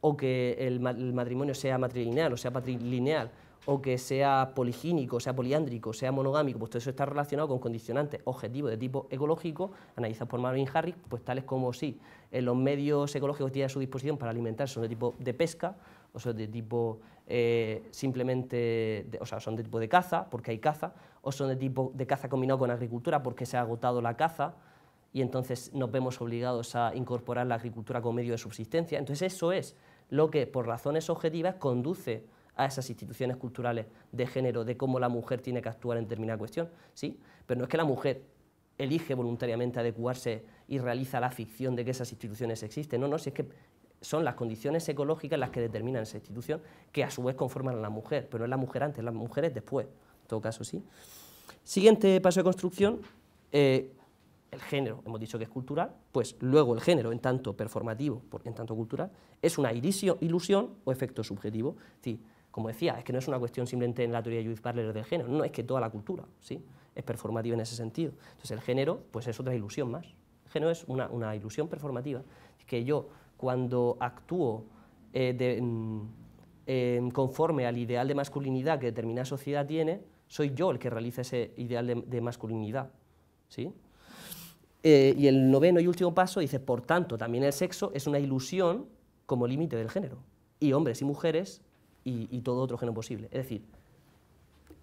[SPEAKER 1] o que el, matrimonio sea matrilineal o sea patrilineal, o que sea poligínico, sea poliándrico, sea monogámico, pues todo eso está relacionado con condicionantes objetivos de tipo ecológico, analizados por Marvin Harris, pues tales como si los medios ecológicos que tiene a su disposición para alimentarse son de tipo de pesca, o son de tipo eh, simplemente, o sea, son de tipo de caza, porque hay caza, o son de tipo de caza combinado con agricultura, porque se ha agotado la caza, y entonces nos vemos obligados a incorporar la agricultura como medio de subsistencia. Entonces eso es lo que, por razones objetivas, conduce a esas instituciones culturales de género, de cómo la mujer tiene que actuar en determinada cuestión, ¿sí? Pero no es que la mujer elige voluntariamente adecuarse y realiza la ficción de que esas instituciones existen, no, no, si es que son las condiciones ecológicas las que determinan esa institución, que a su vez conforman a la mujer, pero no es la mujer antes, las mujeres después, en todo caso, sí. Siguiente paso de construcción, eh, el género, hemos dicho que es cultural, pues luego el género, en tanto performativo, en tanto cultural, es una ilusión o efecto subjetivo. Sí, como decía, es que no es una cuestión simplemente en la teoría de Judith Butler del género, no, es que toda la cultura ¿sí? es performativa en ese sentido. Entonces el género pues es otra ilusión más. El género es una, ilusión performativa, que yo cuando actúo eh, mm, conforme al ideal de masculinidad que determinada sociedad tiene, soy yo el que realiza ese ideal de, masculinidad. ¿sí? Eh, y el noveno y último paso dice, por tanto, también el sexo es una ilusión como límite del género. Y hombres y mujeres y, todo otro género posible. Es decir,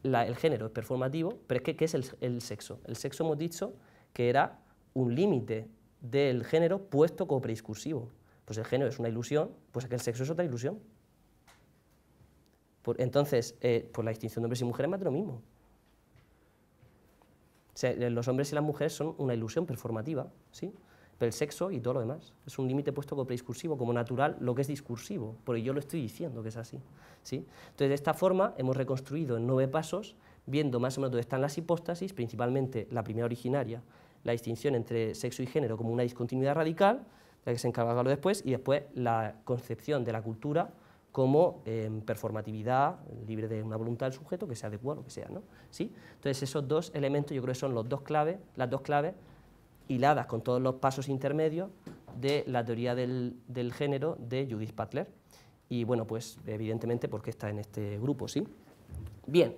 [SPEAKER 1] el género es performativo, pero es que ¿qué es el, el sexo? El sexo hemos dicho que era un límite del género puesto como prediscursivo pues el género es una ilusión, pues aquel sexo es otra ilusión. Por, entonces, eh, la distinción de hombres y mujeres es más de lo mismo. Eh, los hombres y las mujeres son una ilusión performativa, ¿sí? Pero el sexo y todo lo demás. Es un límite puesto como prediscursivo, como natural, lo que es discursivo, porque yo lo estoy diciendo que es así, ¿sí? Entonces, de esta forma, hemos reconstruido en nueve pasos, viendo más o menos dónde están las hipóstasis, principalmente la primera originaria, la distinción entre sexo y género como una discontinuidad radical, la que se encarga de después, y después la concepción de la cultura como em, performatividad, libre de una voluntad del sujeto, que sea adecuado o lo que sea. ¿no? ¿Sí? Entonces esos dos elementos yo creo que son los dos claves, las dos claves hiladas con todos los pasos intermedios de la teoría del, género de Judith Butler. Y bueno, pues evidentemente porque está en este grupo, ¿sí? Bien,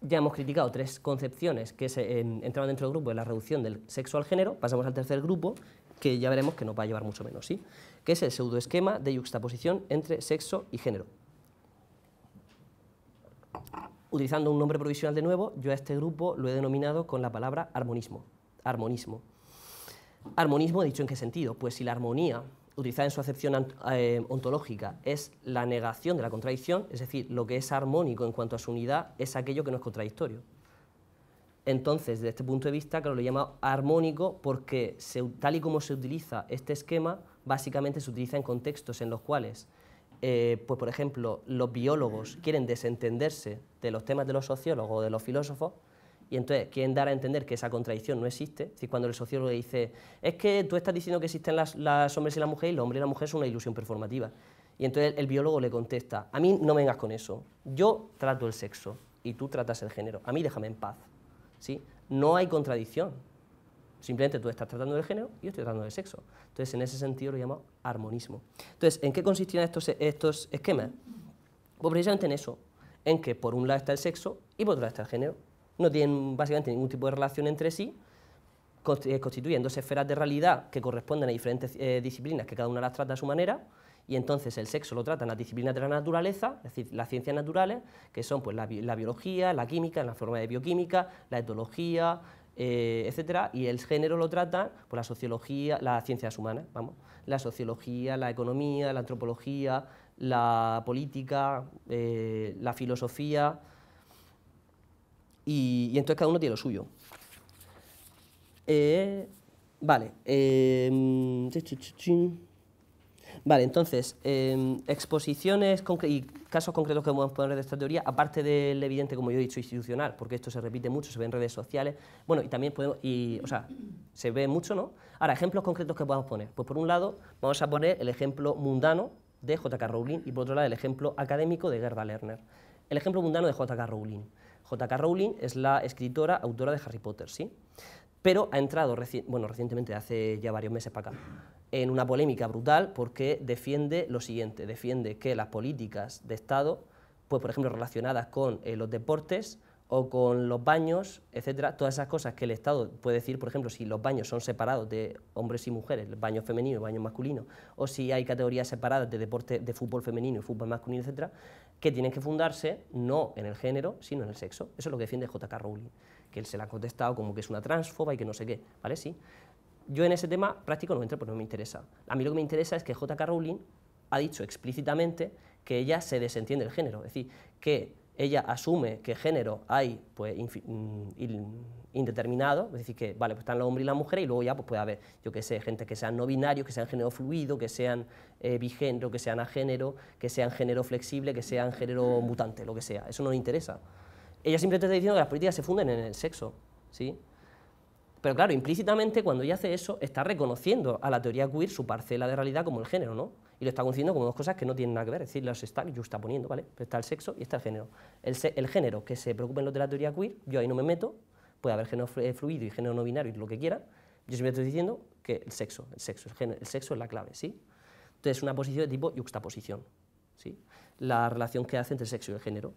[SPEAKER 1] ya hemos criticado tres concepciones que se, em, entraban dentro del grupo de la reducción del sexo al género, pasamos al tercer grupo, que ya veremos que no va a llevar mucho menos, ¿sí? que es el pseudoesquema de yuxtaposición entre sexo y género. Utilizando un nombre provisional de nuevo, yo a este grupo lo he denominado con la palabra armonismo. Armonismo. Armonismo, dicho en qué sentido? Pues si la armonía, utilizada en su acepción eh, ontológica, es la negación de la contradicción, es decir, lo que es armónico en cuanto a su unidad es aquello que no es contradictorio. Entonces, desde este punto de vista, que lo llama armónico porque tal y como se utiliza este esquema, básicamente se utiliza en contextos en los cuales, eh, pues por ejemplo, los biólogos quieren desentenderse de los temas de los sociólogos o de los filósofos, y entonces quieren dar a entender que esa contradicción no existe. Es cuando el sociólogo dice, es que tú estás diciendo que existen las, las hombres y las mujeres, y los hombres y las mujeres son una ilusión performativa. Y entonces el biólogo le contesta, a mí no vengas con eso, yo trato el sexo y tú tratas el género, a mí déjame en paz. No hay contradicción. Simplemente tú estás tratando del género y yo estoy tratando del sexo. Entonces, en ese sentido lo llamo armonismo. Entonces, ¿en qué consistían estos, estos esquemas? Pues precisamente en eso, en que por un lado está el sexo y por otro lado está el género. No tienen básicamente ningún tipo de relación entre sí, eh, constituyen dos esferas de realidad que corresponden a diferentes eh, disciplinas que cada una las trata a su manera, y entonces el sexo lo tratan las disciplinas de la naturaleza, es decir, las ciencias naturales, que son pues, la, biología, la química, la forma de bioquímica, la etología, eh, etcétera, y el género lo tratan pues, la sociología, las ciencias humanas, vamos, la sociología, la economía, la antropología, la política, eh, la filosofía, y, entonces cada uno tiene lo suyo. Eh, vale. Em, Vale, entonces, em, exposiciones y casos concretos que podemos poner de esta teoría, aparte del evidente, como yo he dicho, institucional, porque esto se repite mucho, se ve en redes sociales, bueno, y también podemos, y, o sea, se ve mucho, ¿no? Ahora, ejemplos concretos que podemos poner. Pues por un lado, vamos a poner el ejemplo mundano de J.K. Rowling y por otro lado el ejemplo académico de Gerda Lerner. El ejemplo mundano de J.K. Rowling. J.K. Rowling es la escritora, autora de Harry Potter, ¿sí? Pero ha entrado, bueno, recientemente, hace ya varios meses para acá, en una polémica brutal porque defiende lo siguiente, defiende que las políticas de Estado, pues por ejemplo relacionadas con eh, los deportes o con los baños, etcétera, todas esas cosas que el Estado puede decir, por ejemplo, si los baños son separados de hombres y mujeres, baño femenino y baño masculino o si hay categorías separadas de deporte de fútbol femenino y fútbol masculino, etcétera, que tienen que fundarse no en el género, sino en el sexo. Eso es lo que defiende J.K. Rowling, que él se le ha contestado como que es una transfoba y que no sé qué, ¿vale? Sí yo en ese tema práctico no entro porque no me interesa. A mí lo que me interesa es que J.K. Rowling ha dicho explícitamente que ella se desentiende del género, es decir, que ella asume que género hay pues mm, indeterminado, es decir, que vale, pues están los hombres y las mujeres y luego ya pues puede haber, yo que sé, gente que sean no binarios, que sean género fluido, que sean eh, bigénero, que sean agénero, que sean género flexible, que sean género mutante, lo que sea, eso no le interesa. Ella simplemente está diciendo que las políticas se funden en el sexo, ¿sí? Pero claro, implícitamente cuando ella hace eso, está reconociendo a la teoría queer su parcela de realidad como el género, ¿no? Y lo está conociendo como dos cosas que no tienen nada que ver, es decir, las está, yo ¿vale? está el sexo y está el género. El, género, que se preocupen los de la teoría queer, yo ahí no me meto, puede haber género eh, fluido y género no binario y lo que quiera, yo me estoy diciendo que el sexo, el sexo, el, el sexo es la clave, ¿sí? Entonces, una posición de tipo yuxtaposición, ¿sí? La relación que hace entre el sexo y el género.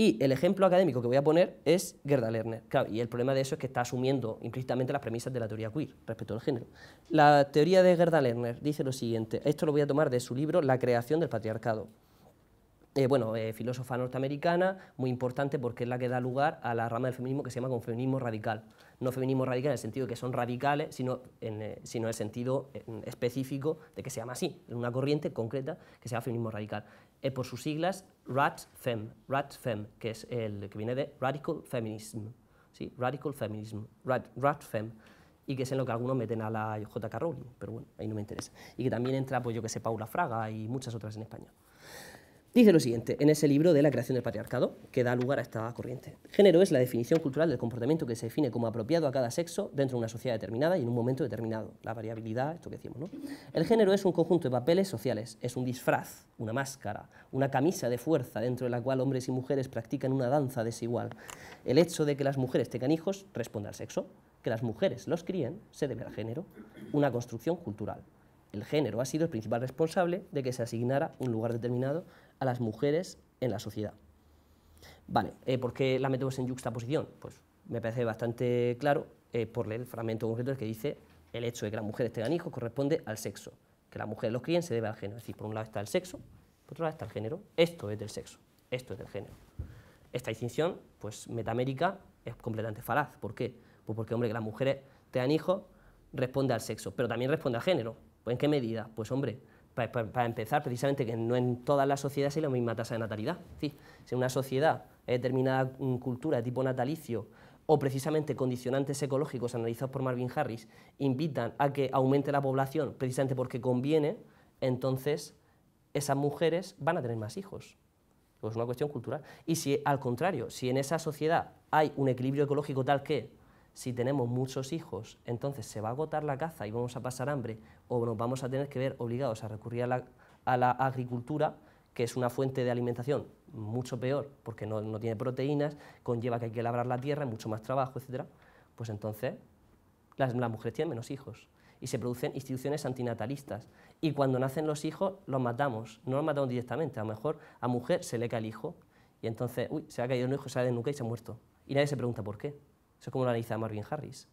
[SPEAKER 1] Y el ejemplo académico que voy a poner es Gerda Lerner. y el problema de eso es que está asumiendo implícitamente las premisas de la teoría queer respecto al género. La teoría de Gerda Lerner dice lo siguiente, esto lo voy a tomar de su libro La creación del patriarcado. Eh, bueno, eh, filósofa norteamericana, muy importante porque es la que da lugar a la rama del feminismo que se llama con feminismo radical. No feminismo radical en el sentido de que son radicales, sino en, eh, sino en el sentido específico de que se llama así, en una corriente concreta que se llama feminismo radical eh, por sus siglas RATFEM, RATFEM, que es el que viene de Radical Feminism, ¿sí? Radical Feminism, y que es en lo que algunos meten a la J.K. Rowling, pero bueno, ahí no me interesa. Y que también entra, pues yo que sé, Paula Fraga y muchas otras en España. Dice lo siguiente, en ese libro de la creación del patriarcado, que da lugar a esta corriente. Género es la definición cultural del comportamiento que se define como apropiado a cada sexo dentro de una sociedad determinada y en un momento determinado. La variabilidad, esto que decimos, ¿no? El género es un conjunto de papeles sociales, es un disfraz, una máscara, una camisa de fuerza dentro de la cual hombres y mujeres practican una danza desigual. El hecho de que las mujeres tengan hijos responde al sexo, que las mujeres los críen se debe al género, una construcción cultural. El género ha sido el principal responsable de que se asignara un lugar determinado a las mujeres en la sociedad. Vale, eh, ¿por qué la metemos en juxtaposición? Pues me parece bastante claro eh, por leer el fragmento concreto que dice el hecho de que las mujeres tengan hijos corresponde al sexo, que las mujeres los críen se debe al género. Es decir, por un lado está el sexo, por otro lado está el género. Esto es del sexo, esto es del género. Esta distinción, pues metamérica, es completamente falaz. ¿Por qué? Pues porque, hombre, que las mujeres tengan hijos responde al sexo, pero también responde al género. Pues, ¿En qué medida? Pues, hombre, para, empezar, precisamente que no en todas las sociedades hay la misma tasa de natalidad. si en una sociedad hay determinada mm, cultura de tipo natalicio o precisamente condicionantes ecológicos analizados por Marvin Harris invitan a que aumente la población precisamente porque conviene, entonces esas mujeres van a tener más hijos. Pues es una cuestión cultural. Y si al contrario, si en esa sociedad hay un equilibrio ecológico tal que si tenemos muchos hijos, entonces se va a agotar la caza y vamos a pasar hambre o nos vamos a tener que ver obligados a recurrir a la, agricultura, que es una fuente de alimentación mucho peor porque no, tiene proteínas, conlleva que hay que labrar la tierra, mucho más trabajo, etc. Pues entonces las, mujeres tienen menos hijos y se producen instituciones antinatalistas. Y cuando nacen los hijos, los matamos. No los matamos directamente, a lo mejor a mujer se le cae el hijo y entonces, se ha caído un hijo, se ha desnucado y se ha muerto. Y nadie se pregunta por qué. Eso es como lo analiza Marvin Harris.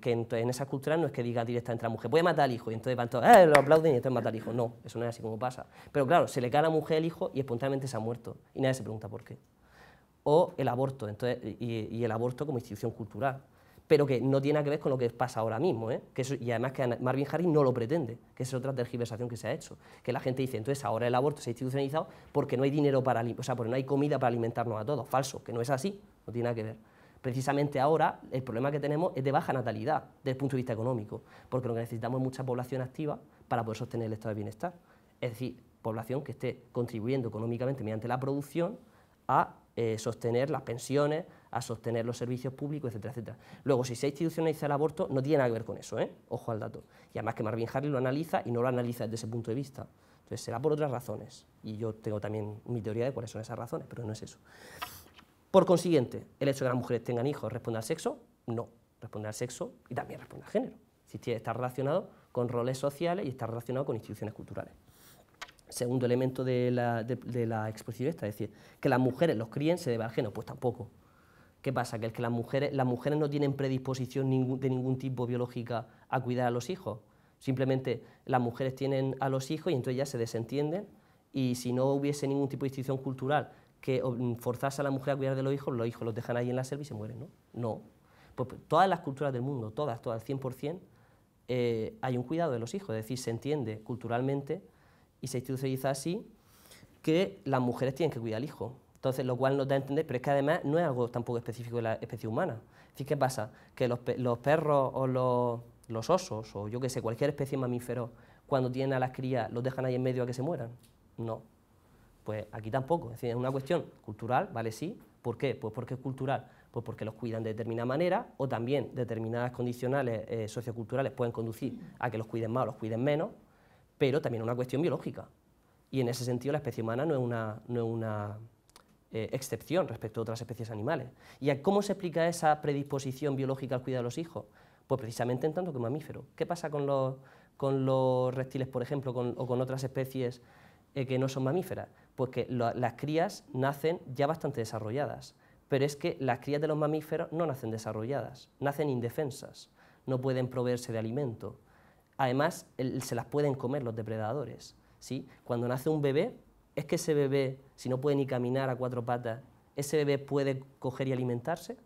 [SPEAKER 1] que en, esas esa cultura no es que diga directamente a la mujer, puede matar al hijo, y entonces eh, lo aplauden y entonces matar al hijo. No, eso no es así como pasa. Pero claro, se le cae a la mujer el hijo y espontáneamente se ha muerto, y nadie se pregunta por qué. O el aborto, entonces, y, el aborto como institución cultural pero que no tiene nada que ver con lo que pasa ahora mismo. ¿eh? Que y además que Marvin Harris no lo pretende, que es otra tergiversación que se ha hecho. Que la gente dice, entonces ahora el aborto se ha institucionalizado porque no hay dinero para, o sea, porque no hay comida para alimentarnos a todos. Falso, que no es así, no tiene nada que ver. Precisamente ahora el problema que tenemos es de baja natalidad desde el punto de vista económico, porque lo que necesitamos es mucha población activa para poder sostener el estado de bienestar. Es decir, población que esté contribuyendo económicamente mediante la producción a eh, sostener las pensiones, a sostener los servicios públicos, etcétera, etcétera. Luego, si se institucionaliza el aborto, no tiene nada que ver con eso, ¿eh? ojo al dato. Y además que Marvin Harley lo analiza y no lo analiza desde ese punto de vista. Entonces será por otras razones. Y yo tengo también mi teoría de cuáles son esas razones, pero no es eso. Por consiguiente, el hecho de que las mujeres tengan hijos responde al sexo, no, responde al sexo y también responde al género. Está relacionado con roles sociales y está relacionado con instituciones culturales. Segundo elemento de la, de, exposición es decir, que las mujeres los críen se debe al género, pues tampoco. ¿Qué pasa? Que, las, mujeres, las mujeres no tienen predisposición de ningún tipo biológica a cuidar a los hijos. Simplemente las mujeres tienen a los hijos y entonces ya se desentienden y si no hubiese ningún tipo de institución cultural que forzase a la mujer a cuidar de los hijos, los hijos los dejan ahí en la selva y se mueren, ¿no? No. Pues, pues todas las culturas del mundo, todas, todas, al 100%, eh, hay un cuidado de los hijos, es decir, se entiende culturalmente y se institucionaliza así que las mujeres tienen que cuidar al hijo. Entonces, lo cual nos da a entender, pero es que además no es algo tampoco específico de la especie humana. Es decir, ¿qué pasa? Que los, los perros o los, los, osos, o yo qué sé, cualquier especie mamífero, cuando tienen a las crías, los dejan ahí en medio a que se mueran. No, pues aquí tampoco, es decir, es una cuestión cultural, ¿vale? Sí. ¿Por qué? Pues porque es cultural. Pues porque los cuidan de determinada manera o también determinadas condicionales eh, socioculturales pueden conducir a que los cuiden más o los cuiden menos, pero también es una cuestión biológica. Y en ese sentido la especie humana no es una, una eh, excepción respecto a otras especies animales. ¿Y cómo se explica esa predisposición biológica al cuidar a los hijos? Pues precisamente en tanto que mamíferos. ¿Qué pasa con los, con los reptiles, por ejemplo, o con otras especies eh, que no son mamíferas? Pues que las crías nacen ya bastante desarrolladas, pero es que las crías de los mamíferos no nacen desarrolladas, nacen indefensas, no pueden proveerse de alimento. Además, se las pueden comer los depredadores. Cuando nace un bebé, es que ese bebé, si no puede ni caminar a cuatro patas, ese bebé puede coger y alimentarse.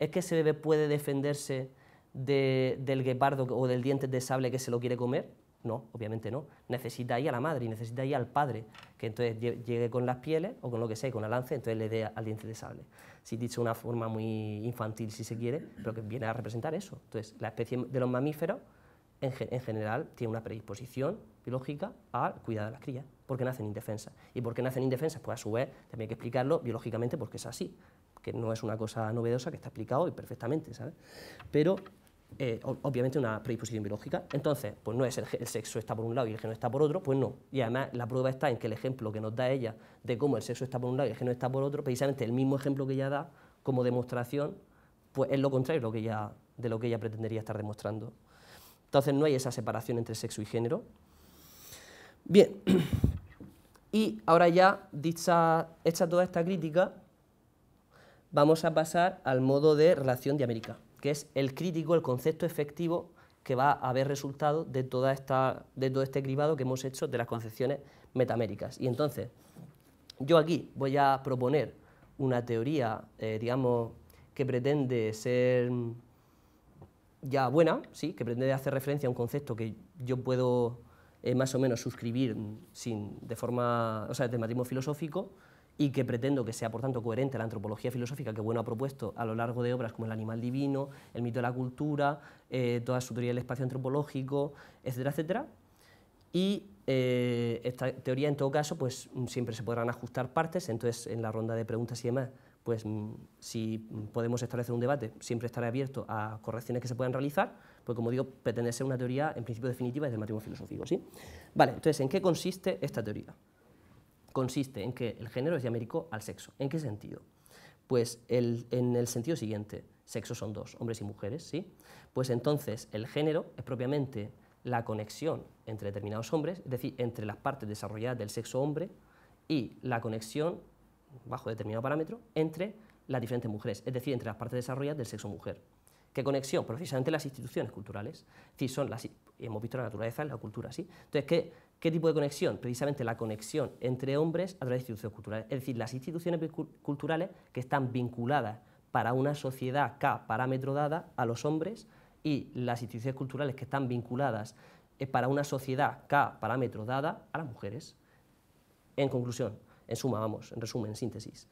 [SPEAKER 1] Es que ese bebé puede defenderse del guepardo o del diente de sable que se lo quiere comer. No, obviamente no. Necesita ahí a la madre y necesita ahí al padre, que entonces llegue con las pieles o con lo que sea, con la lanza, entonces le dé al diente de sable. Si dicho una forma muy infantil, si se quiere, pero que viene a representar eso. Entonces, la especie de los mamíferos, en, general, tiene una predisposición biológica al cuidar de las crías, porque nacen indefensas. ¿Y por qué nacen indefensas? Pues a su vez, también hay que explicarlo biológicamente porque es así, que no es una cosa novedosa que está explicado y perfectamente, ¿sabes? Pero eh, obviamente una predisposición biológica. Entonces, pues no es el, sexo está por un lado y el género está por otro, pues no. Y además la prueba está en que el ejemplo que nos da ella de cómo el sexo está por un lado y el género está por otro, precisamente el mismo ejemplo que ella da como demostración, pues es lo contrario de lo que ella, de lo que ella pretendería estar demostrando. Entonces no hay esa separación entre sexo y género. Bien, y ahora ya, dicha, hecha toda esta crítica, vamos a pasar al modo de relación de América que es el crítico, el concepto efectivo que va a haber resultado de, de todo este cribado que hemos hecho de las concepciones metaméricas. Y entonces, yo aquí voy a proponer una teoría, eh, digamos, que pretende ser ya buena, sí, que pretende hacer referencia a un concepto que yo puedo eh, más o menos suscribir de forma, de matrimonio filosófico, y que pretendo que sea, por tanto, coherente a la antropología filosófica que Bueno ha propuesto a lo largo de obras como El animal divino, El mito de la cultura, eh, toda su teoría del espacio antropológico, etcétera, etcétera. Y eh, esta teoría, en todo caso, pues siempre se podrán ajustar partes, entonces en la ronda de preguntas y demás, pues mm, si podemos establecer un debate, siempre estaré abierto a correcciones que se puedan realizar, pues como digo, pretende ser una teoría en principio definitiva desde el matrimonio filosófico, ¿sí? Vale, entonces, ¿en qué consiste esta teoría? consiste en que el género es diamérico al sexo. ¿En qué sentido? Pues en el sentido siguiente, sexo son dos, hombres y mujeres, ¿sí? Pues entonces el género es propiamente la conexión entre determinados hombres, es decir, entre las partes desarrolladas del sexo hombre y la conexión, bajo determinado parámetro, entre las diferentes mujeres, es decir, entre las partes desarrolladas del sexo mujer. ¿Qué conexión? Pues precisamente las instituciones culturales. Es son las, hemos visto la naturaleza en la cultura, ¿sí? Entonces, ¿qué, ¿Qué tipo de conexión? Precisamente la conexión entre hombres a través de instituciones culturales. Es decir, las instituciones culturales que están vinculadas para una sociedad K parámetro dada a los hombres y las instituciones culturales que están vinculadas eh, para una sociedad K parámetro dada a las mujeres. En conclusión, en suma, vamos, en resumen, en síntesis.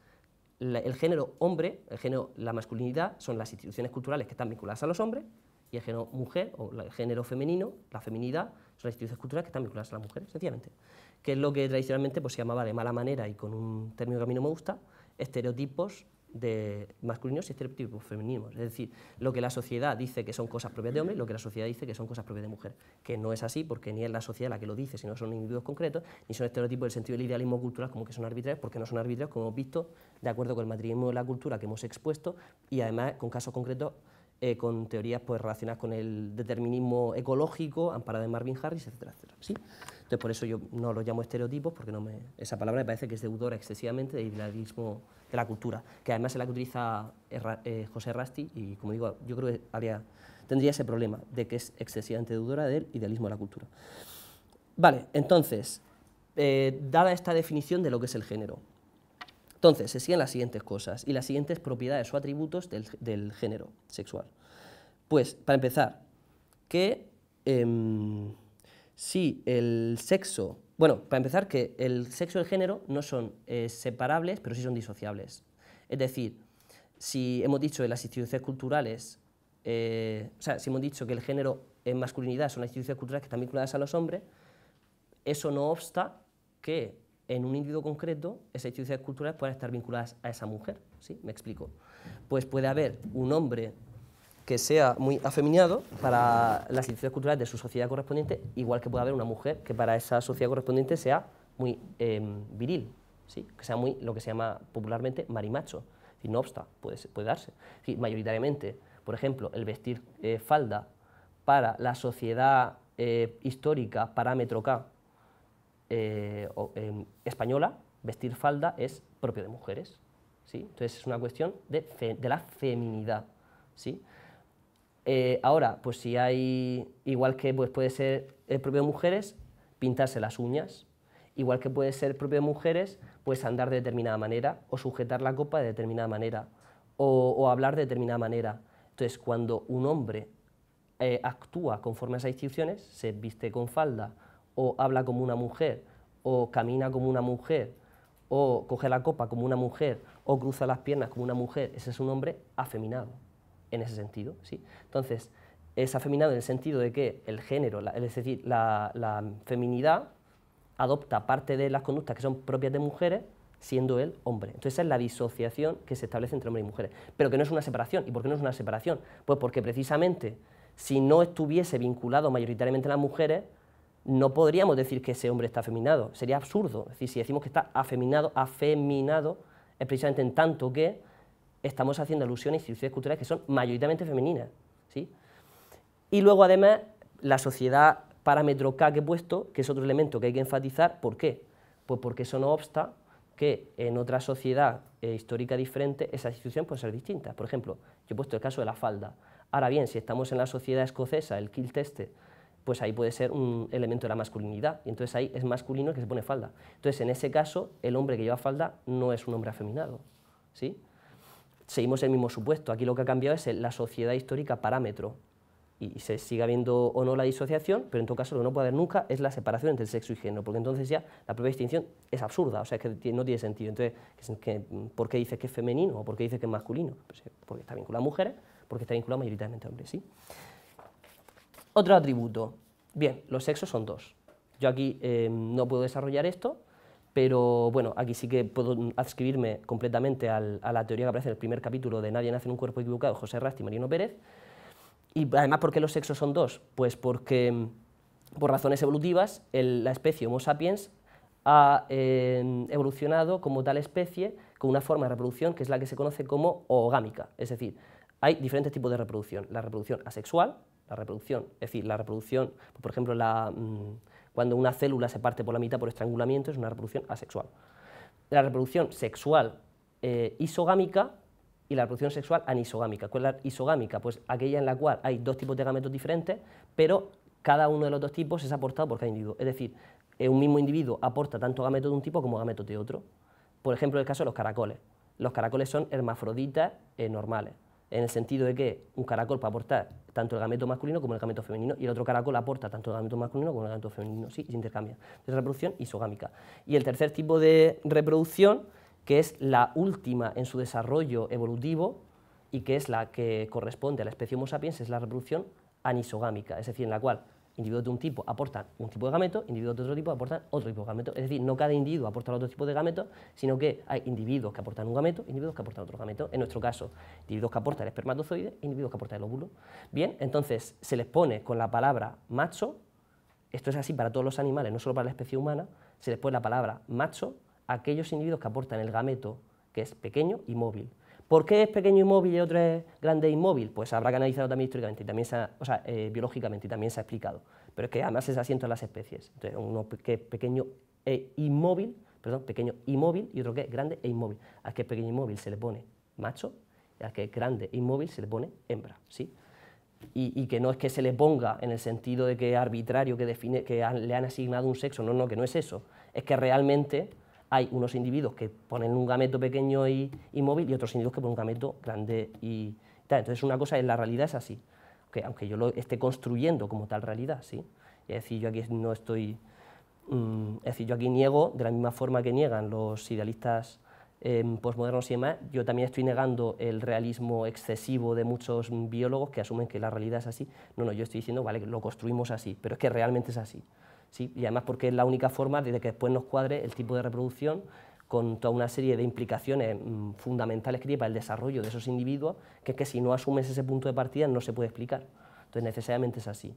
[SPEAKER 1] El género hombre, el género, la masculinidad, son las instituciones culturales que están vinculadas a los hombres, y el género mujer, o el género femenino, la feminidad, son culturales que están vinculadas a las mujeres, sencillamente. Que es lo que tradicionalmente pues, se llamaba de mala manera y con un término que a mí no me gusta, estereotipos de masculinos y estereotipos femeninos. Es decir, lo que la sociedad dice que son cosas propias de hombres, lo que la sociedad dice que son cosas propias de mujer Que no es así, porque ni es la sociedad la que lo dice, sino son individuos concretos, ni son estereotipos del sentido del idealismo cultural como que son arbitrarios, porque no son arbitrarios, como hemos visto, de acuerdo con el matrimonio de la cultura que hemos expuesto, y además con casos concretos eh, con teorías pues, relacionadas con el determinismo ecológico, amparado de Marvin Harris, etcétera, ¿sí? Entonces, por eso yo no lo llamo estereotipos, porque no me, esa palabra me parece que es deudora excesivamente del idealismo de la cultura, que además es la que utiliza eh, eh, José Rasti, y como digo, yo creo que tendría ese problema de que es excesivamente deudora del idealismo de la cultura.
[SPEAKER 2] Vale, entonces,
[SPEAKER 1] dada esta definición de lo que es el género, entonces, se siguen las siguientes cosas y las siguientes propiedades o atributos del, género sexual. Pues, para empezar, que em, si el sexo, bueno, para empezar, que el sexo y el género no son eh, separables, pero sí son disociables. Es decir, si hemos dicho de las instituciones culturales, eh, o sea, si hemos dicho que el género en masculinidad son las instituciones culturales que están vinculadas a los hombres, eso no obsta que en un individuo concreto, esas instituciones culturales pueden estar vinculadas a esa mujer. ¿Sí? ¿Me explico? Pues puede haber un hombre que sea muy afeminado para las instituciones culturales de su sociedad correspondiente, igual que puede haber una mujer que para esa sociedad correspondiente sea muy em, viril, ¿sí? que sea muy lo que se llama popularmente marimacho. Y no obsta, puede, puede darse. mayoritariamente, por ejemplo, el vestir eh, falda para la sociedad eh, histórica parámetro K, eh, em, española, vestir falda es propio de mujeres. ¿sí? Entonces es una cuestión de, la feminidad. ¿sí? Eh, ahora, pues si hay, igual que pues, puede ser el propio de mujeres, pintarse las uñas, igual que puede ser propio de mujeres, pues andar de determinada manera, o sujetar la copa de determinada manera, o, hablar de determinada manera. Entonces, cuando un hombre eh, actúa conforme a esas instituciones, se viste con falda o habla como una mujer, o camina como una mujer, o coge la copa como una mujer, o cruza las piernas como una mujer, ese es un hombre afeminado, en ese sentido. ¿sí? Entonces, es afeminado en el sentido de que el género, es decir, la, la feminidad, adopta parte de las conductas que son propias de mujeres, siendo él hombre. Entonces, esa es la disociación que se establece entre hombres y mujeres. Pero que no es una separación. ¿Y por qué no es una separación? Pues porque precisamente si no estuviese vinculado mayoritariamente a las mujeres, no podríamos decir que ese hombre está afeminado, sería absurdo. si decimos que está afeminado, afeminado, es precisamente en tanto que estamos haciendo alusión a instituciones culturales que son mayoritariamente femeninas. ¿sí? Y luego, además, la sociedad parámetro K que he puesto, que es otro elemento que hay que enfatizar, ¿por qué? Pues porque eso no obsta que en otra sociedad eh, histórica diferente esa institución puede ser distinta. Por ejemplo, yo he puesto el caso de la falda. Ahora bien, si estamos en la sociedad escocesa, el kilt este, pues ahí puede ser un elemento de la masculinidad, y entonces ahí es masculino el que se pone falda. Entonces, en ese caso, el hombre que lleva falda no es un hombre afeminado, ¿sí? Seguimos el mismo supuesto, aquí lo que ha cambiado es la sociedad histórica parámetro, y se sigue habiendo o no la disociación, pero en todo caso lo que no puede haber nunca es la separación entre el sexo y género, porque entonces ya la propia distinción es absurda, o sea, que no tiene sentido. Entonces, ¿por qué dices que es femenino o por qué dices que es masculino? Pues, eh, porque está vinculado a mujeres, porque está vinculado mayoritariamente a hombres, ¿sí? Otro atributo. Bien, los sexos son dos. Yo aquí eh, no puedo desarrollar esto, pero bueno, aquí sí que puedo adscribirme completamente a la teoría que aparece en el primer capítulo de Nadie nace en un cuerpo equivocado, José Rasti y Marino Pérez. Y además, ¿por qué los sexos son dos? Pues porque, mm, por razones evolutivas, la especie Homo sapiens ha eh, evolucionado como tal especie con una forma de reproducción que es la que se conoce como oogámica. Es decir, hay diferentes tipos de reproducción. La reproducción asexual, la reproducción. Es decir, la reproducción, por ejemplo, mm, cuando una célula se parte por la mitad por estrangulamiento es una reproducción asexual. La reproducción sexual eh, isogámica y la reproducción sexual anisogámica. ¿Cuál es la isogámica? Pues aquella en la cual hay dos tipos de gametos diferentes, pero cada uno de los dos tipos es aportado por cada individuo. Es decir, eh, un mismo individuo aporta tanto gameto de un tipo como gameto de otro. Por ejemplo, el caso de los caracoles. Los caracoles son hermafroditas eh, normales en el sentido de que un caracol puede aportar tanto el gameto masculino como el gameto femenino, y el otro caracol aporta tanto el gameto masculino como el gameto femenino, sí, se intercambia. Es reproducción isogámica. Y el tercer tipo de reproducción, que es la última en su desarrollo evolutivo y que es la que corresponde a la especie Homo sapiens, es la reproducción anisogámica, es decir, en la cual individuos de un tipo aportan un tipo de gameto, individuos de otro tipo aportan otro tipo de gameto. Es decir, no cada individuo aporta otro tipo de gameto, sino que hay individuos que aportan un gameto, individuos que aportan otro gameto. En nuestro caso, individuos que aportan el espermatozoide, individuos que aportan el óvulo. Bien, entonces se les pone con la palabra macho, esto es así para todos los animales, no solo para la especie humana, se les pone la palabra macho a aquellos individuos que aportan el gameto, que es pequeño y móvil. ¿Por qué es pequeño inmóvil y otro es grande inmóvil? Pues habrá que analizarlo también históricamente, y también o sea, eh, biológicamente, y también se ha explicado. Pero es que además es asiento en las especies. Entonces, uno que es pequeño e inmóvil, perdón, pequeño inmóvil y otro que es grande e inmóvil. Al que es pequeño inmóvil se le pone macho y al que es grande e inmóvil se le pone hembra. ¿sí? Y, que no es que se le ponga en el sentido de que es arbitrario, que, define, que le han asignado un sexo, no, no, que no es eso. Es que realmente hay unos individuos que ponen un gameto pequeño y, y móvil y otros individuos que ponen un gameto grande y tal. Entonces una cosa es la realidad es así, aunque yo lo esté construyendo como tal realidad, ¿sí? Es decir, yo aquí no estoy... Mm, es decir, yo aquí niego, de la misma forma que niegan los idealistas em, postmodernos y demás, yo también estoy negando el realismo excesivo de muchos biólogos que asumen que la realidad es así. No, no, yo estoy diciendo, vale, lo construimos así, pero es que realmente es así. ¿sí? y además porque es la única forma de que después nos cuadre el tipo de reproducción con toda una serie de implicaciones mm, fundamentales que tiene para el desarrollo de esos individuos, que es que si no asumes ese punto de partida no se puede explicar. Entonces necesariamente es así,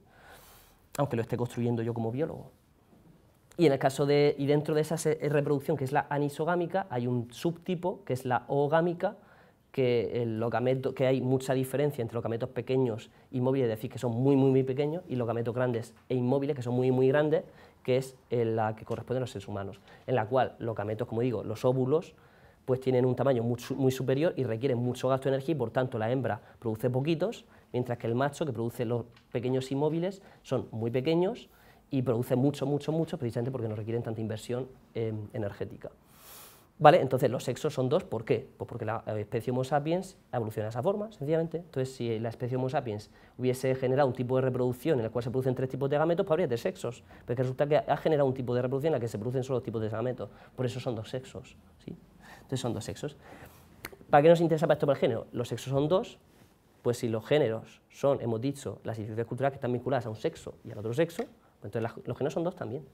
[SPEAKER 1] aunque lo esté construyendo yo como biólogo. Y en el caso de, y dentro de esa eh, reproducción, que es la anisogámica, hay un subtipo, que es la oogámica, que, que hay mucha diferencia entre gametos pequeños y móviles, es decir, que son muy, muy, muy pequeños, y gametos grandes e inmóviles, que son muy, muy grandes, que es eh, la que corresponde a los seres humanos, en la cual gametos, como digo, los óvulos, pues tienen un tamaño muy, superior y requieren mucho gasto de energía y por tanto la hembra produce poquitos, mientras que el macho, que produce los pequeños inmóviles, son muy pequeños y produce mucho, mucho, mucho, precisamente porque no requieren tanta inversión eh, energética. ¿Vale? Entonces los sexos son dos, ¿por qué? Pues porque la especie Homo sapiens evoluciona de esa forma, sencillamente. Entonces si la especie Homo sapiens hubiese generado un tipo de reproducción en la cual se producen tres tipos de gametos, pues habría tres sexos. Porque resulta que ha generado un tipo de reproducción en la que se producen solo tipos de gametos. Por eso son dos sexos, ¿sí? Entonces son dos sexos. ¿Para qué nos interesa para esto para el género? Los sexos son dos, pues si los géneros son, hemos dicho, las instituciones culturales que están vinculadas a un sexo y al otro sexo, pues entonces los géneros son dos también.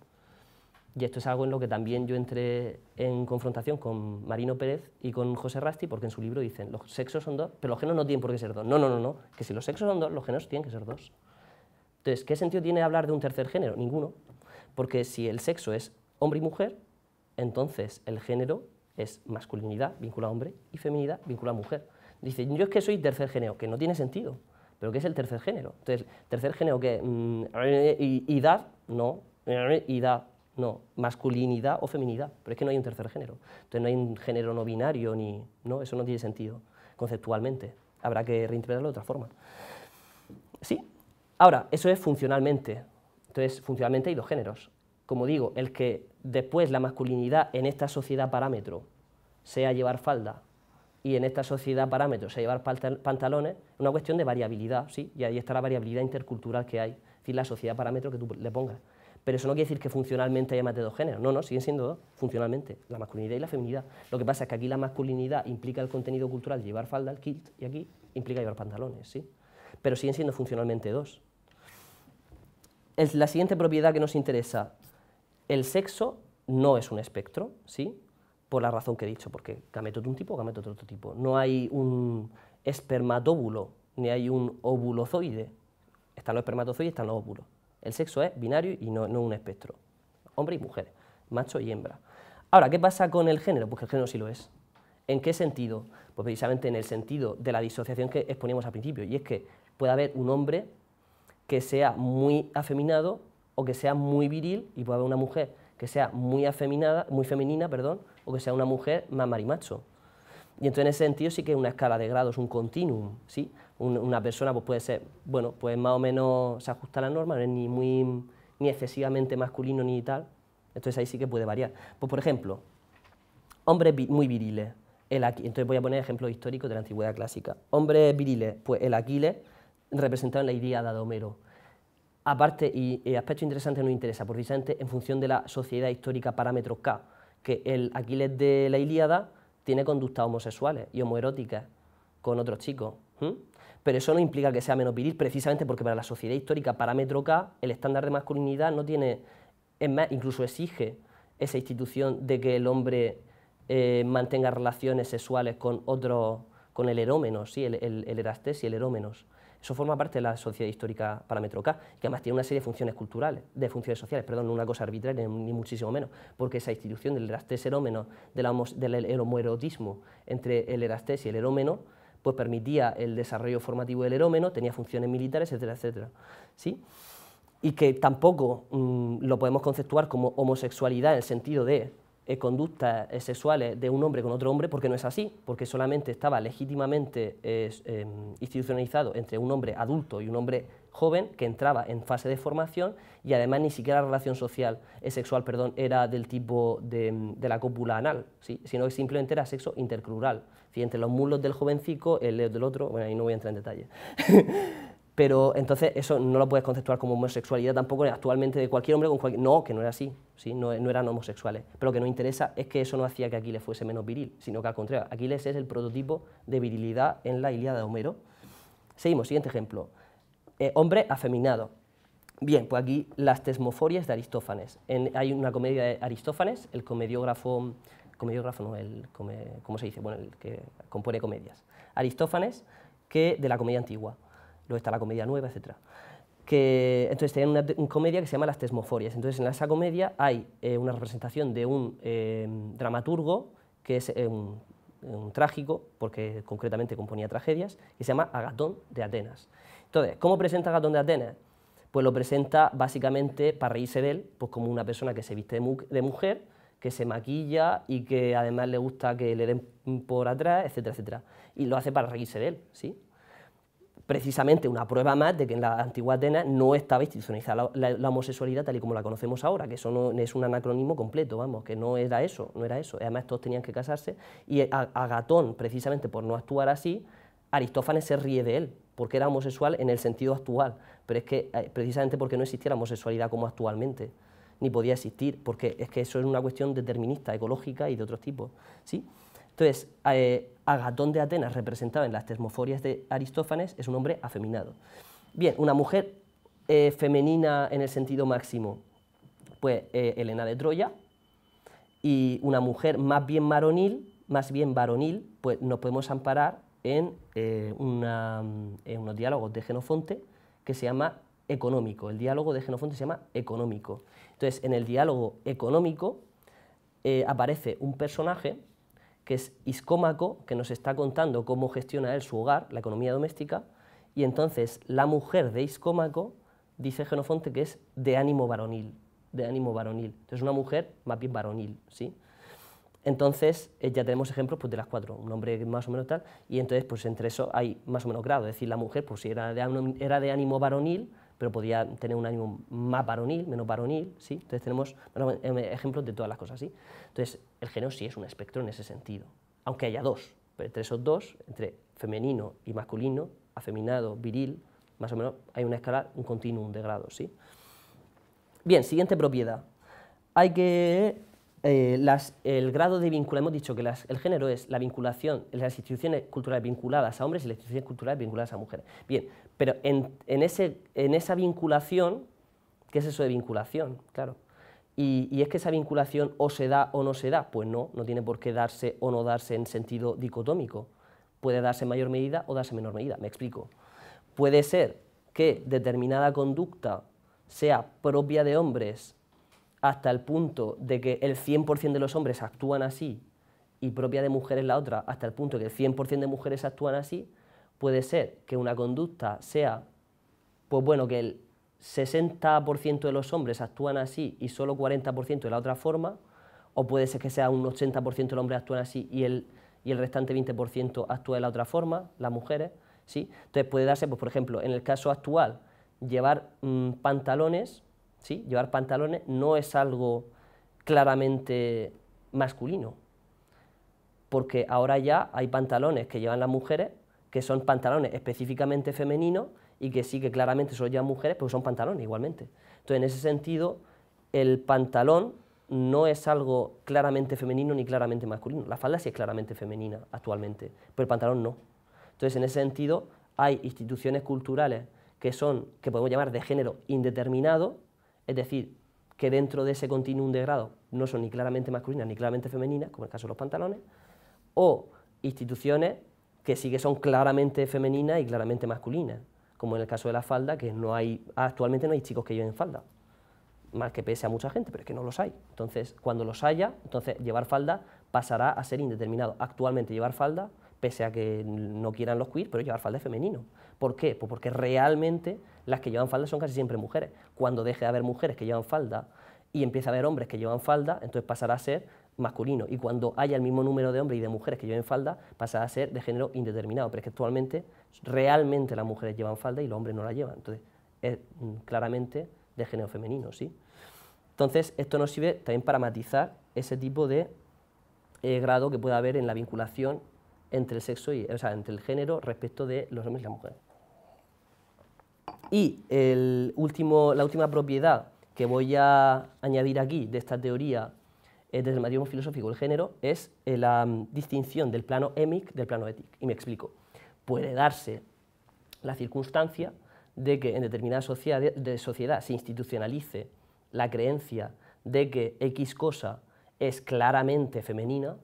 [SPEAKER 1] Y esto es algo en lo que también yo entré en confrontación con Marino Pérez y con José Rasti, porque en su libro dicen, los sexos son dos, pero los géneros no tienen por qué ser dos. No, no, no, no, que si los sexos son dos, los géneros tienen que ser dos. Entonces, ¿qué sentido tiene hablar de un tercer género? Ninguno. Porque si el sexo es hombre y mujer, entonces el género es masculinidad vinculada a hombre y feminidad vinculada a mujer. Dice, yo es que soy tercer género, que no tiene sentido. ¿Pero qué es el tercer género? Entonces, tercer género que... Mm, y, y, edad, no. Y edad, no, masculinidad o feminidad, pero es que no hay un tercer género. Entonces no hay un género no binario, ni, no, eso no tiene sentido conceptualmente. Habrá que reinterpretarlo de otra forma. Sí, ahora, eso es funcionalmente. Entonces, funcionalmente hay dos géneros. Como digo, el que después la masculinidad en esta sociedad parámetro sea llevar falda y en esta sociedad parámetro sea llevar pantalones, es una cuestión de variabilidad, ¿sí? Y ahí está la variabilidad intercultural que hay, es la sociedad parámetro que tú le pongas pero eso no quiere decir que funcionalmente haya más de dos géneros. No, no, siguen siendo dos, funcionalmente, la masculinidad y la feminidad. Lo que pasa es que aquí la masculinidad implica el contenido cultural llevar falda, el kilt, y aquí implica llevar pantalones, ¿sí? Pero siguen siendo funcionalmente dos. Es la siguiente propiedad que nos interesa, el sexo no es un espectro, ¿sí? Por la razón que he dicho, porque gameto de un tipo, gameto de otro tipo. No hay un espermatóbulo, ni hay un ovulozoide. Están los espermatozoides, están los óvulos. El sexo es binario y no, un espectro. Hombre y mujer, macho y hembra. Ahora, ¿qué pasa con el género? Pues que el género sí lo es. ¿En qué sentido? Pues precisamente en el sentido de la disociación que exponíamos al principio, y es que puede haber un hombre que sea muy afeminado o que sea muy viril, y puede haber una mujer que sea muy afeminada, muy femenina, perdón, o que sea una mujer más marimacho. Y entonces en ese sentido sí que es una escala de grados, un continuum, ¿sí? una persona pues puede ser, bueno, pues más o menos se ajusta a la norma, no es ni muy ni excesivamente masculino ni tal. Entonces ahí sí que puede variar. Pues por ejemplo, hombres muy viriles. El entonces voy a poner ejemplos históricos de la antigüedad clásica. Hombres viriles, pues el Aquiles, representado en la Ilíada de Homero. Aparte, y, aspecto interesante nos interesa, precisamente en función de la sociedad histórica parámetros K, que el Aquiles de la Ilíada tiene conductas homosexuales y homoeróticas con otros chicos pero eso no implica que sea menos viril, precisamente porque para la sociedad histórica parámetro K, el estándar de masculinidad no tiene, incluso exige esa institución de que el hombre eh, mantenga relaciones sexuales con otro, con el erómenos, ¿sí? el, el, y el erómenos. Eso forma parte de la sociedad histórica parámetro K, que además tiene una serie de funciones culturales, de funciones sociales, perdón, no una cosa arbitraria, ni muchísimo menos, porque esa institución del erastés erómeno, del, del entre el erastés y el erómeno, pues permitía el desarrollo formativo del erómeno, tenía funciones militares, etcétera, etcétera. ¿Sí? Y que tampoco mm, lo podemos conceptuar como homosexualidad en el sentido de eh, conductas sexuales de un hombre con otro hombre, porque no es así, porque solamente estaba legítimamente eh, em, institucionalizado entre un hombre adulto y un hombre joven que entraba en fase de formación y además ni siquiera la relación social, eh, sexual perdón, era del tipo de, mm, la cópula anal, sino que simplemente era sexo intercrural, entre los muslos del jovencico, el del otro, bueno, ahí no voy a entrar en detalle. Pero entonces eso no lo puedes conceptuar como homosexualidad tampoco actualmente de cualquier hombre con cualquier... No, que no era así, ¿sí? no, eran homosexuales. Pero lo que nos interesa es que eso no hacía que Aquiles fuese menos viril, sino que al contrario, Aquiles es el prototipo de virilidad en la Ilíada de Homero. Seguimos, siguiente ejemplo. Eh, hombre afeminado. Bien, pues aquí las tesmoforias de Aristófanes. hay una comedia de Aristófanes, el comediógrafo, comediógrafo no, ¿cómo se dice? Bueno, el que compone comedias. Aristófanes, que de la comedia antigua. Luego está la comedia nueva, etc. Que, entonces tienen una, comedia que se llama Las Tesmoforias. Entonces en esa comedia hay eh, una representación de un eh, dramaturgo, que es un, un, trágico, porque concretamente componía tragedias, que se llama Agatón de Atenas. Entonces, ¿cómo presenta Gatón de Atenas? Pues lo presenta básicamente, para reírse de él, pues como una persona que se viste de, mujer, que se maquilla y que además le gusta que le den por atrás, etcétera, etcétera. Y lo hace para reírse de él, ¿sí? precisamente una prueba más de que en la antigua Atenas no estaba institucionalizada la, homosexualidad tal y como la conocemos ahora, que eso no es un anacronismo completo, vamos, que no era eso, no era eso. Además todos tenían que casarse y Gatón, precisamente por no actuar así, Aristófanes se ríe de él, porque era homosexual en el sentido actual, pero es que eh, precisamente porque no existía la homosexualidad como actualmente, ni podía existir, porque es que eso es una cuestión determinista, ecológica y de otro tipo. ¿sí? Entonces, eh, Agatón de Atenas, representado en las termoforias de Aristófanes, es un hombre afeminado. Bien, una mujer eh, femenina en el sentido máximo, pues Elena de Troya, y una mujer más bien varonil, más bien varonil, pues nos podemos amparar eh, en, unos diálogos de Genofonte que se llama económico. El diálogo de Genofonte se llama económico. Entonces, en el diálogo económico eh, aparece un personaje que es Iscómaco, que nos está contando cómo gestiona él su hogar, la economía doméstica, y entonces la mujer de Iscómaco dice Genofonte que es de ánimo varonil, de ánimo varonil. Entonces, una mujer más bien varonil, ¿sí? Entonces eh, ya tenemos ejemplos pues, de las cuatro, un hombre más o menos tal, y entonces pues entre eso hay más o menos grado, es decir, la mujer pues si era de, era de ánimo varonil, pero podía tener un ánimo más varonil, menos varonil, ¿sí? Entonces tenemos em, ejemplos de todas las cosas, ¿sí? Entonces el género sí es un espectro en ese sentido, aunque haya dos, pero entre esos dos, entre femenino y masculino, afeminado, viril, más o menos hay una escala, un continuum de grados, ¿sí? Bien, siguiente propiedad. Hay que eh, las, el grado de vinculación hemos dicho que el género es la vinculación, las instituciones culturales vinculadas a hombres y las instituciones culturales vinculadas a mujeres. Bien, pero en, ese, en esa vinculación, ¿qué es eso de vinculación? Claro. Y, y, es que esa vinculación o se da o no se da. Pues no, no tiene por qué darse o no darse en sentido dicotómico. Puede darse en mayor medida o darse en menor medida. Me explico. Puede ser que determinada conducta sea propia de hombres hasta el punto de que el 100% de los hombres actúan así y propia de mujeres la otra, hasta el punto de que el 100% de mujeres actúan así, puede ser que una conducta sea, pues bueno, que el 60% de los hombres actúan así y solo 40% de la otra forma, o puede ser que sea un 80% de los hombres actúan así y el, restante 20% actúa de la otra forma, las mujeres, ¿sí? Entonces puede darse, pues, por ejemplo, en el caso actual, llevar mm, pantalones ¿sí? Llevar pantalones no es algo claramente masculino, porque ahora ya hay pantalones que llevan las mujeres, que son pantalones específicamente femeninos y que sí que claramente solo llevan mujeres, pero son pantalones igualmente. Entonces, en ese sentido, el pantalón no es algo claramente femenino ni claramente masculino. La falda sí es claramente femenina actualmente, pero el pantalón no. Entonces, en ese sentido, hay instituciones culturales que son, que podemos llamar de género indeterminado, es decir, que dentro de ese continuum de grado no son ni claramente masculinas ni claramente femeninas, como en el caso de los pantalones, o instituciones que sí que son claramente femeninas y claramente masculinas, como en el caso de la falda, que no hay, actualmente no hay chicos que lleven falda, más que pese a mucha gente, pero es que no los hay. Entonces, cuando los haya, entonces llevar falda pasará a ser indeterminado. Actualmente llevar falda, pese a que no quieran los queer, pero llevar falda es femenino. ¿Por qué? Pues porque realmente las que llevan falda son casi siempre mujeres. Cuando deje de haber mujeres que llevan falda y empiece a haber hombres que llevan falda, entonces pasará a ser masculino. Y cuando haya el mismo número de hombres y de mujeres que lleven falda, pasará a ser de género indeterminado. Pero es que actualmente realmente las mujeres llevan falda y los hombres no la llevan. Entonces es mm, claramente de género femenino, ¿sí? Entonces esto nos sirve también para matizar ese tipo de eh, grado que puede haber en la vinculación entre el sexo y, o sea, entre el género respecto de los hombres y las mujeres. Y el último, la última propiedad que voy a añadir aquí de esta teoría eh, desde el materialismo filosófico del género es eh, la mm, distinción del plano emic del plano ético. Y me explico. Puede darse la circunstancia de que en determinada sociedad, se institucionalice la creencia de que X cosa es claramente femenina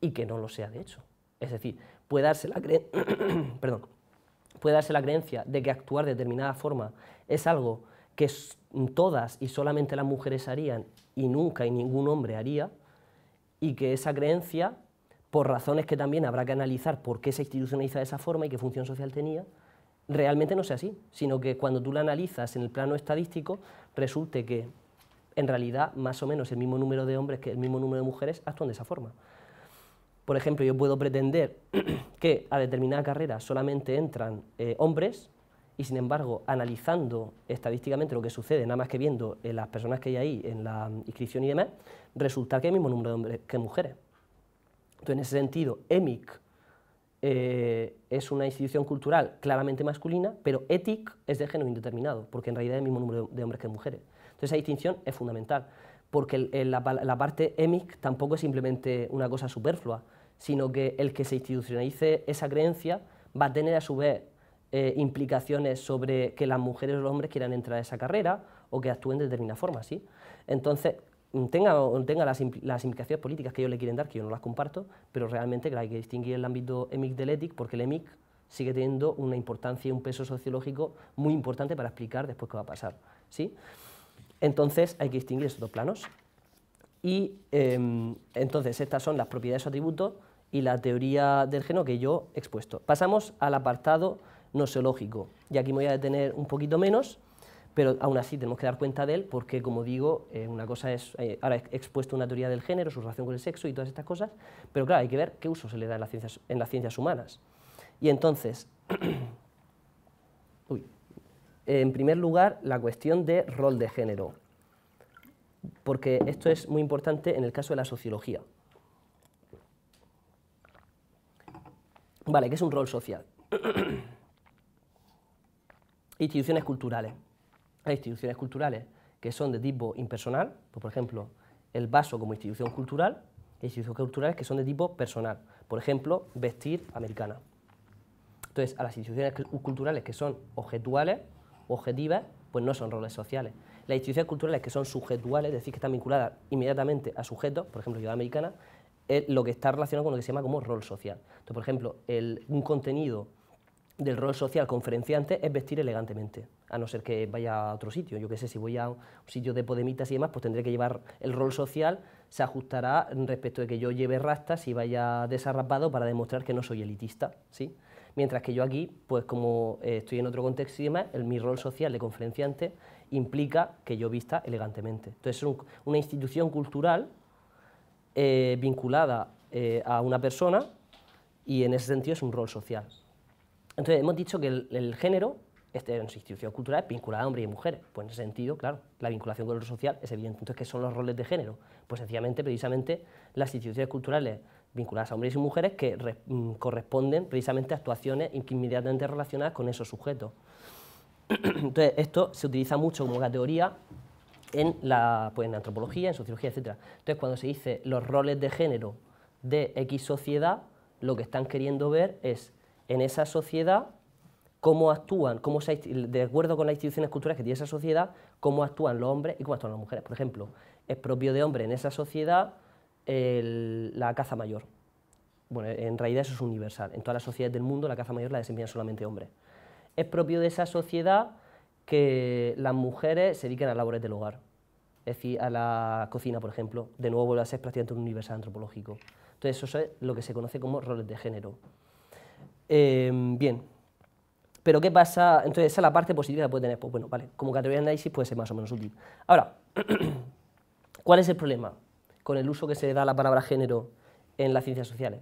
[SPEAKER 1] y que no lo sea de hecho. Es decir, puede darse la, creencia... Perdón puede darse la creencia de que actuar de determinada forma es algo que todas y solamente las mujeres harían y nunca y ningún hombre haría, y que esa creencia, por razones que también habrá que analizar por qué se institucionaliza de esa forma y qué función social tenía, realmente no sea así, sino que cuando tú la analizas en el plano estadístico, resulte que en realidad más o menos el mismo número de hombres que el mismo número de mujeres actúan de esa forma. Por ejemplo, yo puedo pretender que a determinada carrera solamente entran eh, hombres y, sin embargo, analizando estadísticamente lo que sucede, nada más que viendo eh, las personas que hay ahí en la mm, inscripción y demás, resulta que hay el mismo número de hombres que mujeres. Entonces, en ese sentido, EMIC eh, es una institución cultural claramente masculina, pero ETIC es de género indeterminado, porque en realidad hay el mismo número de hombres que mujeres. Entonces, esa distinción es fundamental, porque la, la parte EMIC tampoco es simplemente una cosa superflua, sino que el que se institucionalice esa creencia va a tener a su vez eh, implicaciones sobre que las mujeres o los hombres quieran entrar a esa carrera o que actúen de determinada forma, ¿sí? Entonces, mm, tenga, tenga las, implicaciones políticas que ellos le quieren dar, que yo no las comparto, pero realmente hay que distinguir el ámbito EMIC del ETIC, porque el EMIC sigue teniendo una importancia y un peso sociológico muy importante para explicar después qué va a pasar, ¿sí? Entonces, hay que distinguir esos dos planos. Y em, entonces estas son las propiedades o atributos y la teoría del género que yo he expuesto. Pasamos al apartado nosológico. y aquí me voy a detener un poquito menos, pero aún así tenemos que dar cuenta de él porque, como digo, eh, una cosa es, eh, ahora he expuesto una teoría del género, su relación con el sexo y todas estas cosas, pero claro, hay que ver qué uso se le da en las ciencias, en las ciencias humanas. Y entonces, uy, en primer lugar, la cuestión de rol de género porque esto es muy importante en el caso de la sociología. Vale, que es un rol social? instituciones culturales. Hay instituciones culturales que son de tipo impersonal, pues, por ejemplo, el vaso como institución cultural, instituciones culturales que son de tipo personal, por ejemplo, vestir americana. Entonces, a las instituciones culturales que son objetuales, objetivas, pues no son roles sociales. Las instituciones culturales que son sujetuales, es decir, que están vinculadas inmediatamente a sujetos, por ejemplo, ciudad americana, es lo que está relacionado con lo que se llama como rol social. por ejemplo, el, un contenido del rol social conferenciante es vestir elegantemente, a no ser que vaya a otro sitio. Yo qué sé, si voy a un sitio de podemitas y demás, pues tendré que llevar el rol social, se ajustará respecto de que yo lleve rastas y vaya desarrapado para demostrar que no soy elitista, ¿sí? Mientras que yo aquí, pues como eh, estoy en otro contexto y demás, el, mi rol social de conferenciante implica que yo vista elegantemente. Entonces es una institución cultural eh, vinculada eh, a una persona y en ese sentido es un rol social. Entonces hemos dicho que el, género este, es en su institución cultural vinculada a hombres y mujeres. Pues en ese sentido, claro, la vinculación con el rol social es evidente. Entonces, ¿qué son los roles de género? Pues sencillamente, precisamente, las instituciones culturales vinculadas a hombres y mujeres que mm, corresponden precisamente a actuaciones inmediatamente relacionadas con esos sujetos. Entonces, esto se utiliza mucho como categoría pues, en la, antropología, en sociología, etc. Entonces, cuando se dice los roles de género de X sociedad, lo que están queriendo ver es en esa sociedad cómo actúan, cómo se, de acuerdo con las instituciones culturales que tiene esa sociedad, cómo actúan los hombres y cómo actúan las mujeres. Por ejemplo, es propio de hombre en esa sociedad la caza mayor. Bueno, en realidad eso es universal. En todas las sociedades del mundo la caza mayor la desempeñan solamente hombres es propio de esa sociedad que las mujeres se dediquen a labores del hogar, es decir, a la cocina, por ejemplo. De nuevo vuelve a ser prácticamente un universo antropológico. Entonces eso es lo que se conoce como roles de género. Em, bien, pero ¿qué pasa? Entonces esa es la parte positiva que puede tener. Pues, bueno, vale, como categoría de análisis puede ser más o menos útil. Ahora, ¿cuál es el problema con el uso que se da a la palabra género en las ciencias sociales?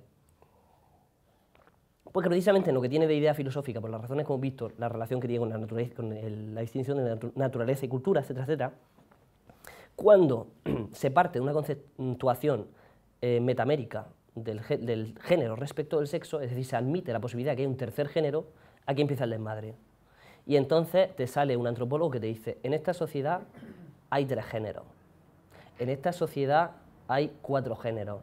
[SPEAKER 1] Porque precisamente en lo que tiene de idea filosófica, por las razones que hemos visto, la relación que tiene con la, naturaleza, la distinción de naturaleza y cultura, etcétera, cuando se parte de una conceptuación eh, metamérica del, género respecto del sexo, es decir, se admite la posibilidad de que hay un tercer género, aquí empieza el desmadre. Y entonces te sale un antropólogo que te dice, en esta sociedad hay tres géneros, en esta sociedad hay cuatro géneros.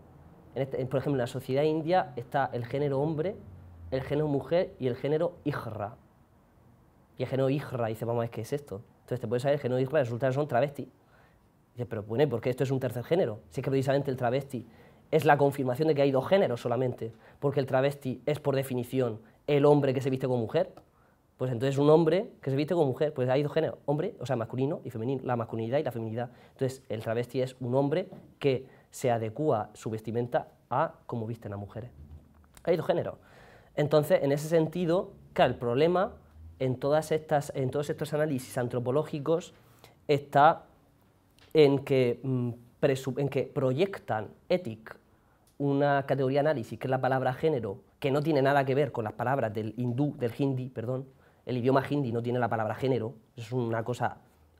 [SPEAKER 1] Este, por ejemplo, en la sociedad india está el género hombre, el género mujer y el género hijra. Y el género hijra, dice, vamos a ver qué es esto. Entonces te puedes saber el género hijra, resulta que son travesti. Dice, pero bueno, ¿por qué esto es un tercer género? Si es que precisamente el travesti es la confirmación de que hay dos géneros solamente, porque el travesti es por definición el hombre que se viste como mujer, pues entonces un hombre que se viste como mujer, pues hay dos géneros, hombre, o sea, masculino y femenino, la masculinidad y la feminidad. Entonces el travesti es un hombre que se adecua su vestimenta a cómo visten las mujeres. Hay dos géneros. Entonces, en ese sentido, el problema en, todos estos análisis antropológicos está mm, en que, proyectan ethic, una categoría de análisis, que es la palabra género, que no tiene nada que ver con las palabras del hindú, del hindi, perdón, el idioma hindi no tiene la palabra género, es una cosa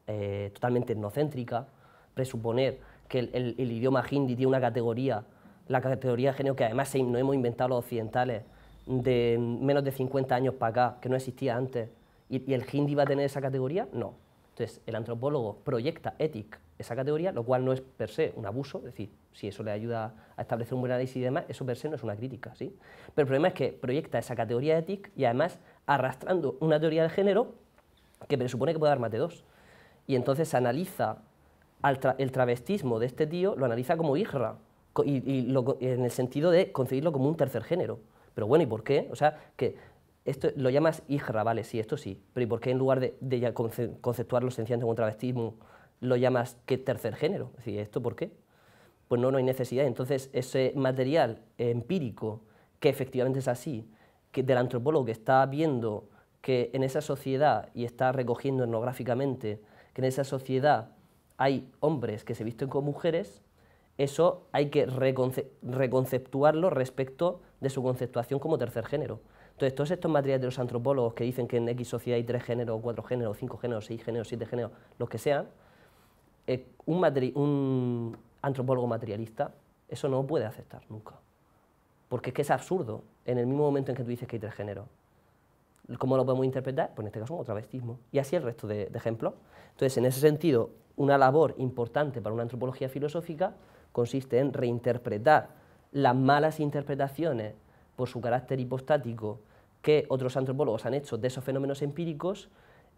[SPEAKER 1] eh, totalmente etnocéntrica, presuponer que el, idioma hindi tiene una categoría, la categoría de género que además no hemos inventado los occidentales, de menos de 50 años para acá, que no existía antes, y, el hindi va a tener esa categoría, no. Entonces, el antropólogo proyecta ética esa categoría, lo cual no es per se un abuso, es decir, si eso le ayuda a establecer un buen análisis y demás, eso per se no es una crítica, ¿sí? Pero el problema es que proyecta esa categoría ética y además arrastrando una teoría del género que presupone que puede dar mate de dos. Y entonces analiza el travestismo de este tío, lo analiza como hijra, y, en el sentido de concebirlo como un tercer género. Pero bueno, ¿y por qué? O sea, que esto lo llamas hijra, vale, sí, esto sí. Pero ¿y por qué en lugar de, ya conceptuarlo sencillamente como travestismo, lo llamas que tercer género? Es decir, ¿esto por qué? Pues no, no hay necesidad. Entonces, ese material empírico, que efectivamente es así, que del antropólogo que está viendo que en esa sociedad, y está recogiendo etnográficamente, que en esa sociedad hay hombres que se visten como mujeres, eso hay que reconceptuarlo respecto de su conceptuación como tercer género. Entonces, todos estos materiales de los antropólogos que dicen que en X sociedad hay tres géneros, cuatro géneros, cinco géneros, seis géneros, siete géneros, los que sean, eh, un, antropólogo materialista eso no puede aceptar nunca. Porque es que es absurdo en el mismo momento en que tú dices que hay tres géneros. ¿Cómo lo podemos interpretar? Pues en este caso como travestismo. Y así el resto de, de ejemplos. Entonces, en ese sentido, una labor importante para una antropología filosófica consiste en reinterpretar las malas interpretaciones por su carácter hipostático que otros antropólogos han hecho de esos fenómenos empíricos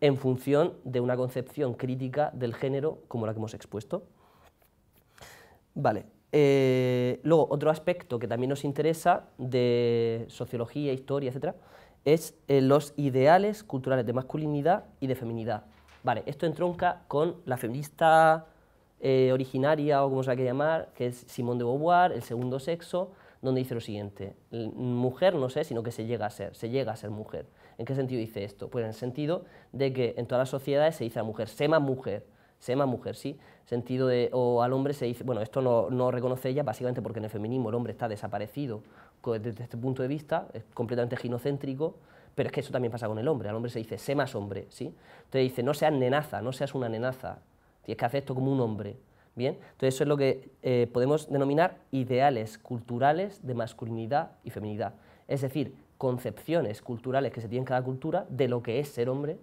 [SPEAKER 1] en función de una concepción crítica del género como la que hemos expuesto. Vale. Eh, luego, otro aspecto que también nos interesa de sociología, historia, etc., es eh, los ideales culturales de masculinidad y de feminidad. Vale, esto entronca con la feminista eh, originaria, o como se la que llamar, que es Simón de Beauvoir, El segundo sexo, donde dice lo siguiente, mujer no sé, sino que se llega a ser, se llega a ser mujer. ¿En qué sentido dice esto? Pues en el sentido de que en todas las sociedades se dice a la mujer, se mujer, más mujer, ¿sí? Sentido de, o al hombre se dice, bueno, esto no, no reconoce ella básicamente porque en el feminismo el hombre está desaparecido desde este punto de vista, es completamente ginocéntrico, pero es que eso también pasa con el hombre, al hombre se dice, sé más hombre, ¿sí? Entonces dice, no seas nenaza, no seas una nenaza, Tienes que hacer esto como un hombre. ¿Bien? Entonces eso es lo que eh, podemos denominar ideales culturales de masculinidad y feminidad. Es decir, concepciones culturales que se tienen en cada cultura de lo que es ser hombre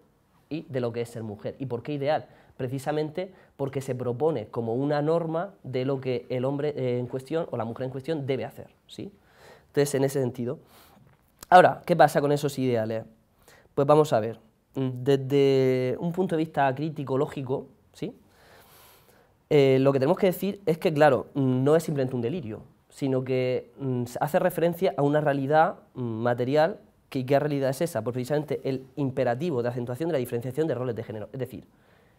[SPEAKER 1] y de lo que es ser mujer. ¿Y por qué ideal? Precisamente porque se propone como una norma de lo que el hombre eh, en cuestión o la mujer en cuestión debe hacer. ¿sí? Entonces, en ese sentido. Ahora, ¿qué pasa con esos ideales? Pues vamos a ver. Mm, desde un punto de vista crítico, lógico, ¿sí? Eh, lo que tenemos que decir es que, claro, no es simplemente un delirio, sino que mm, hace referencia a una realidad mm, material. ¿Qué, ¿Qué realidad es esa? Pues precisamente el imperativo de acentuación de la diferenciación de roles de género. Es decir,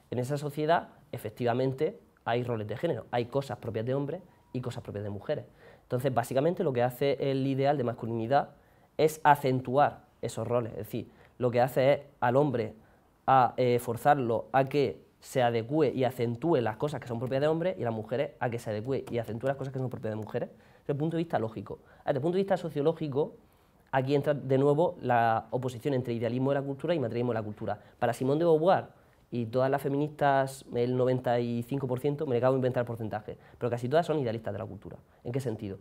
[SPEAKER 1] en esa sociedad, efectivamente, hay roles de género, hay cosas propias de hombres y cosas propias de mujeres. Entonces, básicamente, lo que hace el ideal de masculinidad es acentuar esos roles. Es decir, lo que hace es al hombre a eh, forzarlo a que se adecue y acentúe las cosas que son propias de hombres y las mujeres a que se adecue y acentúe las cosas que son propias de mujeres, desde el punto de vista lógico. Desde el punto de vista sociológico, aquí entra de nuevo la oposición entre idealismo de la cultura y materialismo de la cultura. Para Simón de Beauvoir y todas las feministas, el 95%, me acabo de inventar el porcentaje, pero casi todas son idealistas de la cultura. ¿En qué sentido?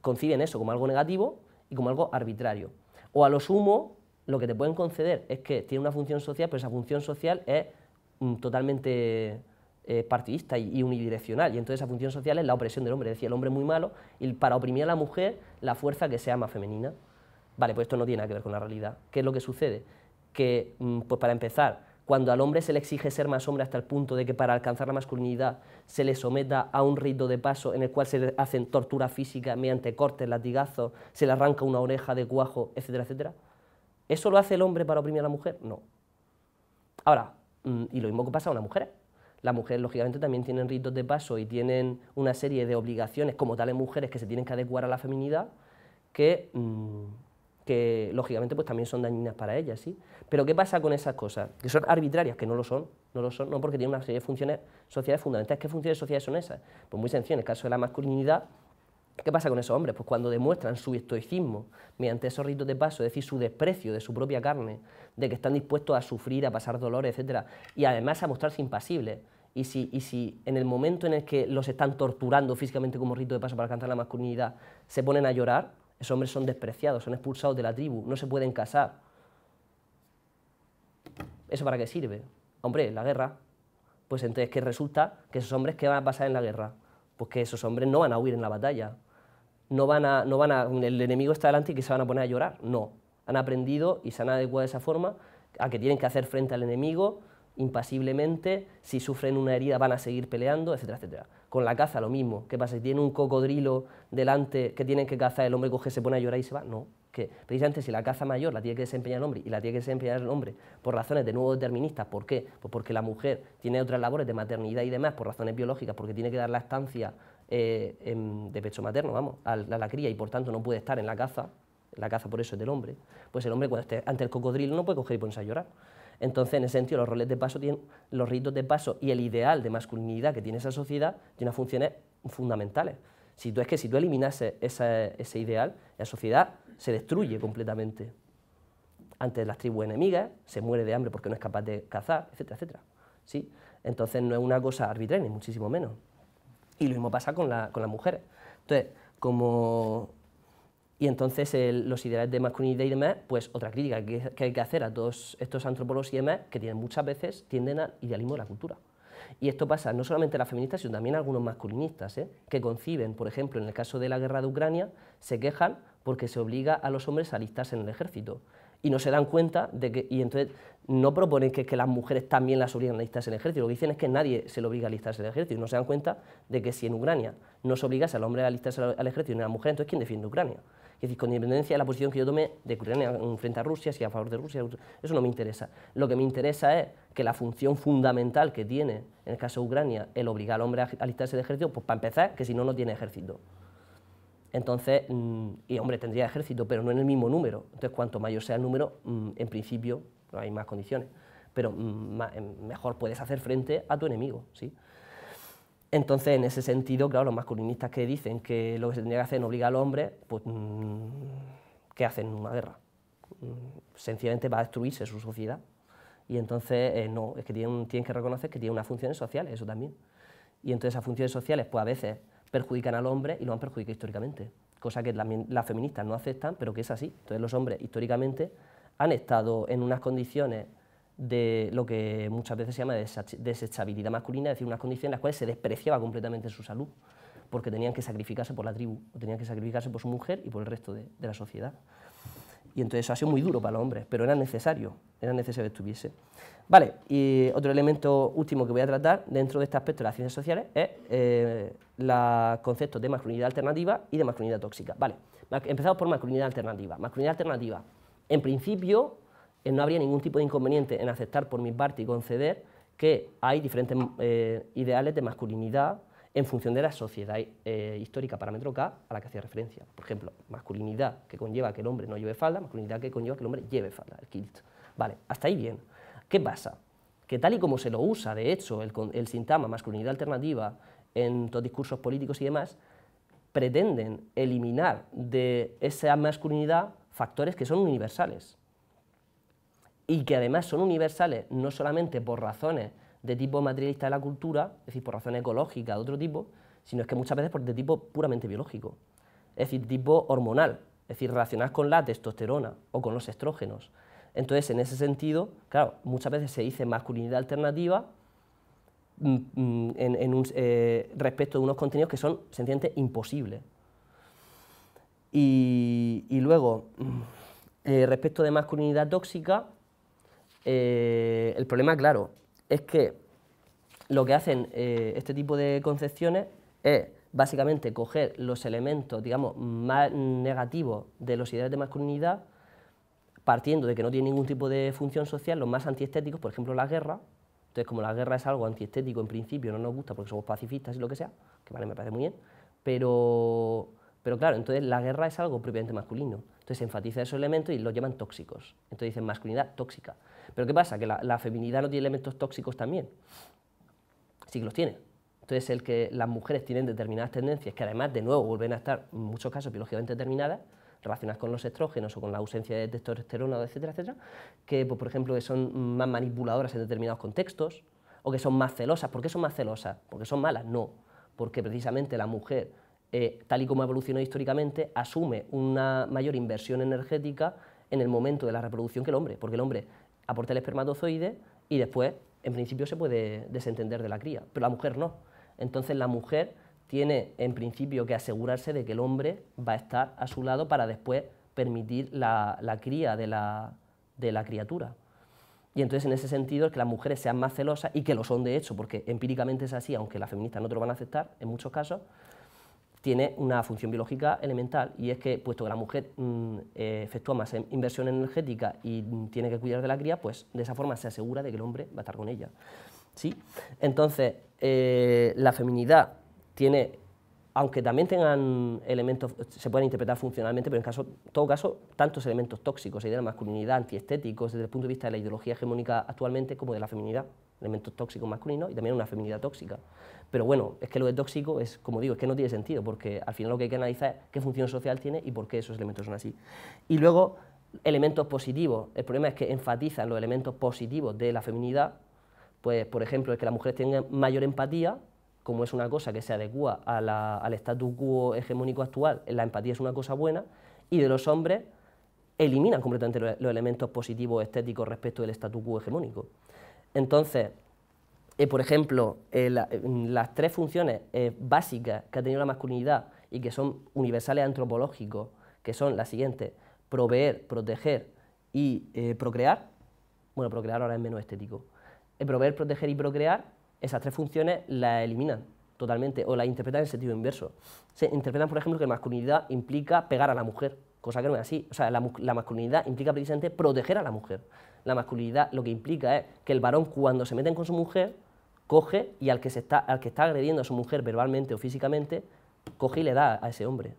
[SPEAKER 1] Conciben eso como algo negativo y como algo arbitrario. O a lo sumo, lo que te pueden conceder es que tiene una función social, pero esa función social es Mm, totalmente eh, partidista y, unidireccional. Y entonces esa función social es la opresión del hombre. decía el hombre muy malo y para oprimir a la mujer la fuerza que sea más femenina. Vale, pues esto no tiene nada que ver con la realidad. ¿Qué es lo que sucede? Que, mm, pues para empezar, cuando al hombre se le exige ser más hombre hasta el punto de que para alcanzar la masculinidad se le someta a un rito de paso en el cual se le hacen tortura física mediante cortes, latigazos, se le arranca una oreja de cuajo, etcétera, etcétera. ¿Eso lo hace el hombre para oprimir a la mujer? No. Ahora, Mm, y lo mismo que pasa a una mujer. Las mujeres, lógicamente, también tienen ritos de paso y tienen una serie de obligaciones como tales mujeres que se tienen que adecuar a la feminidad que, mm, lógicamente, pues también son dañinas para ellas. ¿sí? Pero ¿qué pasa con esas cosas? Que son arbitrarias, que no lo son, no lo son, no porque tienen una serie de funciones sociales fundamentales. ¿Qué funciones sociales son esas? Pues muy sencillo, en el caso de la masculinidad, ¿Qué pasa con esos hombres? Pues cuando demuestran su estoicismo mediante esos ritos de paso, es decir, su desprecio de su propia carne, de que están dispuestos a sufrir, a pasar dolores, etc., y además a mostrarse impasibles, y si, si en el momento en el que los están torturando físicamente como rito de paso para alcanzar la masculinidad, se ponen a llorar, esos hombres son despreciados, son expulsados de la tribu, no se pueden casar. ¿Eso para qué sirve? Hombre, la guerra. Pues entonces, ¿qué resulta que esos hombres, ¿qué van a pasar en la guerra? Pues que esos hombres no van a huir en la batalla. No van a, no van a, el enemigo está delante y que se van a poner a llorar. No. Han aprendido y se han adecuado de esa forma a que tienen que hacer frente al enemigo impasiblemente, si sufren una herida van a seguir peleando, etcétera, etcétera. Con la caza lo mismo. ¿Qué pasa? Si tiene un cocodrilo delante que tienen que cazar, el hombre coge, se pone a llorar y se va. No, que precisamente si la caza mayor la tiene que desempeñar el hombre y la tiene que desempeñar el hombre por razones de nuevo deterministas, ¿por qué? Pues porque la mujer tiene otras labores de maternidad y demás por razones biológicas, porque tiene que dar la estancia eh, de pecho materno, vamos, a la, cría y por tanto no puede estar en la caza, la caza por eso es del hombre, pues el hombre cuando esté ante el cocodrilo no puede coger y ponerse a llorar. Entonces, en ese sentido, los roles de paso tienen, los ritos de paso y el ideal de masculinidad que tiene esa sociedad tiene unas funciones fundamentales. Si tú, es que si tú eliminases ese, ese ideal, la sociedad se destruye completamente ante las tribus enemigas, se muere de hambre porque no es capaz de cazar, etcétera, etcétera. ¿Sí? Entonces no es una cosa arbitraria, ni muchísimo menos. Y lo mismo pasa con, la, con las mujeres. Entonces, como... Y entonces los ideales de masculinidad y demás, pues otra crítica que, hay que hacer a todos estos antropólogos y demás, que muchas veces tienden al idealismo de la cultura. Y esto pasa no solamente a las feministas, sino también a algunos masculinistas, ¿eh? que conciben, por ejemplo, en el caso de la guerra de Ucrania, se quejan porque se obliga a los hombres a alistarse en el ejército. Y no se dan cuenta de que, y entonces no proponen que, las mujeres también las obligan a alistarse en el ejército, lo que dicen es que nadie se le obliga a alistarse en el ejército, y no se dan cuenta de que si en Ucrania no se obligase al hombre a alistarse al, ejército y no a la mujer, entonces ¿quién defiende Ucrania? Es decir, con independencia de la posición que yo tome de Ucrania frente a Rusia, si a favor de Rusia, eso no me interesa. Lo que me interesa es que la función fundamental que tiene, en el caso de Ucrania, el obligar al hombre a alistarse el ejército, pues para empezar, que si no, no tiene ejército. Entonces, mm, y hombre, tendría ejército, pero no en el mismo número. Entonces, cuanto mayor sea el número, mm, en principio no pues, hay más condiciones, pero mm, em, mejor puedes hacer frente a tu enemigo. ¿sí? Entonces, en ese sentido, claro, los masculinistas que dicen que lo que se tendría que hacer no obliga al hombre, pues, ¿qué hacen en una guerra? Sencillamente va a destruirse su sociedad. Y entonces, eh, no, es que tienen, que reconocer que tiene unas funciones sociales, eso también. Y entonces, esas funciones sociales, pues a veces perjudican al hombre y lo han perjudicado históricamente, cosa que las feministas no aceptan, pero que es así. Entonces los hombres históricamente han estado en unas condiciones de lo que muchas veces se llama desechabilidad masculina, es decir, unas condiciones en las cuales se despreciaba completamente su salud, porque tenían que sacrificarse por la tribu, o tenían que sacrificarse por su mujer y por el resto de, de la sociedad. Y entonces eso ha sido muy duro para los hombres, pero era necesario, era necesario que estuviese. Vale, y otro elemento último que voy a tratar dentro de este aspecto de las ciencias sociales es eh, los conceptos de masculinidad alternativa y de masculinidad tóxica. Vale, empezamos por masculinidad alternativa. Masculinidad alternativa, en principio, eh, no habría ningún tipo de inconveniente en aceptar por mi parte y conceder que hay diferentes eh, ideales de masculinidad en función de la sociedad histórica parámetro K a la que hacía referencia. Por ejemplo, masculinidad que conlleva que el hombre no lleve falda, masculinidad que conlleva que el hombre lleve falda, el kilt. Vale, hasta ahí bien. ¿Qué pasa? Que tal y como se lo usa, de hecho, el, sintoma masculinidad alternativa en los discursos políticos y demás, pretenden eliminar de esa masculinidad factores que son universales. Y que además son universales no solamente por razones de tipo materialista de la cultura, es decir, por razones ecológicas de otro tipo, sino es que muchas veces por de tipo puramente biológico, es decir, tipo hormonal, es decir, relacionadas con la testosterona o con los estrógenos, entonces, en ese sentido, claro, muchas veces se dice masculinidad alternativa mm, mm, eh, respecto de unos contenidos que son, sencillamente, imposibles. Y, luego, mm, eh, respecto de masculinidad tóxica, eh, el problema, claro, es que lo que hacen este tipo de concepciones es básicamente coger los elementos, digamos, más negativos de los ideales de masculinidad partiendo de que no tiene ningún tipo de función social, los más antiestéticos, por ejemplo, la guerra, entonces como la guerra es algo antiestético en principio, no nos gusta porque somos pacifistas y lo que sea, que vale, me parece muy bien, pero, pero claro, entonces la guerra es algo propiamente masculino, entonces se enfatiza esos elementos y los llaman tóxicos, entonces dicen masculinidad tóxica. Pero ¿qué pasa? Que la, la feminidad no tiene elementos tóxicos también, sí que los tiene, entonces, el que las mujeres tienen determinadas tendencias, que además, de nuevo, vuelven a estar en muchos casos biológicamente determinadas, relacionadas con los estrógenos o con la ausencia de testosterona, etcétera, etcétera, que pues, por ejemplo son más manipuladoras en determinados contextos o que son más celosas. ¿Por qué son más celosas? ¿Porque son malas? No, porque precisamente la mujer, eh, tal y como ha evolucionó históricamente, asume una mayor inversión energética en el momento de la reproducción que el hombre, porque el hombre aporta el espermatozoide y después, en principio, se puede desentender de la cría, pero la mujer no. Entonces la mujer tiene en principio que asegurarse de que el hombre va a estar a su lado para después permitir la, cría de la, criatura. Y entonces en ese sentido que las mujeres sean más celosas y que lo son de hecho, porque empíricamente es así, aunque las feministas no te lo van a aceptar en muchos casos, tiene una función biológica elemental y es que puesto que la mujer mm, eh, efectúa más inversión energética y tiene que cuidar de la cría, pues de esa forma se asegura de que el hombre va a estar con ella. ¿Sí? Entonces, eh, la feminidad tiene, aunque también tengan elementos, se pueden interpretar funcionalmente, pero en caso, todo caso, tantos elementos tóxicos y de la masculinidad, antiestéticos, desde el punto de vista de la ideología hegemónica actualmente, como de la feminidad, elementos tóxicos masculinos y también una feminidad tóxica. Pero bueno, es que lo de tóxico es, como digo, es que no tiene sentido, porque al final lo que hay que analizar es qué función social tiene y por qué esos elementos son así. Y luego, elementos positivos. El problema es que enfatizan los elementos positivos de la feminidad, pues por ejemplo, es que las mujeres tengan mayor empatía, como es una cosa que se adecua al statu quo hegemónico actual, la empatía es una cosa buena, y de los hombres eliminan completamente los, elementos positivos estéticos respecto del statu quo hegemónico. Entonces, eh, por ejemplo, eh, eh, las tres funciones básicas que ha tenido la masculinidad y que son universales antropológicos, que son las siguientes, proveer, proteger y procrear, bueno, procrear ahora es menos estético, proveer, proteger y procrear esas tres funciones las eliminan totalmente o las interpretan en sentido inverso. Se interpretan, por ejemplo, que la masculinidad implica pegar a la mujer, cosa que no es así. O sea, la, masculinidad implica precisamente proteger a la mujer. La masculinidad lo que implica es que el varón cuando se meten con su mujer, coge y al que, se está, al que está agrediendo a su mujer verbalmente o físicamente, coge y le da a ese hombre.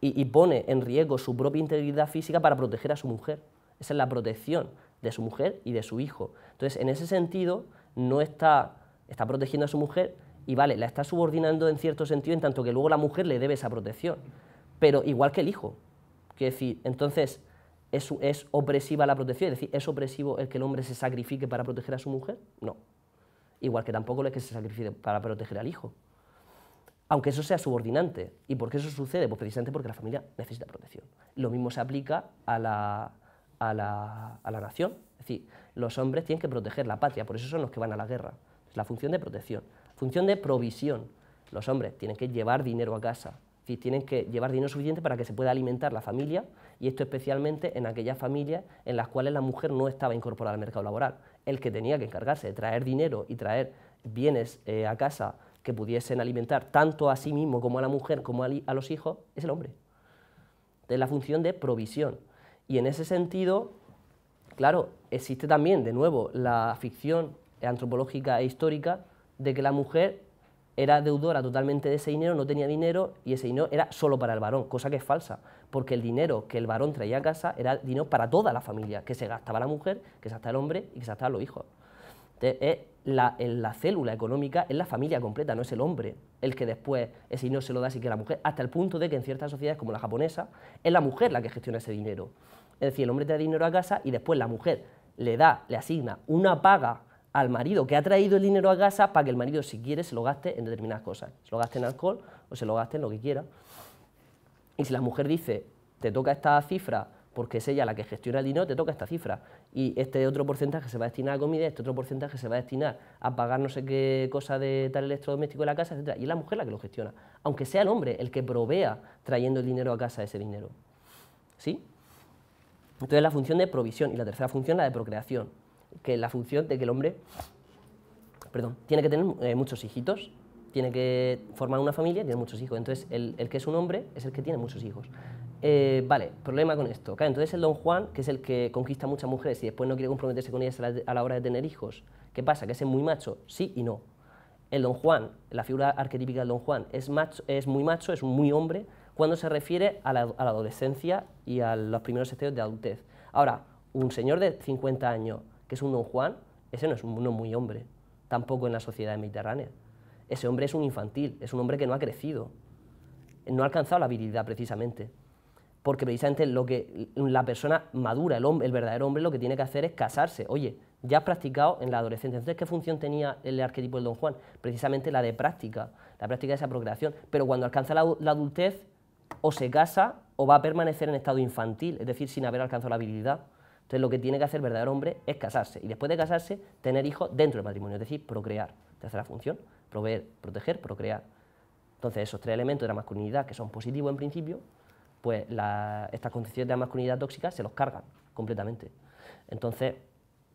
[SPEAKER 1] Y, y pone en riesgo su propia integridad física para proteger a su mujer. Esa es la protección de su mujer y de su hijo. Entonces, en ese sentido, no está está protegiendo a su mujer y vale, la está subordinando en cierto sentido en tanto que luego la mujer le debe esa protección, pero igual que el hijo. que decir, entonces, ¿es, ¿es opresiva la protección? Es decir, ¿es opresivo el que el hombre se sacrifique para proteger a su mujer? No. Igual que tampoco el es que se sacrifique para proteger al hijo. Aunque eso sea subordinante. ¿Y por qué eso sucede? Pues precisamente porque la familia necesita protección. Lo mismo se aplica a la, a la, a la nación. Es decir, los hombres tienen que proteger la patria, por eso son los que van a la guerra la función de protección, función de provisión. Los hombres tienen que llevar dinero a casa, tienen que llevar dinero suficiente para que se pueda alimentar la familia, y esto especialmente en aquellas familias en las cuales la mujer no estaba incorporada al mercado laboral. El que tenía que encargarse de traer dinero y traer bienes eh, a casa que pudiesen alimentar tanto a sí mismo como a la mujer como a, los hijos es el hombre. Es la función de provisión. Y en ese sentido, claro, existe también, de nuevo, la ficción antropológica e histórica de que la mujer era deudora totalmente de ese dinero, no tenía dinero y ese dinero era solo para el varón, cosa que es falsa, porque el dinero que el varón traía a casa era dinero para toda la familia, que se gastaba la mujer, que se gastaba el hombre y que se gastaban los hijos. Entonces, la, la célula económica es la familia completa, no es el hombre el que después ese dinero se lo da, así que la mujer, hasta el punto de que en ciertas sociedades como la japonesa, es la mujer la que gestiona ese dinero. Es decir, el hombre trae dinero a casa y después la mujer le da, le asigna una paga al marido, que ha traído el dinero a casa para que el marido, si quiere, se lo gaste en determinadas cosas. Se lo gaste en alcohol o se lo gaste en lo que quiera. Y si la mujer dice, te toca esta cifra porque es ella la que gestiona el dinero, te toca esta cifra. Y este otro porcentaje se va a destinar a comida, este otro porcentaje se va a destinar a pagar no sé qué cosa de tal electrodoméstico de la casa, etc. Y es la mujer la que lo gestiona, aunque sea el hombre el que provea trayendo el dinero a casa ese dinero. ¿Sí? Entonces la función de provisión y la tercera función la de procreación que la función de que el hombre perdón, tiene que tener eh, muchos hijitos, tiene que formar una familia, tiene muchos hijos. Entonces, el, que es un hombre es el que tiene muchos hijos. Eh, vale, problema con esto. entonces el don Juan, que es el que conquista muchas mujeres y después no quiere comprometerse con ellas a la, hora de tener hijos, ¿qué pasa? ¿Que es muy macho? Sí y no. El don Juan, la figura arquetípica del don Juan, es, macho, es muy macho, es muy hombre, cuando se refiere a la, adolescencia y a los primeros estadios de adultez. Ahora, un señor de 50 años que es un don Juan, ese no es uno muy hombre, tampoco en la sociedad mediterránea. Ese hombre es un infantil, es un hombre que no ha crecido, no ha alcanzado la virilidad precisamente. Porque precisamente lo que la persona madura, el, hombre, el verdadero hombre, lo que tiene que hacer es casarse. Oye, ya has practicado en la adolescencia. Entonces, ¿qué función tenía el arquetipo del don Juan? Precisamente la de práctica, la práctica de esa procreación. Pero cuando alcanza la, la adultez, o se casa o va a permanecer en estado infantil, es decir, sin haber alcanzado la virilidad. Entonces lo que tiene que hacer el verdadero hombre es casarse y después de casarse tener hijos dentro del matrimonio, es decir, procrear. Tercera función, proveer, proteger, procrear. Entonces esos tres elementos de la masculinidad que son positivos en principio, pues estas concepciones de la masculinidad tóxica se los cargan completamente. Entonces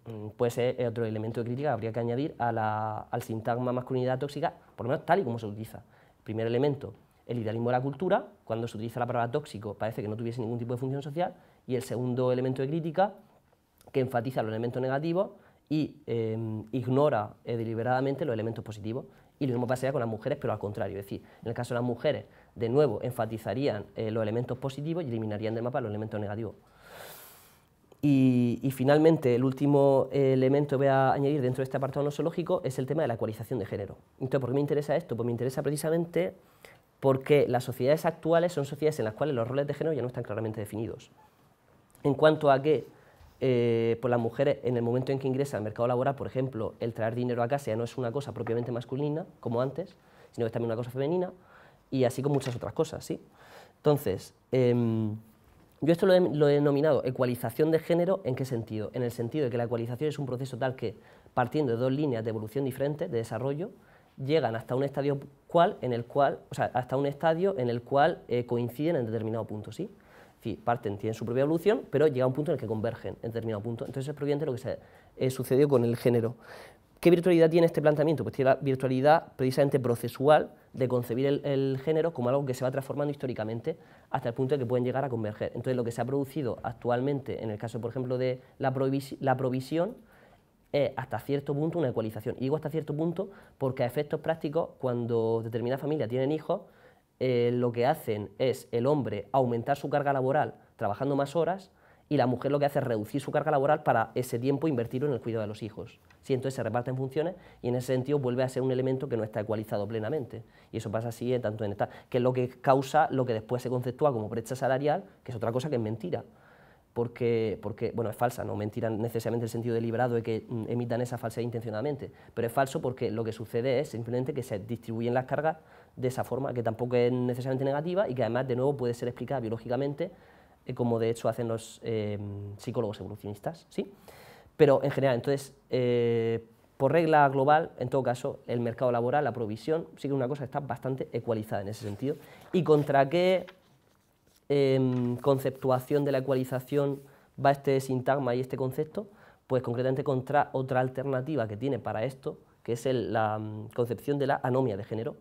[SPEAKER 1] mm, pues es otro elemento de crítica que habría que añadir al sintagma masculinidad tóxica, por lo menos tal y como se utiliza. Primer elemento, el idealismo de la cultura, cuando se utiliza la palabra tóxico parece que no tuviese ningún tipo de función social, y el segundo elemento de crítica, que enfatiza los elementos negativos y em, ignora eh, deliberadamente los elementos positivos. Y lo mismo pasaría con las mujeres, pero al contrario. Es decir, en el caso de las mujeres, de nuevo, enfatizarían eh, los elementos positivos y eliminarían del mapa los elementos negativos. Y, finalmente, el último eh, elemento que voy a añadir dentro de este apartado nosológico es el tema de la ecualización de género. Entonces, ¿por qué me interesa esto? Pues me interesa precisamente porque las sociedades actuales son sociedades en las cuales los roles de género ya no están claramente definidos en cuanto a que eh, las mujeres en el momento en que ingresan al mercado laboral, por ejemplo, el traer dinero a casa ya no es una cosa propiamente masculina, como antes, sino que es también una cosa femenina, y así con muchas otras cosas, ¿sí? Entonces, em, yo esto lo he, denominado ecualización de género, ¿en qué sentido? En el sentido de que la ecualización es un proceso tal que, partiendo de dos líneas de evolución diferente, de desarrollo, llegan hasta un estadio cual en el cual, o sea, hasta un estadio en el cual eh, coinciden en determinado punto, ¿sí? parten, tienen su propia evolución, pero llega un punto en el que convergen en determinado punto. Entonces es providente lo que se, eh, sucedió con el género. ¿Qué virtualidad tiene este planteamiento? Pues tiene la virtualidad precisamente procesual de concebir el, género como algo que se va transformando históricamente hasta el punto de que pueden llegar a converger. Entonces lo que se ha producido actualmente, en el caso, por ejemplo, de la, la provisión, es hasta cierto punto una ecualización. Y digo hasta cierto punto porque a efectos prácticos, cuando determinada familia tienen hijos, eh, lo que hacen es el hombre aumentar su carga laboral trabajando más horas y la mujer lo que hace es reducir su carga laboral para ese tiempo invertirlo en el cuidado de los hijos. entonces se reparten funciones y en ese sentido vuelve a ser un elemento que no está ecualizado plenamente. Y eso pasa así eh, tanto en esta, que es lo que causa lo que después se conceptúa como brecha salarial, que es otra cosa que es mentira. Porque, porque, bueno, es falsa, no mentira necesariamente el sentido deliberado de que mm, emitan esa falsedad intencionadamente, pero es falso porque lo que sucede es simplemente que se distribuyen las cargas de esa forma, que tampoco es necesariamente negativa y que además, de nuevo, puede ser explicada biológicamente, eh, como de hecho hacen los eh, psicólogos evolucionistas. ¿sí? Pero en general, entonces, eh, por regla global, en todo caso, el mercado laboral, la provisión, sigue que una cosa que está bastante ecualizada en ese sentido. ¿Y contra qué em, conceptuación de la ecualización va este sintagma y este concepto? Pues concretamente contra otra alternativa que tiene para esto, que es la mm, concepción de la anomia de género,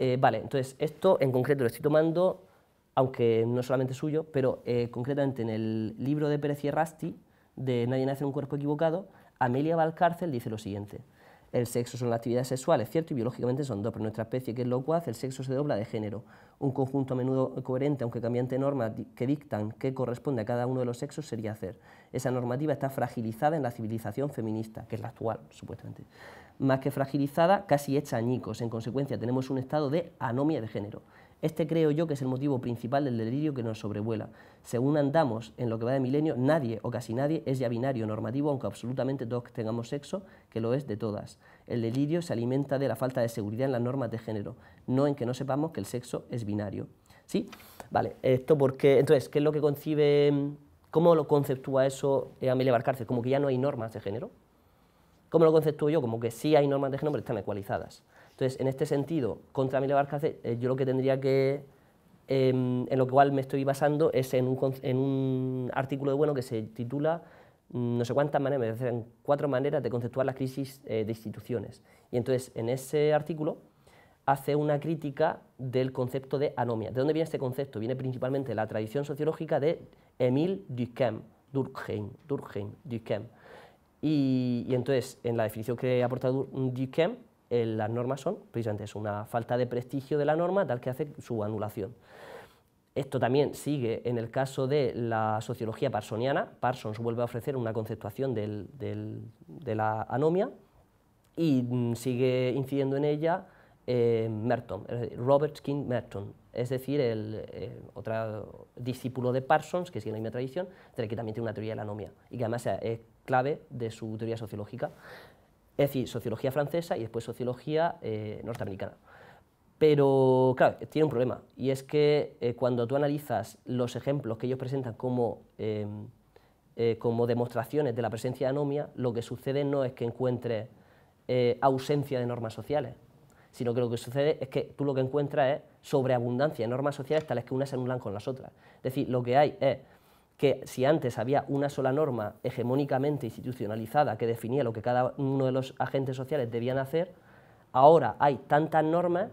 [SPEAKER 1] eh, vale, entonces esto en concreto lo estoy tomando, aunque no solamente suyo, pero eh, concretamente en el libro de Pérez Rasti, de Nadie nace en un cuerpo equivocado, Amelia Valcárcel dice lo siguiente. El sexo son las actividades sexuales, cierto, y biológicamente son dos, pero nuestra especie, que es locuaz, el sexo se dobla de género. Un conjunto a menudo coherente, aunque cambiante de normas que dictan qué corresponde a cada uno de los sexos sería hacer. Esa normativa está fragilizada en la civilización feminista, que es la actual, supuestamente más que fragilizada, casi hecha añicos. En consecuencia, tenemos un estado de anomia de género. Este creo yo que es el motivo principal del delirio que nos sobrevuela. Según andamos en lo que va de milenio, nadie o casi nadie es ya binario normativo, aunque absolutamente todos tengamos sexo, que lo es de todas. El delirio se alimenta de la falta de seguridad en las normas de género, no en que no sepamos que el sexo es binario. ¿Sí? Vale, esto porque. Entonces, ¿qué es lo que concibe.? ¿Cómo lo conceptúa eso eh, Amelia Barcárcel? Como que ya no hay normas de género. ¿Cómo lo conceptúo yo? Como que sí hay normas de género, pero están ecualizadas. Entonces, en este sentido, contra Emilio Vázquez, eh, yo lo que tendría que, em, en lo cual me estoy basando es en un, artículo de Bueno que se titula mm, no sé cuántas maneras, me decían cuatro maneras de conceptuar la crisis eh, de instituciones. Y entonces, en ese artículo hace una crítica del concepto de anomia. ¿De dónde viene este concepto? Viene principalmente de la tradición sociológica de Emil Durkheim, Durkheim, Durkheim, Durkheim y, entonces, en la definición que ha aportado eh, las normas son precisamente una falta de prestigio de la norma tal que hace su anulación. Esto también sigue en el caso de la sociología parsoniana. Parsons vuelve a ofrecer una conceptuación de la anomia y mm, sigue incidiendo en ella eh, Merton, Robert King Merton, es decir, el, eh, otro discípulo de Parsons, que sigue la misma tradición, que también tiene una teoría de la anomia, y que además es clave de su teoría sociológica, es decir, sociología francesa y después sociología eh, norteamericana. Pero, claro, tiene un problema, y es que eh, cuando tú analizas los ejemplos que ellos presentan como, em, como demostraciones de la presencia de anomia, lo que sucede no es que encuentres ausencia de normas sociales, sino que lo que sucede es que tú lo que encuentras es sobreabundancia de normas sociales tales que unas se anulan con las otras. Es decir, lo que hay es que si antes había una sola norma hegemónicamente institucionalizada que definía lo que cada uno de los agentes sociales debían hacer, ahora hay tantas normas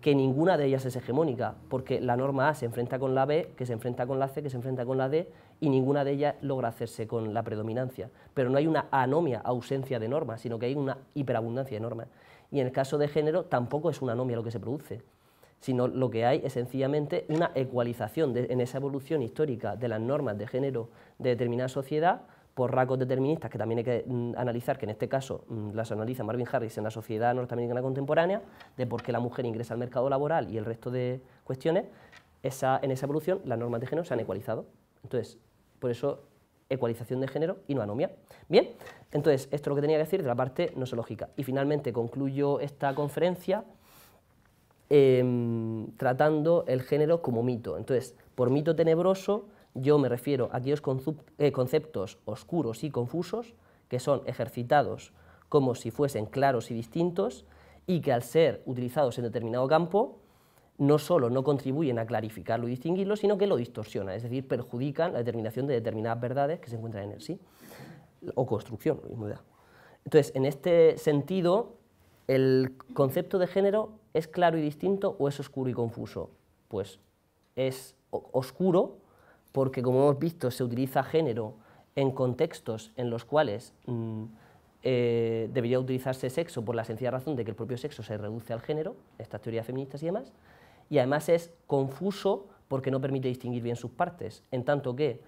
[SPEAKER 1] que ninguna de ellas es hegemónica, porque la norma A se enfrenta con la B, que se enfrenta con la C, que se enfrenta con la D, y ninguna de ellas logra hacerse con la predominancia. Pero no hay una anomia, ausencia de normas, sino que hay una hiperabundancia de normas. Y en el caso de género tampoco es una anomia lo que se produce sino lo que hay es sencillamente una ecualización en esa evolución histórica de las normas de género de determinada sociedad por rasgos deterministas que también hay que mm, analizar, que en este caso mm, las analiza Marvin Harris en la sociedad norteamericana contemporánea, de por qué la mujer ingresa al mercado laboral y el resto de cuestiones, en esa evolución las normas de género se han ecualizado. Entonces, por eso ecualización de género y no anomia. Bien, entonces esto es lo que tenía que decir de la parte no nosológica. Y finalmente concluyo esta conferencia Em, tratando el género como mito. Entonces, por mito tenebroso yo me refiero a aquellos eh, conceptos oscuros y confusos que son ejercitados como si fuesen claros y distintos y que al ser utilizados en determinado campo, no solo no contribuyen a clarificarlo y distinguirlo, sino que lo distorsionan, es decir, perjudican la determinación de determinadas verdades que se encuentran en el sí, o construcción, Entonces, en este sentido, el concepto de género ¿Es claro y distinto o es oscuro y confuso? Pues es oscuro porque, como hemos visto, se utiliza género en contextos en los cuales mm, eh, debería utilizarse sexo por la sencilla razón de que el propio sexo se reduce al género, estas teorías feministas y demás, y además es confuso porque no permite distinguir bien sus partes, en tanto que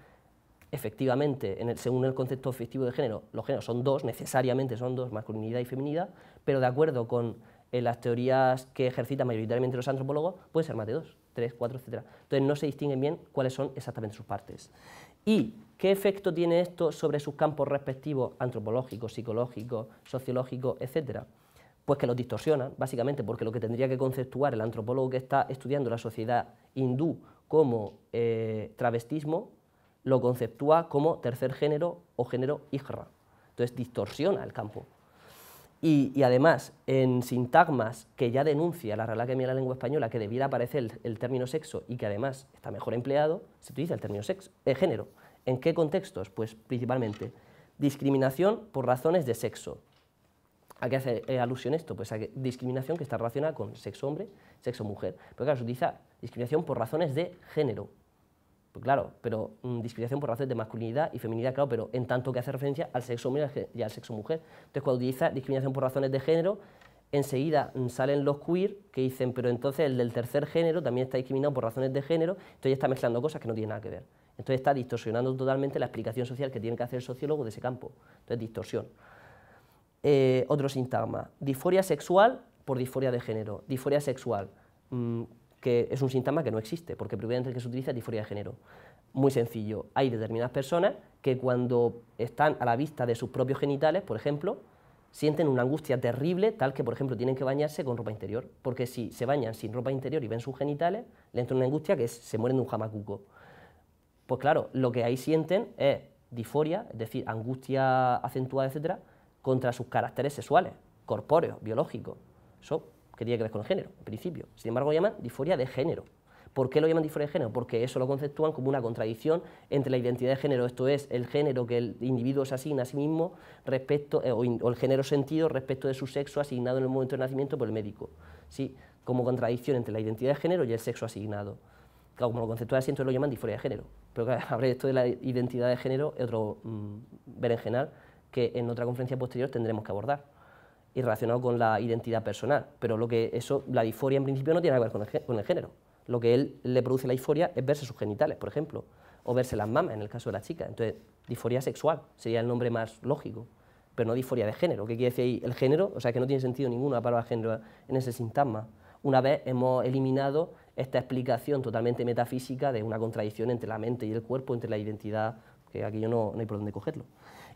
[SPEAKER 1] efectivamente, según el concepto efectivo de género, los géneros son dos, necesariamente son dos, masculinidad y feminidad, pero de acuerdo con en las teorías que ejercitan mayoritariamente los antropólogos, pueden ser más de dos, tres, cuatro, etc. Entonces no se distinguen bien cuáles son exactamente sus partes. ¿Y qué efecto tiene esto sobre sus campos respectivos antropológicos, psicológicos, sociológicos, etcétera? Pues que los distorsionan, básicamente, porque lo que tendría que conceptuar el antropólogo que está estudiando la sociedad hindú como eh, travestismo, lo conceptúa como tercer género o género hijra. Entonces distorsiona el campo. Y, además, en sintagmas que ya denuncia la Regla que de la Lengua Española que debiera aparecer el, término sexo y que además está mejor empleado, se utiliza el término sexo, eh, género. ¿En qué contextos? Pues principalmente discriminación por razones de sexo. ¿A qué hace eh, alusión esto? Pues a discriminación que está relacionada con sexo hombre, sexo mujer. Pero claro, se utiliza discriminación por razones de género. Pues claro, pero mm, discriminación por razones de masculinidad y feminidad, claro, pero en tanto que hace referencia al sexo hombre y al sexo mujer. Entonces, cuando utiliza discriminación por razones de género, enseguida mm, salen los queer que dicen, pero entonces el del tercer género también está discriminado por razones de género, entonces ya está mezclando cosas que no tienen nada que ver. Entonces está distorsionando totalmente la explicación social que tiene que hacer el sociólogo de ese campo. Entonces, distorsión. Eh, otro sintagma, disforia sexual por disforia de género, disforia sexual. Mm, que es un síntoma que no existe, porque propiamente el que se utiliza es disforia de género. Muy sencillo, hay determinadas personas que cuando están a la vista de sus propios genitales, por ejemplo, sienten una angustia terrible, tal que, por ejemplo, tienen que bañarse con ropa interior, porque si se bañan sin ropa interior y ven sus genitales, le entra una angustia que es, se mueren de un jamacuco. Pues claro, lo que ahí sienten es disforia, es decir, angustia acentuada, etcétera, contra sus caracteres sexuales, corpóreos, biológicos. Eso que que ver con el género, en principio. Sin embargo, lo llaman disforia de género. ¿Por qué lo llaman disforia de género? Porque eso lo conceptúan como una contradicción entre la identidad de género, esto es, el género que el individuo se asigna a sí mismo respecto, eh, o, el género sentido respecto de su sexo asignado en el momento de nacimiento por el médico. ¿sí? Como contradicción entre la identidad de género y el sexo asignado. como lo conceptúan así, entonces lo llaman disforia de género. Pero claro, de esto de la identidad de género es otro mm, berenjenal que en otra conferencia posterior tendremos que abordar y relacionado con la identidad personal. Pero lo que eso, la disforia en principio no tiene nada que ver con el, género. Lo que él le produce la disforia es verse sus genitales, por ejemplo, o verse las mamas en el caso de la chica. Entonces, disforia sexual sería el nombre más lógico, pero no disforia de género. ¿Qué quiere decir El género, o sea, que no tiene sentido ninguno la palabra género en ese sintagma. Una vez hemos eliminado esta explicación totalmente metafísica de una contradicción entre la mente y el cuerpo, entre la identidad, que aquí yo no, no hay por dónde cogerlo.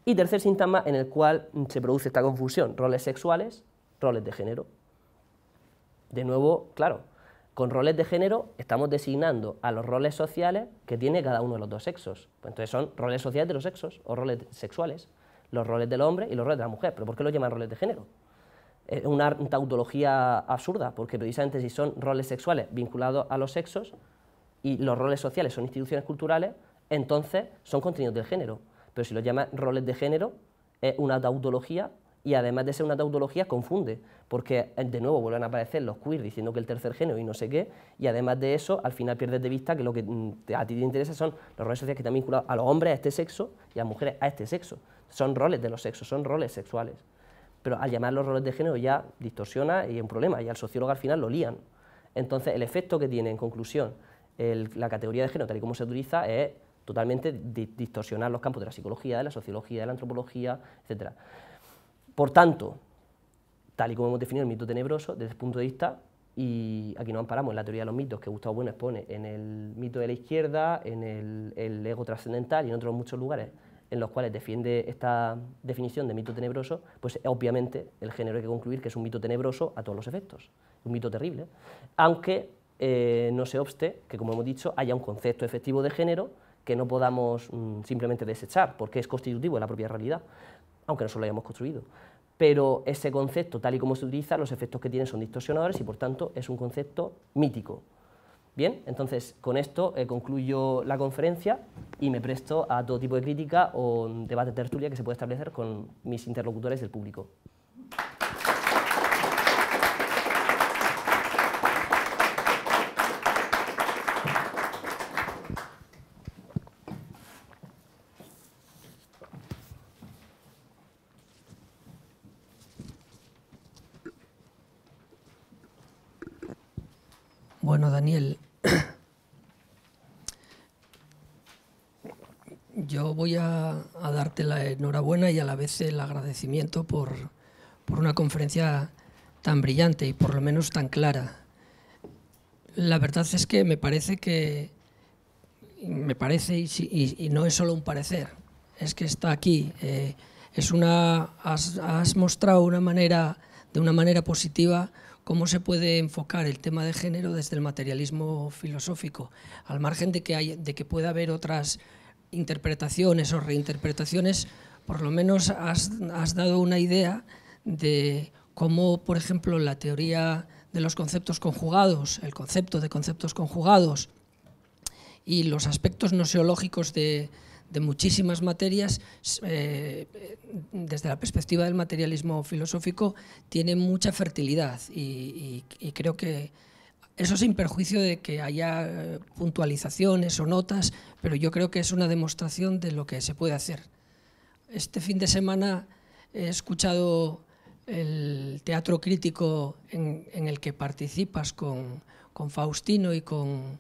[SPEAKER 1] Y tercer síntoma en el cual se produce esta confusión, roles sexuales, roles de género. De nuevo, claro, con roles de género estamos designando a los roles sociales que tiene cada uno de los dos sexos. Pues entonces son roles sociales de los sexos o roles sexuales, los roles del hombre y los roles de la mujer. ¿Pero por qué los llaman roles de género? Es una tautología absurda, porque precisamente si son roles sexuales vinculados a los sexos y los roles sociales son instituciones culturales, entonces son contenidos del género. Pero si lo llaman roles de género, es una tautología y además de ser una tautología confunde, porque eh, de nuevo vuelven a aparecer los queer diciendo que el tercer género y no sé qué, y además de eso al final pierdes de vista que lo que mm, a ti te interesa son los roles sociales que están vinculados a los hombres a este sexo y a las mujeres a este sexo. Son roles de los sexos, son roles sexuales. Pero al llamar los roles de género ya distorsiona y es un problema, y al sociólogo al final lo lían. Entonces el efecto que tiene en conclusión la categoría de género tal y como se utiliza es totalmente distorsionar los campos de la psicología, de la sociología, de la antropología, etc. Por tanto, tal y como hemos definido el mito tenebroso, desde el punto de vista, y aquí nos amparamos en la teoría de los mitos que Gustavo Bueno expone en el mito de la izquierda, en el, ego trascendental y en otros muchos lugares en los cuales defiende esta definición de mito tenebroso, pues obviamente el género hay que concluir que es un mito tenebroso a todos los efectos, un mito terrible, aunque eh, no se obste que, como hemos dicho, haya un concepto efectivo de género que no podamos mm, simplemente desechar, porque es constitutivo de la propia realidad, aunque no solo lo hayamos construido. Pero ese concepto, tal y como se utiliza, los efectos que tiene son distorsionadores y, por tanto, es un concepto mítico. Bien, entonces con esto eh, concluyo la conferencia y me presto a todo tipo de crítica o debate tertulia que se pueda establecer con mis interlocutores del público.
[SPEAKER 3] voy a, darte la enhorabuena y a la vez el agradecimiento por, por una conferencia tan brillante y por lo menos tan clara. La verdad es que me parece que, me parece, y, no es solo un parecer, es que está aquí. Eh, es una, has, has, mostrado una manera, de una manera positiva cómo se puede enfocar el tema de género desde el materialismo filosófico, al margen de que, hay, de que pueda haber otras interpretaciones o reinterpretaciones, por lo menos has, dado una idea de cómo, por ejemplo, la teoría de los conceptos conjugados, el concepto de conceptos conjugados y los aspectos noseológicos de, de muchísimas materias, eh, desde la perspectiva del materialismo filosófico, tiene mucha fertilidad y creo que, eso sin perjuicio de que haya eh, puntualizaciones o notas, pero yo creo que es una demostración de lo que se puede hacer. Este fin de semana he escuchado el teatro crítico en, el que participas con, Faustino y con,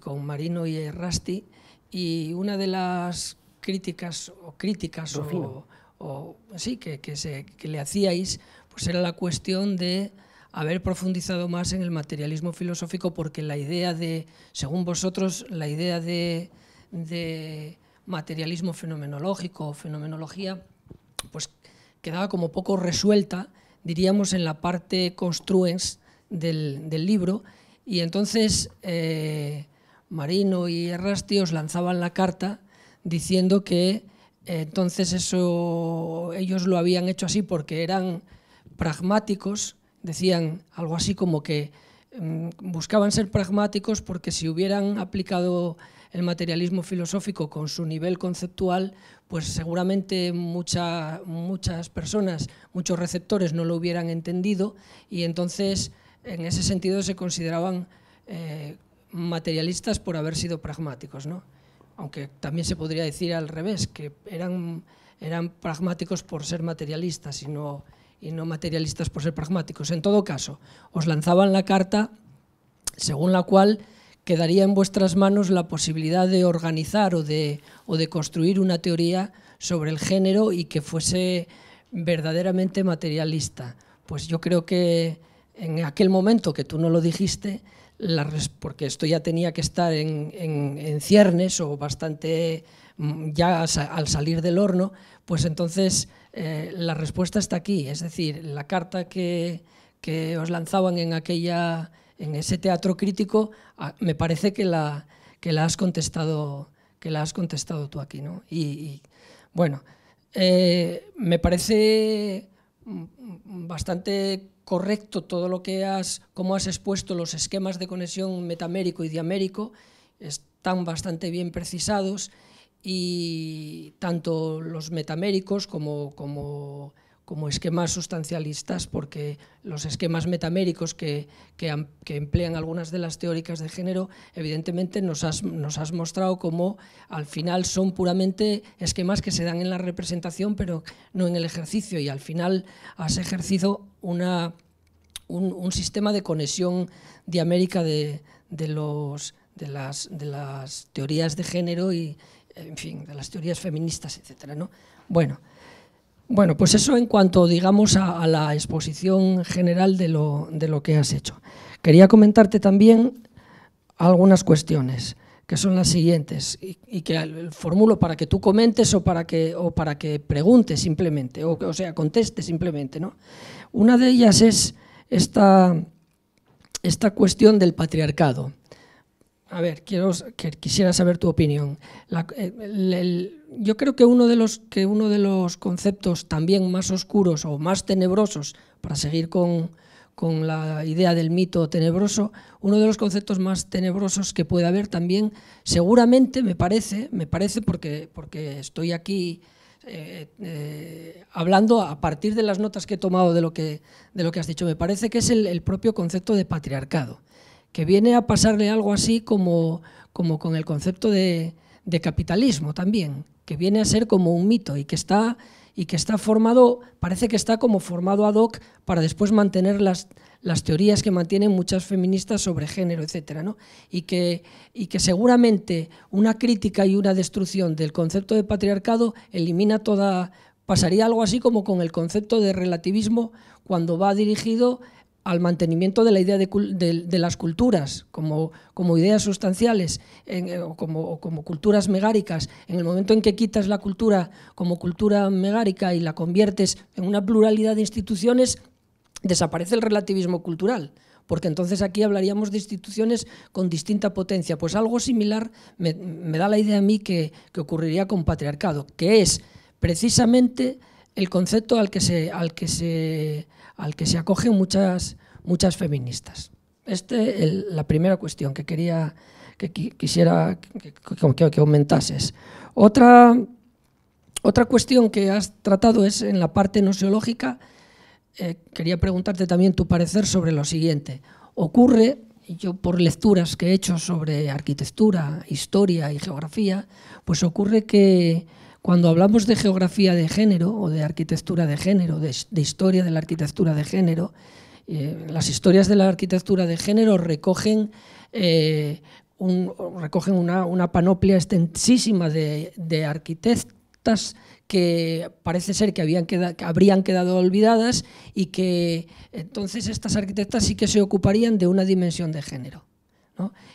[SPEAKER 3] con Marino y Rasti y una de las críticas o críticas o, que, que le hacíais, pues era la cuestión de haber profundizado más en el materialismo filosófico porque la idea de, según vosotros, la idea de, materialismo fenomenológico o fenomenología, pues quedaba como poco resuelta, diríamos, en la parte construens del, libro. Y entonces eh, Marino y Errasti os lanzaban la carta diciendo que eh, entonces eso ellos lo habían hecho así porque eran pragmáticos decían algo así como que mm, buscaban ser pragmáticos porque si hubieran aplicado el materialismo filosófico con su nivel conceptual, pues seguramente muchas personas, muchos receptores no lo hubieran entendido y entonces en ese sentido se consideraban eh, materialistas por haber sido pragmáticos. ¿no? Aunque también se podría decir al revés, que eran, eran pragmáticos por ser materialistas y no y no materialistas por ser pragmáticos. En todo caso, os lanzaban la carta según la cual quedaría en vuestras manos la posibilidad de organizar o de, o de construir una teoría sobre el género y que fuese verdaderamente materialista. Pues yo creo que en aquel momento que tú no lo dijiste, porque esto ya tenía que estar en ciernes o bastante mm, ya al salir del horno, pues entonces eh, la respuesta está aquí. Es decir, la carta que, os lanzaban en, aquella, en ese teatro crítico, ah, me parece que la, que la, has, contestado, tú aquí. Y, bueno, eh, me parece bastante correcto todo lo que has, cómo has expuesto los esquemas de conexión metamérico y diamérico, están bastante bien precisados y tanto los metaméricos como, como, como esquemas sustancialistas, porque los esquemas metaméricos que, que, emplean algunas de las teóricas de género, evidentemente nos has, nos has mostrado como al final son puramente esquemas que se dan en la representación, pero no en el ejercicio, y al final has ejercido una, un, un sistema de conexión diamérica de, de, los, de, las, de las teorías de género y, en fin, de las teorías feministas, etc. ¿no? Bueno, bueno, pues eso en cuanto, digamos, a, la exposición general de lo, que has hecho. Quería comentarte también algunas cuestiones que son las siguientes y, que que formulo para que tú comentes o para que, o para que preguntes simplemente, o, sea, conteste simplemente. ¿no? Una de ellas es esta, esta cuestión del patriarcado a ver, quiero, quisiera saber tu opinión. Eh, yo creo que uno, de los, que uno de los conceptos también más oscuros o más tenebrosos, para seguir con, la idea del mito tenebroso, uno de los conceptos más tenebrosos que puede haber también, seguramente me parece, me parece porque, porque estoy aquí eh, eh, hablando a partir de las notas que he tomado de lo que, de lo que has dicho, me parece que es el propio concepto de patriarcado que viene a pasarle algo así como, como con el concepto de, capitalismo también, que viene a ser como un mito y que está y que está formado, parece que está como formado ad hoc para después mantener las, las teorías que mantienen muchas feministas sobre género, etc. Y, que, y que seguramente una crítica y una destrucción del concepto de patriarcado elimina toda... Pasaría algo así como con el concepto de relativismo cuando va dirigido al mantenimiento de la idea de, las culturas como, ideas sustanciales eh, o como, culturas megáricas, en el momento en que quitas la cultura como cultura megárica y la conviertes en una pluralidad de instituciones, desaparece el relativismo cultural, porque entonces aquí hablaríamos de instituciones con distinta potencia. Pues algo similar me, da la idea a mí que, que ocurriría con patriarcado, que es precisamente el concepto Al que se al que se acogen muchas, muchas feministas. Esta es la primera cuestión que quería que quisiera que, comentases. Otra, otra cuestión que has tratado es en la parte noseológica. Eh, quería preguntarte también tu parecer sobre lo siguiente. Ocurre, yo por lecturas que he hecho sobre arquitectura, historia y geografía, pues ocurre que cuando hablamos de geografía de género o de arquitectura de género, de, historia de la arquitectura de género, eh, las historias de la arquitectura de género recogen, eh, una, panoplia extensísima de, arquitectas que parece ser que, habían habrían quedado olvidadas y que entonces estas arquitectas sí que se ocuparían de una dimensión de género.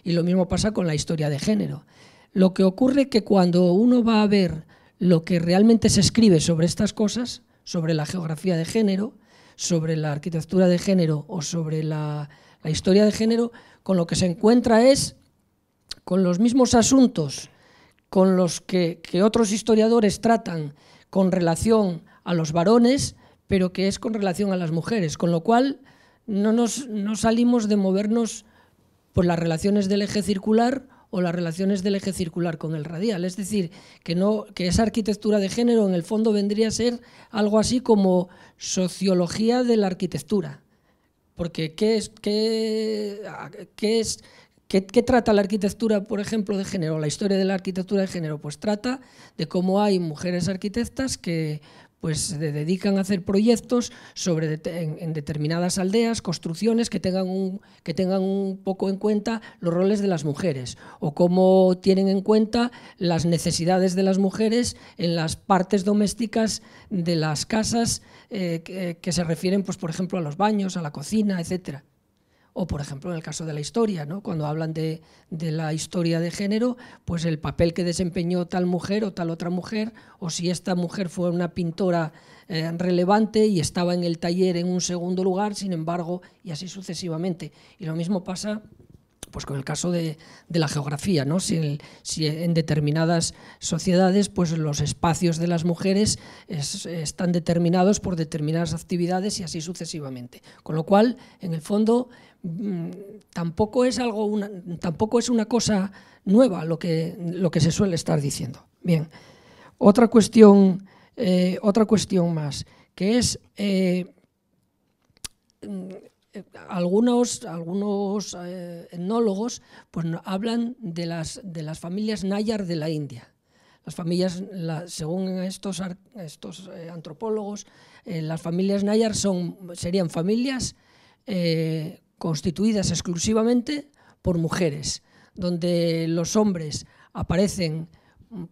[SPEAKER 3] Y lo mismo pasa con la historia de género. Lo que ocurre que cuando uno va a ver lo que realmente se escribe sobre estas cosas, sobre la geografía de género, sobre la arquitectura de género o sobre la, historia de género, con lo que se encuentra es con los mismos asuntos con los que, que otros historiadores tratan con relación a los varones, pero que es con relación a las mujeres, con lo cual no, nos, no salimos de movernos por las relaciones del eje circular o las relaciones del eje circular con el radial. Es decir, que, no, que esa arquitectura de género en el fondo vendría a ser algo así como sociología de la arquitectura. Porque ¿qué ¿Qué, trata la arquitectura, por ejemplo, de género? La historia de la arquitectura de género, pues trata de cómo hay mujeres arquitectas que pues se dedican a hacer proyectos sobre en, determinadas aldeas, construcciones que tengan, un, que tengan un poco en cuenta los roles de las mujeres o cómo tienen en cuenta las necesidades de las mujeres en las partes domésticas de las casas eh, que, que, se refieren, pues, por ejemplo, a los baños, a la cocina, etcétera o por ejemplo en el caso de la historia, ¿no? cuando hablan de, la historia de género, pues el papel que desempeñó tal mujer o tal otra mujer, o si esta mujer fue una pintora eh, relevante y estaba en el taller en un segundo lugar, sin embargo, y así sucesivamente. Y lo mismo pasa pues con el caso de, la geografía, ¿no? Si, en determinadas sociedades pues los espacios de las mujeres están determinados por determinadas actividades y así sucesivamente. Con lo cual, en el fondo, Mm, tampoco es algo una, tampoco es una cosa nueva lo que, lo que se suele estar diciendo. Bien, otra cuestión, eh, otra cuestión más, que es eh, mm, algunos, algunos eh, etnólogos pues, hablan de las, de las familias Nayar de la India. Las familias, según estos, estos antropólogos, las familias Nayar son, serían familias constituidas exclusivamente por mujeres, donde los hombres aparecen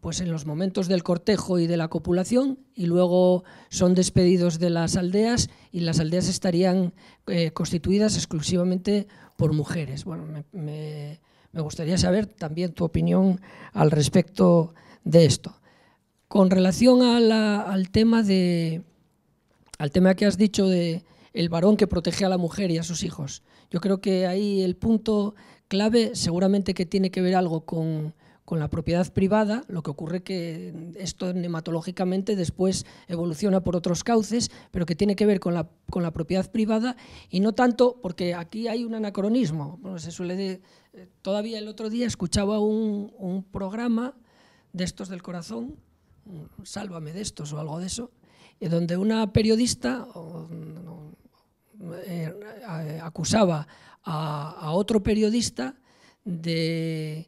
[SPEAKER 3] pues en los momentos del cortejo y de la copulación y luego son despedidos de las aldeas y las aldeas estarían eh, constituidas exclusivamente por mujeres. Bueno, me, gustaría saber también tu opinión al respecto de esto. Con relación al, tema de, al tema que has dicho de, el varón que protege a la mujer y a sus hijos. Yo creo que ahí el punto clave seguramente que tiene que ver algo con, la propiedad privada, lo que ocurre que esto nematológicamente después evoluciona por otros cauces, pero que tiene que ver con la, con la propiedad privada y no tanto porque aquí hay un anacronismo. se suele eh, todavía el otro día escuchaba un, programa de estos del corazón, Sálvame de estos o algo de eso, eh, donde una periodista, o, eh, eh, acusaba a, otro periodista de,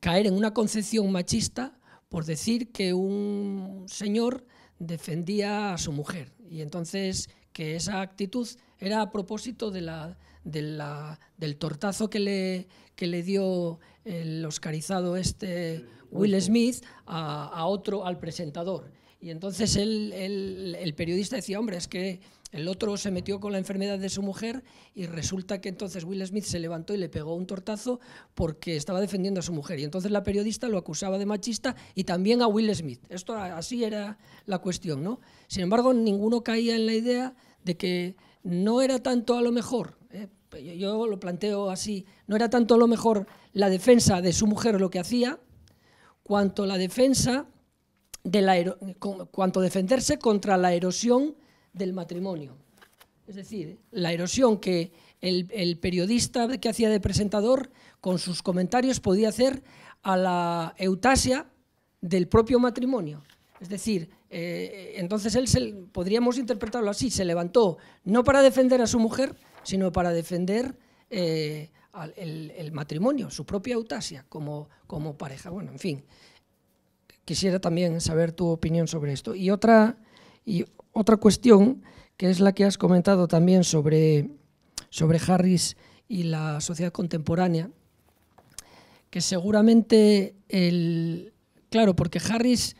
[SPEAKER 3] caer en una concepción machista por decir que un señor defendía a su mujer y entonces que esa actitud era a propósito de la, del tortazo que le, le dio el oscarizado este Will Smith a, otro, al presentador. Y entonces el periodista decía, hombre, es que el otro se metió con la enfermedad de su mujer y resulta que entonces Will Smith se levantó y le pegó un tortazo porque estaba defendiendo a su mujer. Y entonces la periodista lo acusaba de machista y también a Will Smith. Esto así era la cuestión, ¿no? Sin embargo, ninguno caía en la idea de que no era tanto a lo mejor, ¿eh? yo lo planteo así, no era tanto a lo mejor la defensa de su mujer lo que hacía, cuanto la defensa de la cuanto defenderse contra la erosión del matrimonio. Es decir, la erosión que el, periodista que hacía de presentador con sus comentarios podía hacer a la eutasia del propio matrimonio. Es decir, eh, entonces él, se, podríamos interpretarlo así, se levantó no para defender a su mujer, sino para defender eh, el, matrimonio, su propia eutasia como, como pareja. Bueno, en fin, quisiera también saber tu opinión sobre esto. Y otra, y otra cuestión, que es la que has comentado también sobre, sobre Harris y la sociedad contemporánea, que seguramente el... Claro, porque Harris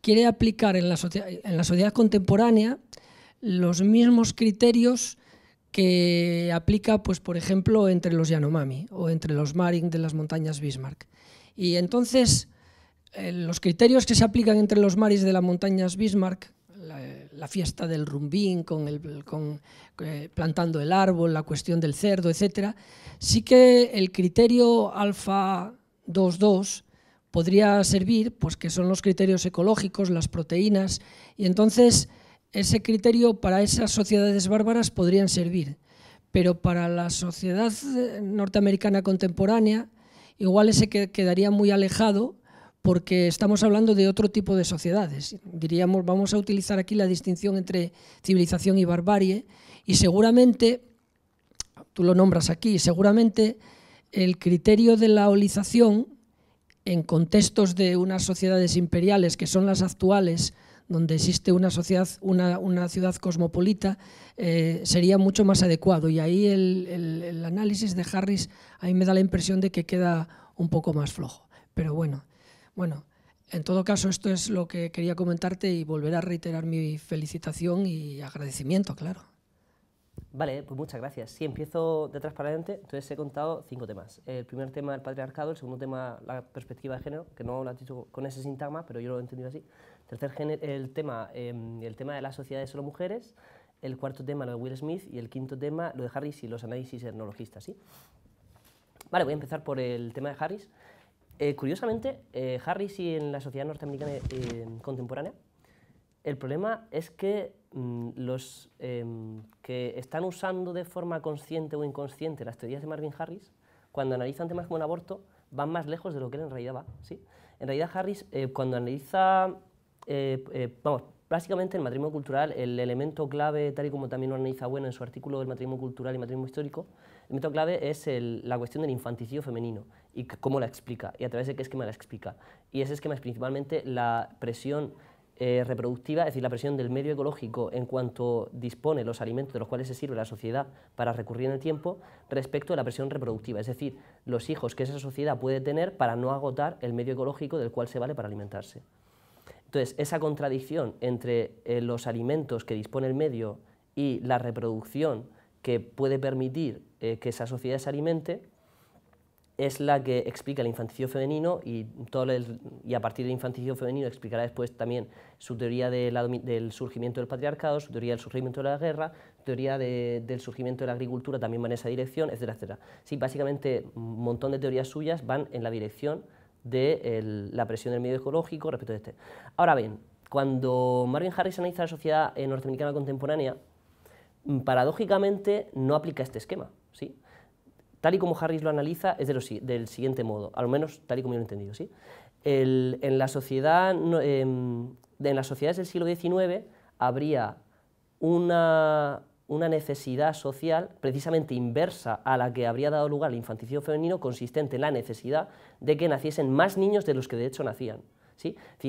[SPEAKER 3] quiere aplicar en la, en la sociedad contemporánea los mismos criterios que aplica, pues, por ejemplo, entre los Yanomami o entre los Maring de las montañas Bismarck. Y entonces, eh, los criterios que se aplican entre los Maris de las montañas Bismarck, la fiesta del rumbín, con el, con, eh, plantando el árbol, la cuestión del cerdo, etc., sí que el criterio alfa 2.2 podría servir, pues que son los criterios ecológicos, las proteínas, y entonces ese criterio para esas sociedades bárbaras podrían servir, pero para la sociedad norteamericana contemporánea igual ese quedaría muy alejado porque estamos hablando de otro tipo de sociedades. Diríamos, vamos a utilizar aquí la distinción entre civilización y barbarie, y seguramente, tú lo nombras aquí, seguramente el criterio de la holización en contextos de unas sociedades imperiales que son las actuales, donde existe una, sociedad, una, ciudad cosmopolita, eh, sería mucho más adecuado. Y ahí el, el análisis de Harris, a mí me da la impresión de que queda un poco más flojo. Pero bueno. Bueno, en todo caso, esto es lo que quería comentarte y volver a reiterar mi felicitación y agradecimiento, claro.
[SPEAKER 1] Vale, pues muchas gracias. Si empiezo de transparente, para adelante, entonces he contado cinco temas. El primer tema, el patriarcado, el segundo tema, la perspectiva de género, que no lo has dicho con ese sintagma, pero yo lo he entendido así. Tercer el tema, em, el tema de las sociedades de solo mujeres, el cuarto tema, lo de Will Smith, y el quinto tema, lo de Harris y los análisis etnologistas, ¿sí? Vale, voy a empezar por el tema de Harris. Eh, curiosamente, eh, Harris y en la sociedad norteamericana eh, contemporánea, el problema es que mm, los em, que están usando de forma consciente o inconsciente las teorías de Marvin Harris, cuando analizan temas como el aborto, van más lejos de lo que él en realidad va. ¿sí? En realidad, Harris, cuando analiza, vamos, básicamente el matrimonio cultural, el elemento clave, tal y como también lo analiza Bueno en su artículo del matrimonio cultural y matrimonio histórico, el elemento clave es la cuestión del infanticidio femenino y cómo la explica y a través de qué esquema la explica. Y ese esquema es principalmente la presión eh, reproductiva, es decir, la presión del medio ecológico en cuanto dispone los alimentos de los cuales se sirve la sociedad para recurrir en el tiempo, respecto a la presión reproductiva, es decir, los hijos que esa sociedad puede tener para no agotar el medio ecológico del cual se vale para alimentarse. Entonces, esa contradicción entre eh, los alimentos que dispone el medio y la reproducción que puede permitir eh, que esa sociedad se alimente, es la que explica el infanticidio femenino y, todo y a partir del infanticidio femenino explicará después también su teoría del surgimiento del patriarcado, su teoría del surgimiento de la guerra, teoría del surgimiento de la agricultura también va en esa dirección, etcétera, etcétera. Sí, básicamente un montón de teorías suyas van en la dirección de la presión del medio ecológico respecto de este. Ahora bien, cuando Marvin Harris analiza la sociedad eh, norteamericana contemporánea, paradójicamente no aplica este esquema, ¿sí? Tal y como Harris lo analiza, es del siguiente modo, al menos tal y como yo lo he entendido. ¿sí? en, la sociedad, em, en las sociedades del siglo XIX habría una, una necesidad social precisamente inversa a la que habría dado lugar el infanticidio femenino, consistente en la necesidad de que naciesen más niños de los que de hecho nacían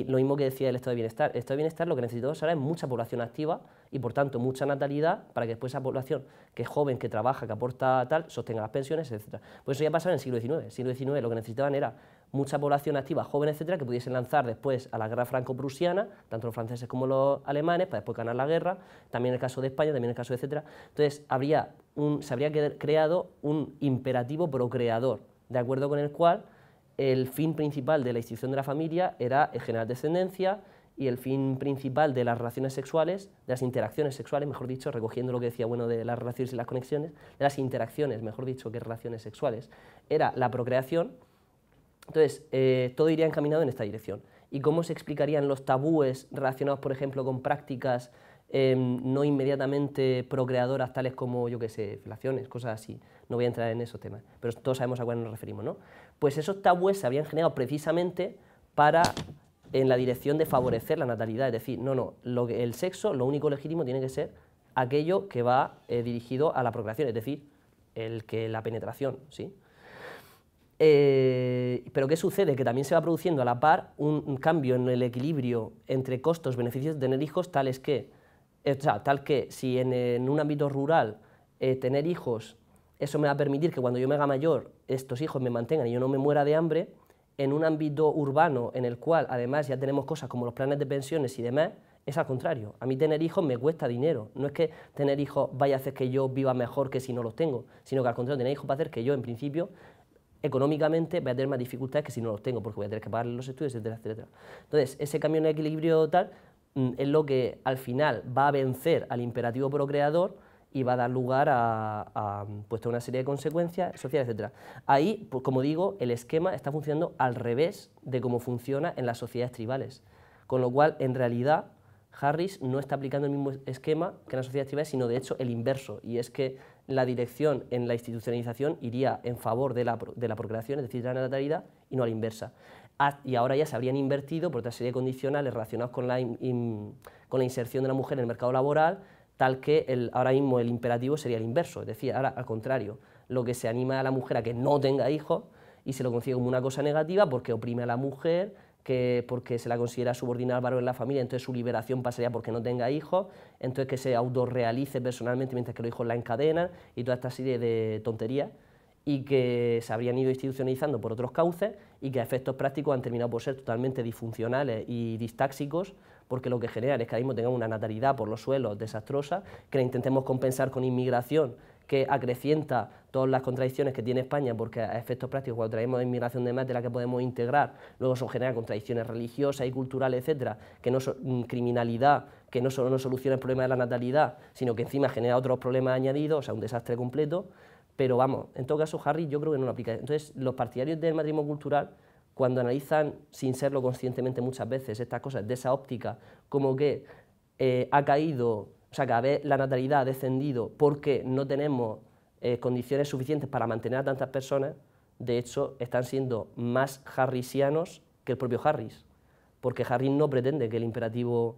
[SPEAKER 1] lo mismo que decía el estado de bienestar. El estado de bienestar lo que necesitaba era es mucha población activa y, por tanto, mucha natalidad para que después esa población que es joven, que trabaja, que aporta tal, sostenga las pensiones, etc. Pues eso ya pasaba en el siglo XIX. En el siglo XIX lo que necesitaban era mucha población activa, joven, etc., que pudiesen lanzar después a la guerra franco-prusiana, tanto los franceses como los alemanes, para después ganar la guerra, también el caso de España, también el caso de etc. Entonces, habría se habría creado un imperativo procreador, de acuerdo con el cual el fin principal de la institución de la familia era generar descendencia y el fin principal de las relaciones sexuales, de las interacciones sexuales, mejor dicho, recogiendo lo que decía bueno de las relaciones y las conexiones, de las interacciones, mejor dicho, que relaciones sexuales, era la procreación. Entonces, eh, todo iría encaminado en esta dirección. ¿Y cómo se explicarían los tabúes relacionados, por ejemplo, con prácticas em, no inmediatamente procreadoras, tales como, yo qué sé, relaciones, cosas así? No voy a entrar en esos temas, pero todos sabemos a cuál nos referimos, ¿no? pues esos tabúes se habían generado precisamente para en la dirección de favorecer la natalidad. Es decir, no, no, el sexo, lo único legítimo tiene que ser aquello que va eh, dirigido a la procreación, es decir, el que la penetración, ¿sí? Eh, pero ¿qué sucede? Que también se va produciendo a la par un, cambio en el equilibrio entre costos, beneficios de tener hijos, tales que, eh, o sea, tal que si en un ámbito rural tener hijos eso me va a permitir que cuando yo me haga mayor, estos hijos me mantengan y yo no me muera de hambre, en un ámbito urbano en el cual además ya tenemos cosas como los planes de pensiones y demás, es al contrario. A mí tener hijos me cuesta dinero. No es que tener hijos vaya a hacer que yo viva mejor que si no los tengo, sino que al contrario, tener hijos va a hacer que yo, en principio, económicamente voy a tener más dificultades que si no los tengo, porque voy a tener que pagar los estudios, etcétera, etcétera. Entonces, ese cambio en el equilibrio tal mm, es lo que al final va a vencer al imperativo procreador y va a dar lugar a, pues, una serie de consecuencias sociales, etc. Ahí, pues, como digo, el esquema está funcionando al revés de cómo funciona en las sociedades tribales. Con lo cual, en realidad, Harris no está aplicando el mismo esquema que en las sociedades tribales, sino de hecho el inverso, y es que la dirección en la institucionalización iría en favor de la, de la procreación, es decir, de la natalidad, y no a la inversa. Ah, y ahora ya se habrían invertido por otra serie de condicionales relacionados con la inserción de la mujer en el mercado laboral, tal que el, ahora mismo el imperativo sería el inverso, es decir, ahora al contrario, lo que se anima a la mujer a que no tenga hijos y se lo consigue como una cosa negativa porque oprime a la mujer, porque se la considera subordinada al varón en la familia, entonces su liberación pasaría porque no tenga hijos, entonces que se autorrealice personalmente mientras que los hijos la encadenan y toda esta serie de tonterías y que se habrían ido institucionalizando por otros cauces y que a efectos prácticos han terminado por ser totalmente disfuncionales y distáxicos porque lo que genera es que ahora mismo tengamos una natalidad por los suelos desastrosa, que la intentemos compensar con inmigración que acrecienta todas las contradicciones que tiene España, porque a efectos prácticos, cuando traemos inmigración de más de la que podemos integrar, luego son generan contradicciones religiosas y culturales, etcétera, que no son mm, criminalidad, que no solo no soluciona el problema de la natalidad, sino que encima genera otros problemas añadidos, o sea, un desastre completo. Pero vamos, en todo caso, Harry yo creo que no lo aplica. Entonces, los partidarios del matrimonio cultural cuando analizan, sin serlo conscientemente muchas veces, estas cosas de esa óptica, como que eh, ha caído, o sea, que vez la natalidad ha descendido porque no tenemos eh, condiciones suficientes para mantener a tantas personas, de hecho, están siendo más harrisianos que el propio Harris, porque Harris no pretende que el imperativo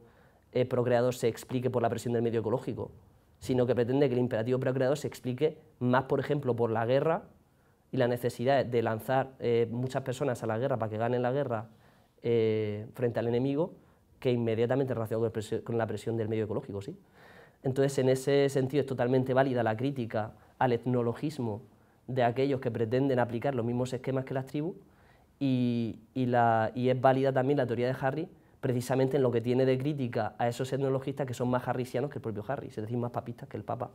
[SPEAKER 1] eh, procreador se explique por la presión del medio ecológico, sino que pretende que el imperativo procreador se explique más, por ejemplo, por la guerra y la necesidad de lanzar eh, muchas personas a la guerra para que ganen la guerra eh, frente al enemigo, que inmediatamente relacionado con la presión del medio ecológico, ¿sí? Entonces, en ese sentido es totalmente válida la crítica al etnologismo de aquellos que pretenden aplicar los mismos esquemas que las tribus y, la, y es válida también la teoría de Harry precisamente en lo que tiene de crítica a esos etnologistas que son más harrisianos que el propio Harry, es decir, más papistas que el Papa.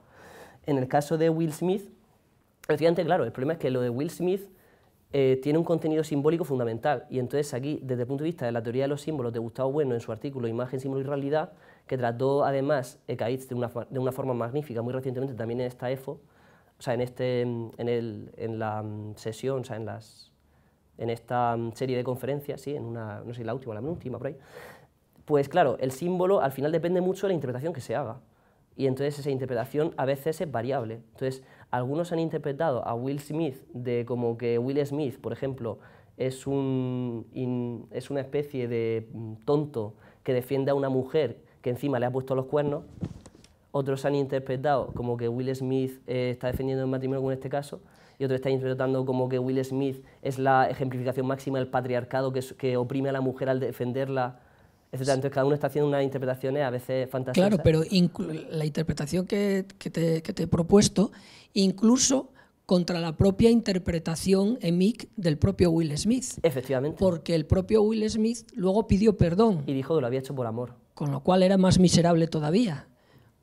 [SPEAKER 1] En el caso de Will Smith, Efectivamente, claro, el problema es que lo de Will Smith eh, tiene un contenido simbólico fundamental. Y entonces aquí, desde el punto de vista de la teoría de los símbolos de Gustavo Bueno en su artículo Imagen, símbolo y realidad, que trató además Ekaitz eh, de una, forma magnífica muy recientemente también en esta EFO, o sea, en, este, en, en la mm, sesión, o en, las, en esta mm, serie de conferencias, sí, en una, no sé, la última, la última, por ahí, pues claro, el símbolo al final depende mucho de la interpretación que se haga. Y entonces esa interpretación a veces es variable. Entonces, algunos han interpretado a Will Smith de como que Will Smith, por ejemplo, es, un, es una especie de mm, tonto que defiende a una mujer que encima le ha puesto los cuernos. Otros han interpretado como que Will Smith eh, está defendiendo el matrimonio, como en este caso, y otros están interpretando como que Will Smith es la ejemplificación máxima del patriarcado que, que oprime a la mujer al defenderla entonces cada uno está haciendo unas interpretaciones a veces fantásticas. Claro, pero
[SPEAKER 3] la interpretación que, te, que, te, he propuesto incluso contra la propia interpretación emic del propio Will Smith. Efectivamente. Porque el propio Will Smith luego pidió perdón. Y dijo que lo había hecho por amor. Con lo cual era más miserable todavía,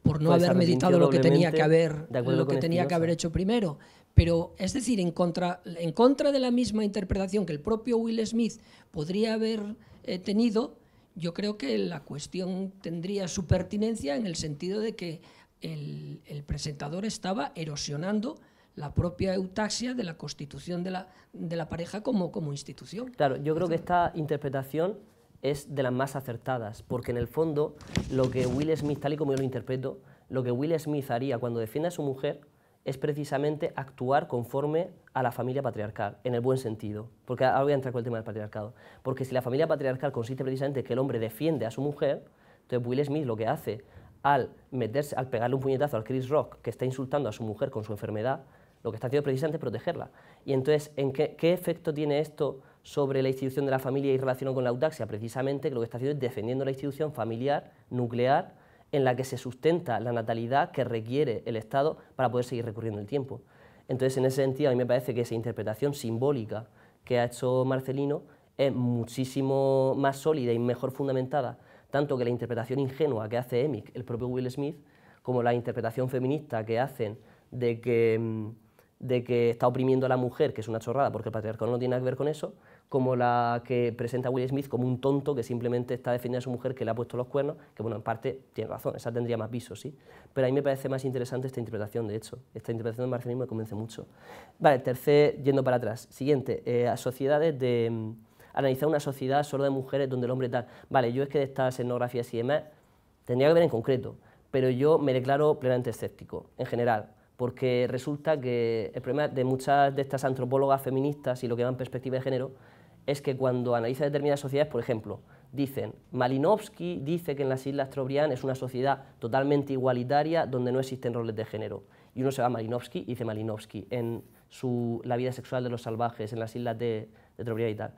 [SPEAKER 3] por no pues haber meditado lo que tenía que haber, lo que tenía que haber hecho primero. Pero, es decir, en contra, en contra de la misma interpretación que el propio Will Smith podría haber eh, tenido, yo creo que la cuestión tendría su pertinencia en el sentido de que el, presentador estaba erosionando la propia eutaxia de la constitución de la, pareja como, como institución.
[SPEAKER 1] Claro, yo creo que esta interpretación es de las más acertadas, porque en el fondo lo que Will Smith, tal y como yo lo interpreto, lo que Will Smith haría cuando defiende a su mujer es precisamente actuar conforme a la familia patriarcal, en el buen sentido. Porque ahora voy a entrar con el tema del patriarcado. Porque si la familia patriarcal consiste precisamente en que el hombre defiende a su mujer, entonces Will Smith lo que hace al, meterse, al pegarle un puñetazo al Chris Rock, que está insultando a su mujer con su enfermedad, lo que está haciendo precisamente protegerla. Y entonces, ¿en qué, efecto tiene esto sobre la institución de la familia y relación con la autaxia? Precisamente lo que está haciendo es defendiendo la institución familiar, nuclear, en la que se sustenta la natalidad que requiere el Estado para poder seguir recurriendo el tiempo. Entonces, en ese sentido, a mí me parece que esa interpretación simbólica que ha hecho Marcelino es muchísimo más sólida y mejor fundamentada tanto que la interpretación ingenua que hace Emic, el propio Will Smith, como la interpretación feminista que hacen de que, mm, de que está oprimiendo a la mujer, que es una chorrada, porque el patriarcado no tiene nada que ver con eso, como la que presenta a Will Smith como un tonto que simplemente está defendiendo a su mujer que le ha puesto los cuernos, que bueno, en parte tiene razón, esa tendría más visos, sí. Pero a mí me parece más interesante esta interpretación, de hecho. Esta interpretación del marxismo me convence mucho. Vale, tercer, yendo para atrás. Siguiente, eh, a sociedades de mm, analizar una sociedad solo de mujeres donde el hombre tal. Vale, yo es que de estas etnografías y demás tendría que ver en concreto, pero yo me declaro plenamente escéptico, en general, porque resulta que el problema de muchas de estas antropólogas feministas y lo que van perspectiva de género es que cuando analiza determinadas sociedades, por ejemplo, dicen, Malinowski dice que en las Islas Trobrián es una sociedad totalmente igualitaria donde no existen roles de género. Y uno se va a Malinowski y dice Malinowski en su, La vida sexual de los salvajes, en las Islas de, de Trobrián y tal.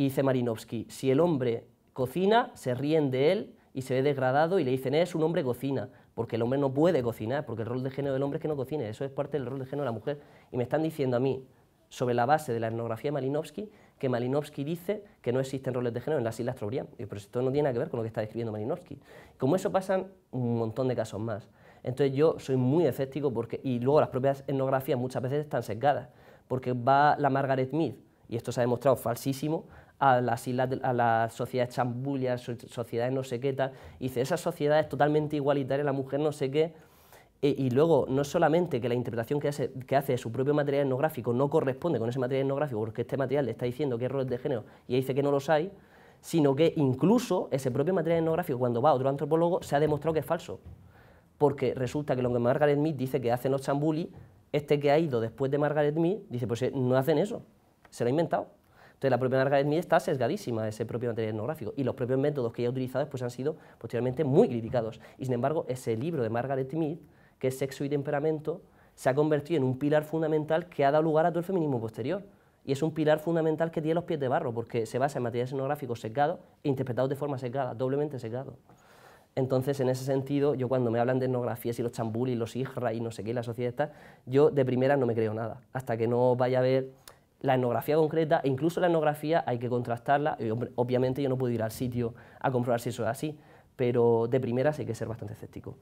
[SPEAKER 1] Y dice Marinovsky, si el hombre cocina, se ríen de él y se ve degradado y le dicen, es un hombre cocina, porque el hombre no puede cocinar, porque el rol de género del hombre es que no cocine, eso es parte del rol de género de la mujer. Y me están diciendo a mí, sobre la base de la etnografía de Malinowski, que Malinowski dice que no existen roles de género en las Islas y Pero esto no tiene nada que ver con lo que está describiendo Malinowski. Como eso pasan un montón de casos más. Entonces yo soy muy escéptico porque, y luego las propias etnografías muchas veces están sesgadas, porque va la Margaret Mead, y esto se ha demostrado falsísimo, a las islas, a las sociedades chambullas, sociedades no sé qué tal, y dice, sociedad es totalmente igualitaria, la mujer no sé qué, y luego, no solamente que la interpretación que hace, de su propio material etnográfico no corresponde con ese material etnográfico, porque este material le está diciendo que hay de género y dice que no los hay, sino que incluso ese propio material etnográfico, cuando va a otro antropólogo, se ha demostrado que es falso. Porque resulta que lo que Margaret Mead dice que hacen los chambuli, este que ha ido después de Margaret Mead, dice, pues eh, no hacen eso, se lo ha inventado. Entonces la propia Margaret Mead está sesgadísima de ese propio material etnográfico y los propios métodos que ella ha utilizado pues, han sido posteriormente muy criticados. Y sin embargo, ese libro de Margaret Mead, que es Sexo y Temperamento, se ha convertido en un pilar fundamental que ha dado lugar a todo el feminismo posterior. Y es un pilar fundamental que tiene los pies de barro, porque se basa en materiales etnográficos sesgados e interpretados de forma sesgada, doblemente sesgados. Entonces, en ese sentido, yo cuando me hablan de etnografías y los chambulis, los ijra y no sé qué, la sociedad está, yo de primera no me creo nada, hasta que no vaya a ver la etnografía concreta, e incluso la etnografía hay que contrastarla, y, obviamente yo no puedo ir al sitio a comprobar si eso es así, pero de primeras hay que ser bastante escéptico.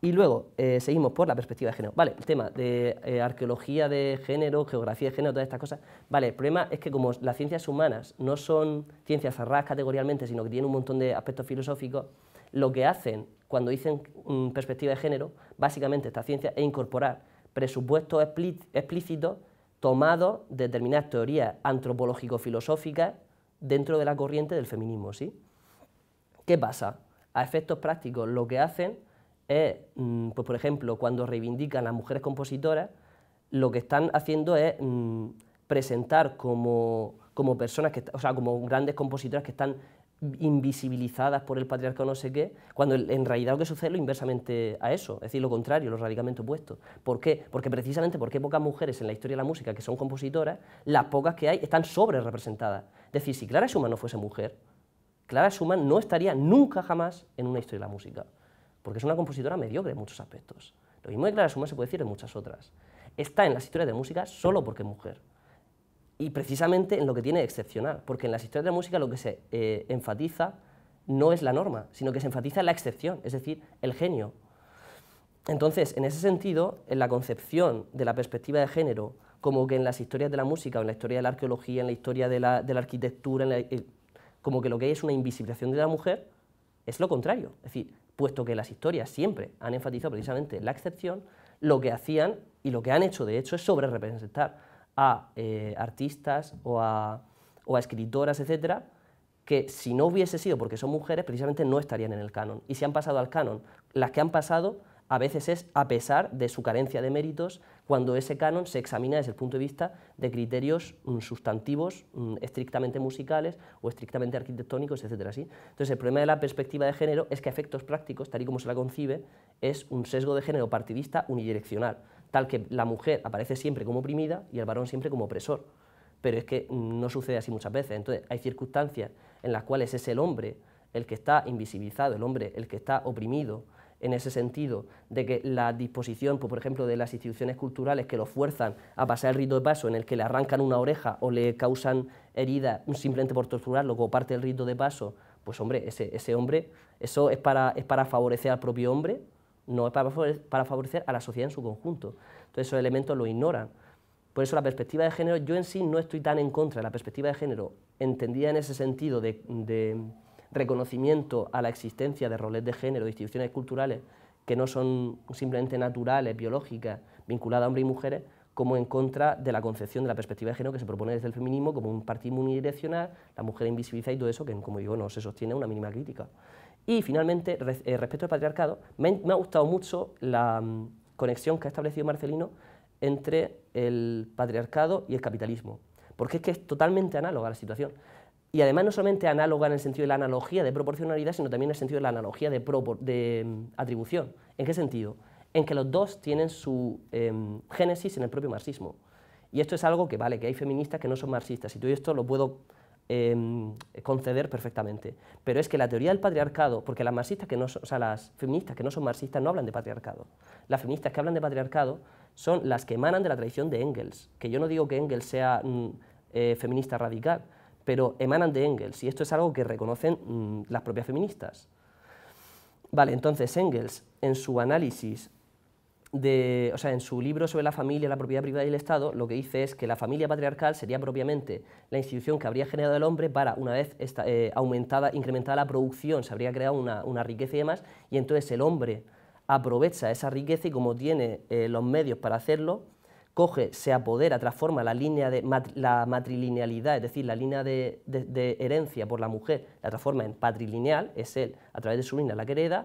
[SPEAKER 1] Y luego eh, seguimos por la perspectiva de género. Vale, el tema de eh, arqueología de género, geografía de género, todas estas cosas. Vale, el problema es que como las ciencias humanas no son ciencias cerradas categorialmente, sino que tienen un montón de aspectos filosóficos, lo que hacen cuando dicen mm, perspectiva de género, básicamente esta ciencia, es incorporar presupuestos explícitos tomado determinadas teorías antropológico-filosóficas dentro de la corriente del feminismo. ¿sí? ¿Qué pasa? A efectos prácticos lo que hacen es, mm, pues, por ejemplo, cuando reivindican a las mujeres compositoras, lo que están haciendo es mm, presentar como, como personas, que, o sea, como grandes compositoras que están invisibilizadas por el patriarcado no sé qué, cuando en realidad lo que sucede es lo inversamente a eso, es decir, lo contrario, lo radicalmente opuesto. ¿Por qué? Porque precisamente porque hay pocas mujeres en la historia de la música que son compositoras, las pocas que hay están sobre representadas. Es decir, si Clara Schumann no fuese mujer, Clara Schumann no estaría nunca jamás en una historia de la música, porque es una compositora mediocre en muchos aspectos. Lo mismo de Clara Schumann se puede decir en muchas otras. Está en las historias de música solo porque es mujer y precisamente en lo que tiene de excepcional, porque en las historias de la música lo que se eh, enfatiza no es la norma, sino que se enfatiza la excepción, es decir, el genio. Entonces, en ese sentido, en la concepción de la perspectiva de género, como que en las historias de la música, o en la historia de la arqueología, en la historia de la, arquitectura, eh, como que lo que hay es una invisibilización de la mujer, es lo contrario. Es decir, puesto que las historias siempre han enfatizado precisamente la excepción, lo que hacían y lo que han hecho de hecho es sobre representar a eh, artistas o a, escritoras, etcétera, que si no hubiese sido porque son mujeres, precisamente no estarían en el canon. Y si han pasado al canon, las que han pasado a veces es a pesar de su carencia de méritos, cuando ese canon se examina desde el punto de vista de criterios mm, sustantivos, mm, estrictamente musicales o estrictamente arquitectónicos, etcétera. Entonces, el problema de la perspectiva de género es que efectos prácticos, tal y como se la concibe, es un sesgo de género partidista unidireccional tal que la mujer aparece siempre como oprimida y el varón siempre como opresor. Pero es que no sucede así muchas veces. Entonces hay circunstancias en las cuales es el hombre el que está invisibilizado, el hombre el que está oprimido, en ese sentido, de que la disposición, pues, por ejemplo, de las instituciones culturales que lo fuerzan a pasar el rito de paso en el que le arrancan una oreja o le causan herida simplemente por torturarlo como parte del rito de paso, pues hombre, ese, hombre, eso es para favorecer al propio hombre no es para favorecer a la sociedad en su conjunto. Entonces esos elementos lo ignoran. Por eso la perspectiva de género, yo en sí no estoy tan en contra de la perspectiva de género, entendida en ese sentido de, de reconocimiento a la existencia de roles de género, de instituciones culturales que no son simplemente naturales, biológicas, vinculadas a hombres y mujeres, como en contra de la concepción de la perspectiva de género que se propone desde el feminismo como un partido unidireccional, la mujer invisibilizada y todo eso, que como digo no se sostiene una mínima crítica. Y finalmente, eh, respecto al patriarcado, me, ha gustado mucho la mm, conexión que ha establecido Marcelino entre el patriarcado y el capitalismo, porque es que es totalmente análoga la situación. Y además no solamente análoga en el sentido de la analogía de proporcionalidad, sino también en el sentido de la analogía de, de mm, atribución. ¿En qué sentido? En que los dos tienen su em, génesis en el propio marxismo. Y esto es algo que, vale, que hay feministas que no son marxistas, y todo esto lo puedo Em, conceder perfectamente. Pero es que la teoría del patriarcado, porque las marxistas que no o sea, las feministas que no son marxistas no hablan de patriarcado. Las feministas que hablan de patriarcado son las que emanan de la tradición de Engels, que yo no digo que Engels sea mm, eh, feminista radical, pero emanan de Engels, y esto es algo que reconocen mm, las propias feministas. Vale, entonces Engels, en su análisis o sea, en su libro sobre la familia, la propiedad privada y el Estado, lo que dice es que la familia patriarcal sería propiamente la institución que habría generado el hombre para, una vez eh, aumentada, incrementada la producción, se habría creado una, riqueza y demás, y entonces el hombre aprovecha esa riqueza y como tiene eh, los medios para hacerlo, coge, se apodera, transforma la línea de la matrilinealidad, es decir, la línea de, herencia por la mujer, la transforma en patrilineal, es él a través de su línea la que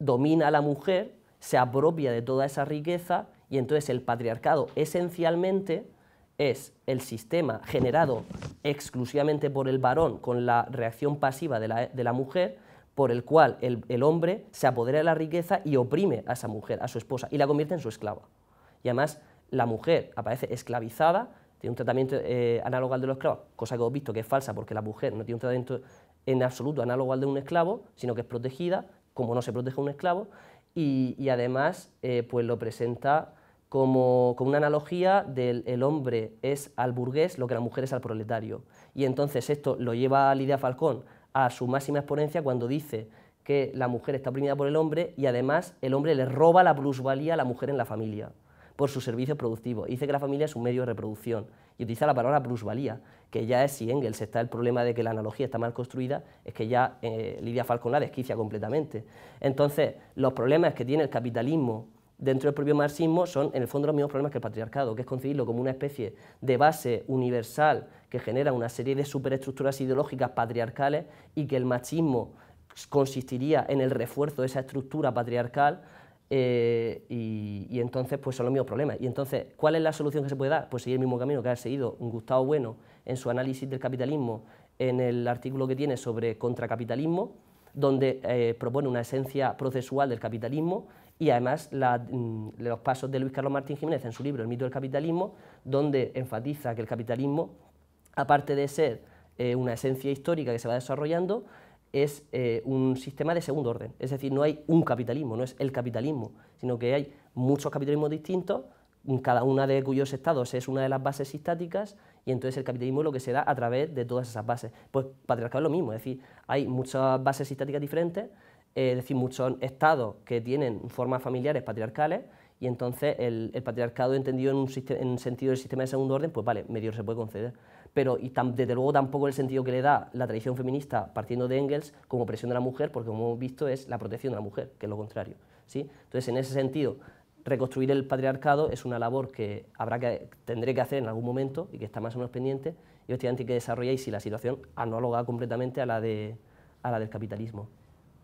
[SPEAKER 1] domina a la mujer se apropia de toda esa riqueza y entonces el patriarcado esencialmente es el sistema generado exclusivamente por el varón con la reacción pasiva de la, mujer, por el cual el, hombre se apodera de la riqueza y oprime a esa mujer, a su esposa, y la convierte en su esclava. Y además la mujer aparece esclavizada, tiene un tratamiento eh, análogo al de los esclavos, cosa que hemos visto que es falsa porque la mujer no tiene un tratamiento en absoluto análogo al de un esclavo, sino que es protegida, como no se protege un esclavo, y, además eh, pues lo presenta como, una analogía del el hombre es al burgués lo que la mujer es al proletario. Y entonces esto lo lleva a Lidia Falcón a su máxima exponencia cuando dice que la mujer está oprimida por el hombre y además el hombre le roba la plusvalía a la mujer en la familia por sus servicios productivos. Dice que la familia es un medio de reproducción y utiliza la palabra plusvalía, que ya es si Engels está el problema de que la analogía está mal construida, es que ya eh, Lidia Falcon la desquicia completamente. Entonces, los problemas que tiene el capitalismo dentro del propio marxismo son en el fondo los mismos problemas que el patriarcado, que es concebirlo como una especie de base universal que genera una serie de superestructuras ideológicas patriarcales y que el machismo consistiría en el refuerzo de esa estructura patriarcal eh, y, entonces pues son los mismos problemas. Y entonces, ¿cuál es la solución que se puede dar? Pues seguir el mismo camino que ha seguido Gustavo Bueno en su análisis del capitalismo, en el artículo que tiene sobre contracapitalismo, donde eh, propone una esencia procesual del capitalismo y además mm, los pasos de Luis Carlos Martín Jiménez en su libro El mito del capitalismo, donde enfatiza que el capitalismo, aparte de ser eh, una esencia histórica que se va desarrollando, es eh, un sistema de segundo orden. Es decir, no hay un capitalismo, no es el capitalismo, sino que hay muchos capitalismos distintos, cada una de cuyos estados es una de las bases estáticas y entonces el capitalismo es lo que se da a través de todas esas bases. Pues patriarcado es lo mismo, es decir, hay muchas bases estáticas diferentes, eh, es decir, muchos estados que tienen formas familiares patriarcales, y entonces el, patriarcado entendido en, un en sentido del sistema de segundo orden, pues vale, medio se puede conceder pero y desde luego tampoco el sentido que le da la tradición feminista partiendo de Engels como presión de la mujer, porque como hemos visto es la protección de la mujer, que es lo contrario. ¿sí? Entonces, en ese sentido, reconstruir el patriarcado es una labor que, habrá que tendré que hacer en algún momento y que está más o menos pendiente, y obviamente hay que desarrollar si la situación análoga completamente a la, a la del capitalismo.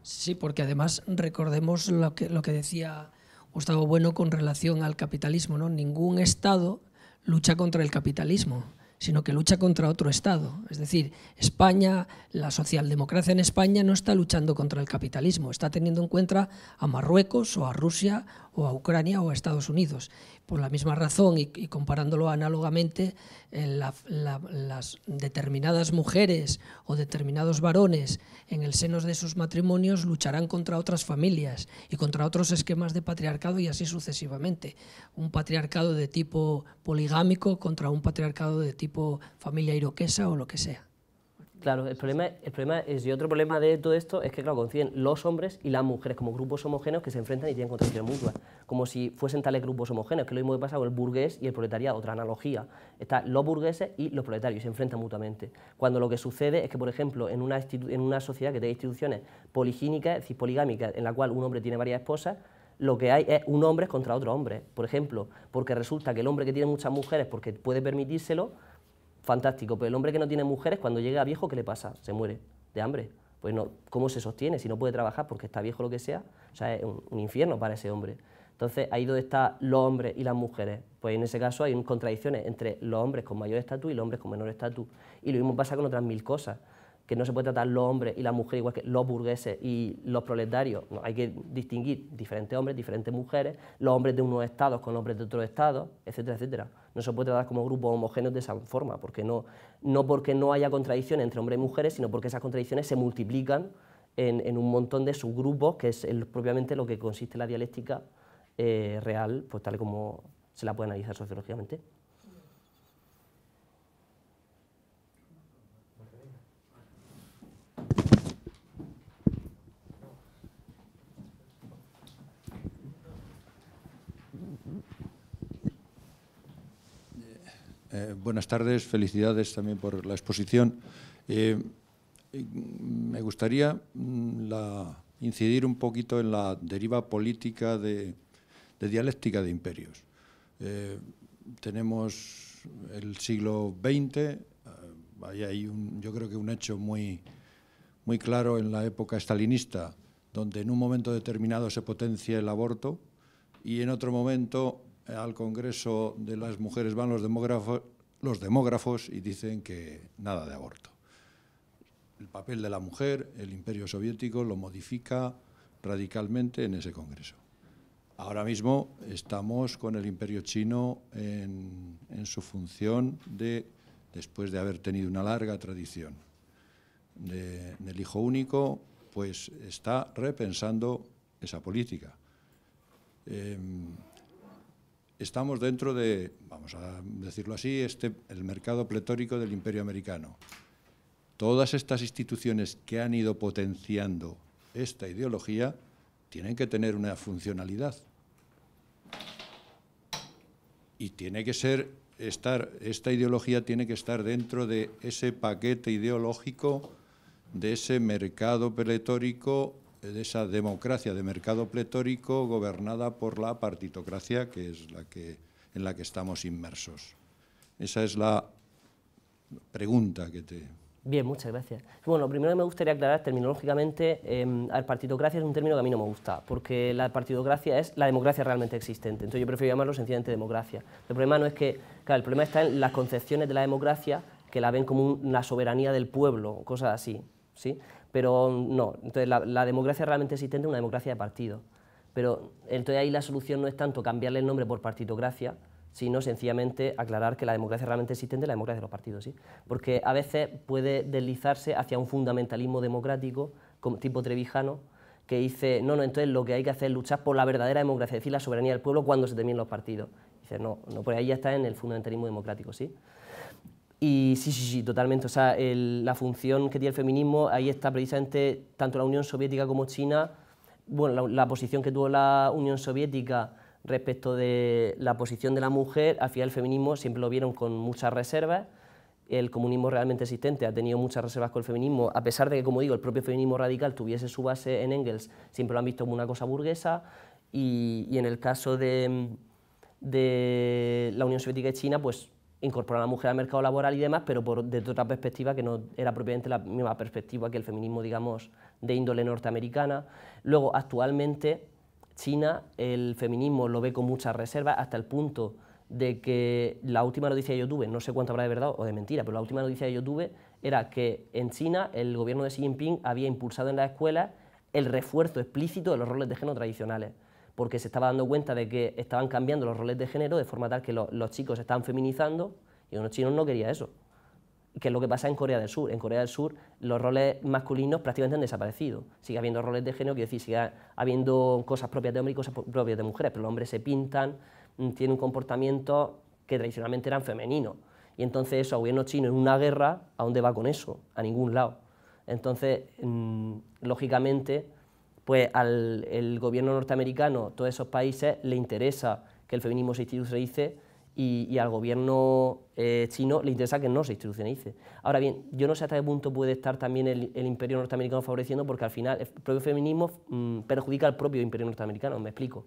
[SPEAKER 3] Sí, porque además recordemos lo que, lo que decía Gustavo Bueno con relación al capitalismo, ¿no? Ningún Estado lucha contra el capitalismo sino que lucha contra otro Estado. Es decir, España, la socialdemocracia en España no está luchando contra el capitalismo, está teniendo en cuenta a Marruecos o a Rusia o a Ucrania o a Estados Unidos. Por la misma razón, y, comparándolo análogamente, eh, las determinadas mujeres o determinados varones en el seno de sus matrimonios lucharán contra otras familias y contra otros esquemas de patriarcado y así sucesivamente. Un patriarcado de tipo poligámico contra un patriarcado de tipo familia iroquesa o lo que sea.
[SPEAKER 1] Claro, el problema, es, y otro problema de todo esto es que, claro, coinciden los hombres y las mujeres como grupos homogéneos que se enfrentan y tienen contradicción mutua, como si fuesen tales grupos homogéneos, que es lo mismo que pasa con el burgués y el proletariado, otra analogía. Están los burgueses y los proletarios, se enfrentan mutuamente. Cuando lo que sucede es que, por ejemplo, en una, en una sociedad que tiene instituciones poligínicas, es decir, poligámicas, en la cual un hombre tiene varias esposas, lo que hay es un hombre contra otro hombre, por ejemplo, porque resulta que el hombre que tiene muchas mujeres, porque puede permitírselo, fantástico, pero el hombre que no tiene mujeres, cuando llega viejo, ¿qué le pasa? Se muere de hambre. Pues no, ¿cómo se sostiene? Si no puede trabajar porque está viejo o lo que sea, o sea, es un, infierno para ese hombre. Entonces, ahí donde están los hombres y las mujeres. Pues en ese caso hay contradicciones entre los hombres con mayor estatus y los hombres con menor estatus. Y lo mismo pasa con otras mil cosas que no se puede tratar los hombres y las mujeres igual que los burgueses y los proletarios. hay que distinguir diferentes hombres, diferentes mujeres, los hombres de unos estados con los hombres de otros estados, etcétera, etcétera. No se puede tratar como grupos homogéneos de esa forma, porque no, no porque no haya contradicciones entre hombres y mujeres, sino porque esas contradicciones se multiplican en, un montón de subgrupos, que es propiamente lo que consiste en la dialéctica eh, real, pues tal como se la puede analizar sociológicamente.
[SPEAKER 4] Eh, buenas tardes, felicidades también por la exposición. Eh, me gustaría mm, la, incidir un poquito en la deriva política de, dialéctica de imperios. Eh, tenemos el siglo XX, hay un, yo creo que un hecho muy, muy claro en la época estalinista, donde en un momento determinado se potencia el aborto y en otro momento al Congreso de las Mujeres van los demógrafos, los y dicen que nada de aborto. El papel de la mujer, el imperio soviético lo modifica radicalmente en ese Congreso. Ahora mismo estamos con el imperio chino en, su función de, después de haber tenido una larga tradición de, del hijo único, pues está repensando esa política. Em, estamos dentro de, vamos a decirlo así, este, el mercado pletórico del imperio americano. Todas estas instituciones que han ido potenciando esta ideología tienen que tener una funcionalidad. Y tiene que ser, estar, esta ideología tiene que estar dentro de ese paquete ideológico, de ese mercado pletórico de esa democracia de mercado pletórico gobernada por la partitocracia, que es la que, en la que estamos inmersos. Esa es la pregunta que te...
[SPEAKER 1] Bien, muchas gracias. Bueno, lo primero que me gustaría aclarar terminológicamente, eh, al partitocracia es un término que a mí no me gusta, porque la partitocracia es la democracia realmente existente, entonces yo prefiero llamarlo sencillamente democracia. El problema no es que, claro, el problema está en las concepciones de la democracia que la ven como una soberanía del pueblo, cosas así, ¿sí? Pero no, entonces la, democracia realmente existente es una democracia de partido. Pero entonces ahí la solución no es tanto cambiarle el nombre por partitocracia, sino sencillamente aclarar que la democracia realmente existente es la democracia de los partidos, ¿sí? Porque a veces puede deslizarse hacia un fundamentalismo democrático, como tipo trevijano, que dice, no, no, entonces lo que hay que hacer es luchar por la verdadera democracia, es decir, la soberanía del pueblo cuando se terminen los partidos. Dice, no, no, pues ahí ya está en el fundamentalismo democrático, ¿sí? Y sí, sí, sí, totalmente. O sea, la función que tiene el feminismo, ahí está precisamente tanto la Unión Soviética como China, bueno, la, posición que tuvo la Unión Soviética respecto de la posición de la mujer, al final el feminismo siempre lo vieron con muchas reservas. El comunismo realmente existente ha tenido muchas reservas con el feminismo, a pesar de que, como digo, el propio feminismo radical tuviese su base en Engels, siempre lo han visto como una cosa burguesa. Y, en el caso de la Unión Soviética y China, pues incorporar a la mujer al mercado laboral y demás, pero desde otra perspectiva que no era propiamente la misma perspectiva que el feminismo, digamos, de índole norteamericana. Luego, actualmente, China, el feminismo lo ve con muchas reservas hasta el punto de que la última noticia que yo tuve, no sé cuánto habrá de verdad o de mentira, pero la última noticia que yo tuve era que en China el gobierno de Xi Jinping había impulsado en las escuelas el refuerzo explícito de los roles de género tradicionales porque se estaba dando cuenta de que estaban cambiando los roles de género de forma tal que los chicos se estaban feminizando y unos chinos no quería eso. Que es lo que pasa en Corea del Sur. En Corea del Sur los roles masculinos prácticamente han desaparecido. Sigue habiendo roles de género, quiero decir, sigue habiendo cosas propias de hombres y cosas propias de mujeres, pero los hombres se pintan, mm, tienen un comportamiento que tradicionalmente eran femeninos. Y entonces eso, el gobierno chino en una guerra, ¿a dónde va con eso? A ningún lado. Entonces, mm, lógicamente, pues al gobierno norteamericano, todos esos países, le interesa que el feminismo se institucionalice y, y al gobierno eh, chino le interesa que no se institucionalice. Ahora bien, yo no sé hasta qué punto puede estar también el, imperio norteamericano favoreciendo, porque al final el propio feminismo mm, perjudica al propio imperio norteamericano, me explico.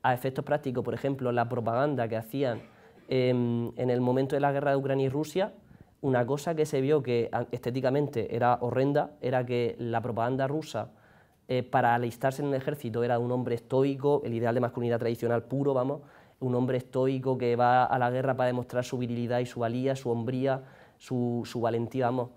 [SPEAKER 1] A efectos prácticos, por ejemplo, la propaganda que hacían em, en el momento de la guerra de Ucrania y Rusia, una cosa que se vio que estéticamente era horrenda era que la propaganda rusa eh, para alistarse en el ejército era un hombre estoico, el ideal de masculinidad tradicional puro, vamos, un hombre estoico que va a la guerra para demostrar su virilidad y su valía, su hombría, su, valentía, vamos,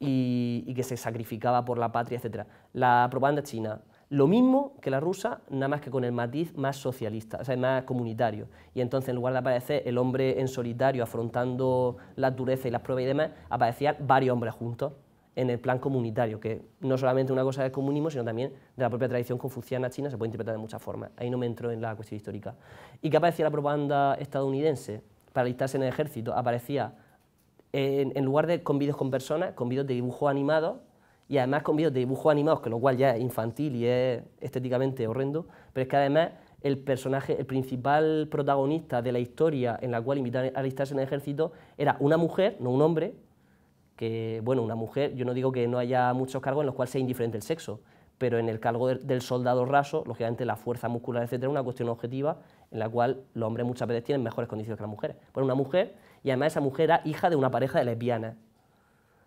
[SPEAKER 1] y, que se sacrificaba por la patria, etc. La propaganda china, lo mismo que la rusa, nada más que con el matiz más socialista, o más comunitario. Y entonces, en lugar de aparecer el hombre en solitario afrontando la dureza y las pruebas y demás, aparecían varios hombres juntos en el plan comunitario, que no solamente una cosa del comunismo, sino también de la propia tradición confuciana china se puede interpretar de muchas formas. Ahí no me entro en la cuestión histórica. ¿Y qué aparecía la propaganda estadounidense para alistarse en el ejército? Aparecía en, lugar de con vídeos con personas, con vídeos de dibujo animado y además con vídeos de dibujo animados, que lo cual ya es infantil y es estéticamente horrendo, pero es que además el personaje, el principal protagonista de la historia en la cual invitan a alistarse en el ejército era una mujer, no un hombre, que, bueno, una mujer, yo no digo que no haya muchos cargos en los cuales sea indiferente el sexo, pero en el cargo del soldado raso, lógicamente la fuerza muscular, etcétera, es una cuestión objetiva en la cual los hombres muchas veces tienen mejores condiciones que las mujeres. Pero una mujer, y además esa mujer era hija de una pareja de lesbianas,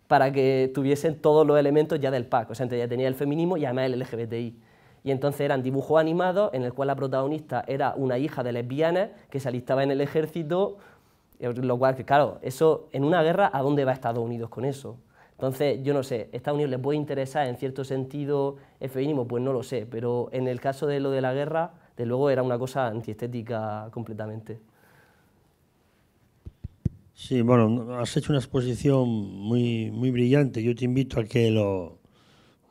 [SPEAKER 1] para que tuviesen todos los elementos ya del pack. O sea, ya tenía el feminismo y además el LGBTI. Y entonces eran dibujos animados en el cual la protagonista era una hija de lesbianas que se alistaba en el ejército lo cual, claro, eso en una guerra, ¿a dónde va Estados Unidos con eso? Entonces, yo no sé, ¿Estados Unidos les puede interesar en cierto sentido el feminismo? Pues no lo sé, pero en el caso de lo de la guerra, de luego era una cosa antiestética completamente.
[SPEAKER 2] Sí, bueno, has hecho una exposición muy, muy brillante. Yo te invito a que lo,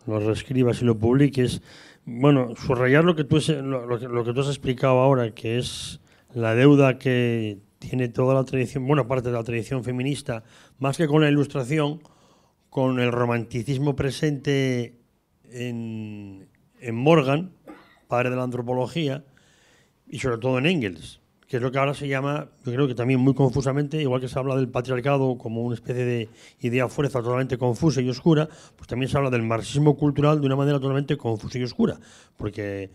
[SPEAKER 2] lo reescribas y lo publiques. Bueno, subrayar lo que, tú, lo que tú has explicado ahora, que es la deuda que tiene toda la tradición, bueno, parte de la tradición feminista, más que con la ilustración, con el romanticismo presente en, en Morgan, padre de la antropología, y sobre todo en Engels, que es lo que ahora se llama, yo creo que también muy confusamente, igual que se habla del patriarcado como una especie de idea fuerza totalmente confusa y oscura, pues también se habla del marxismo cultural de una manera totalmente confusa y oscura, porque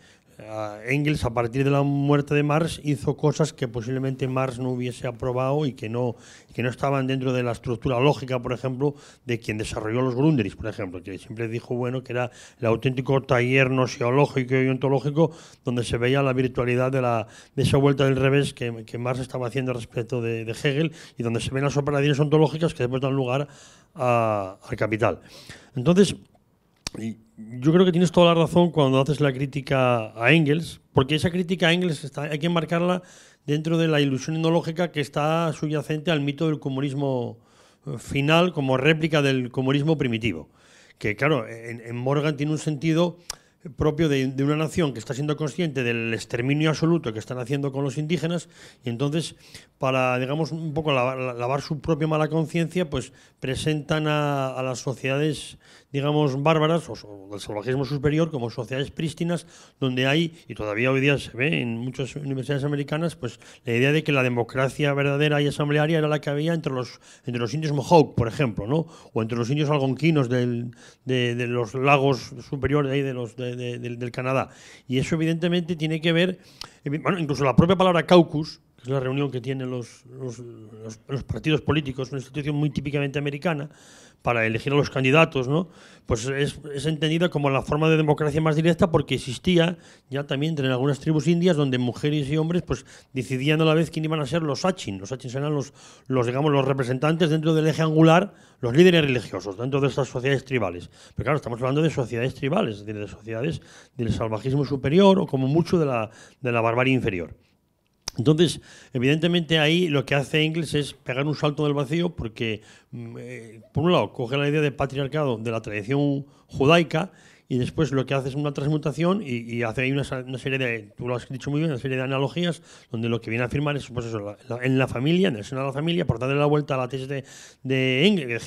[SPEAKER 2] Engels, a partir de la muerte de Marx, hizo cosas que posiblemente Marx no hubiese aprobado y que no, que no estaban dentro de la estructura lógica, por ejemplo, de quien desarrolló los Grundrisse, por ejemplo, que siempre dijo bueno que era el auténtico taller seológico y ontológico donde se veía la virtualidad de, la, esa vuelta del revés que, que Marx estaba haciendo respecto de, Hegel y donde se ven las operaciones ontológicas que después dan lugar al capital. Entonces, yo creo que tienes toda la razón cuando haces la crítica a Engels, porque esa crítica a Engels está, hay que marcarla dentro de la ilusión ideológica que está subyacente al mito del comunismo eh, final como réplica del comunismo primitivo. Que claro, en Morgan tiene un sentido propio de, una nación que está siendo consciente del exterminio absoluto que están haciendo con los indígenas y entonces para digamos un poco lavar, su propia mala conciencia pues presentan a, las sociedades digamos bárbaras o, del salvajismo superior como sociedades prístinas donde hay y todavía hoy día se ve en muchas universidades americanas pues la idea de que la democracia verdadera y asamblearia era la que había entre los entre los indios Mohawk por ejemplo no o entre los indios algonquinos del, de, los lagos superiores de ahí de los de, del Canadá. Y eso evidentemente tiene que ver, eh, bueno, incluso la propia palabra caucus es la reunión que tienen los, los, partidos políticos, una institución muy típicamente americana, para elegir a los candidatos, ¿no? pues es, entendida como la forma de democracia más directa porque existía ya también en algunas tribus indias donde mujeres y hombres pues, decidían a la vez quién iban a ser los achin. Los achin eran los, digamos, los representantes dentro del eje angular, los líderes religiosos, dentro de estas sociedades tribales. Pero claro, estamos hablando de sociedades tribales, de sociedades del salvajismo superior o como mucho de la, de la barbarie inferior. Entonces, evidentemente ahí lo que hace Engels es pegar un salto del vacío porque, mm, eh, por un lado, coge la idea de patriarcado de la tradición judaica y después lo que hace es una transmutación y, hace ahí una, serie de, tú lo has dicho muy bien, una serie de analogías donde lo que viene a afirmar es, pues eso, en la familia, en el seno de la familia, por darle la vuelta a la tesis de,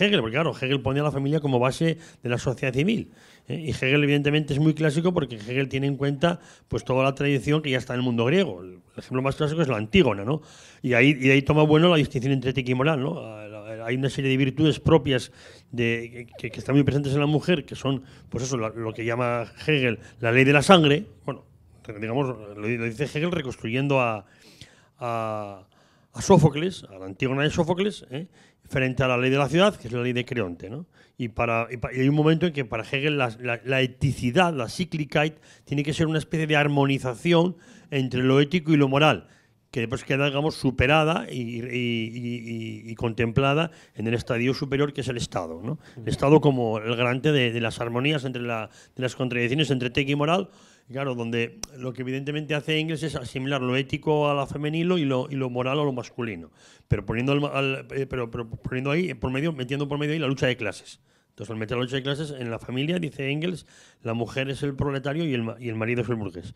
[SPEAKER 2] Hegel, porque claro, Hegel ponía a la familia como base de la sociedad civil. ¿eh? Y Hegel, evidentemente, es muy clásico porque Hegel tiene en cuenta pues toda la tradición que ya está en el mundo griego el ejemplo más clásico es la Antígona, ¿no? Y ahí, y ahí toma bueno la distinción entre ética y moral, ¿no? Ah, hay una serie de virtudes propias de, que, están muy presentes en la mujer, que son, pues eso, lo que llama Hegel la ley de la sangre, bueno, digamos, lo, dice Hegel reconstruyendo a, a, Sófocles, a la Antígona de Sófocles, ¿eh? frente a la ley de la ciudad, que es la ley de Creonte. ¿no? Y, para, y, hay un momento en que para Hegel la, eticidad, la cíclica tiene que ser una especie de armonización entre lo ético y lo moral, que después queda, digamos, superada y, contemplada en el estadio superior que es el Estado. El Estado como el garante de, las armonías, entre de las contradicciones entre ética y moral, claro, donde lo que evidentemente hace Engels es asimilar lo ético a lo femenino y lo, moral a lo masculino, pero poniendo, eh, pero, ahí, por medio, metiendo por medio ahí la lucha de clases. Entonces, al meter la lucha de clases en la familia, dice Engels, la mujer es el proletario y el marido es el burgués.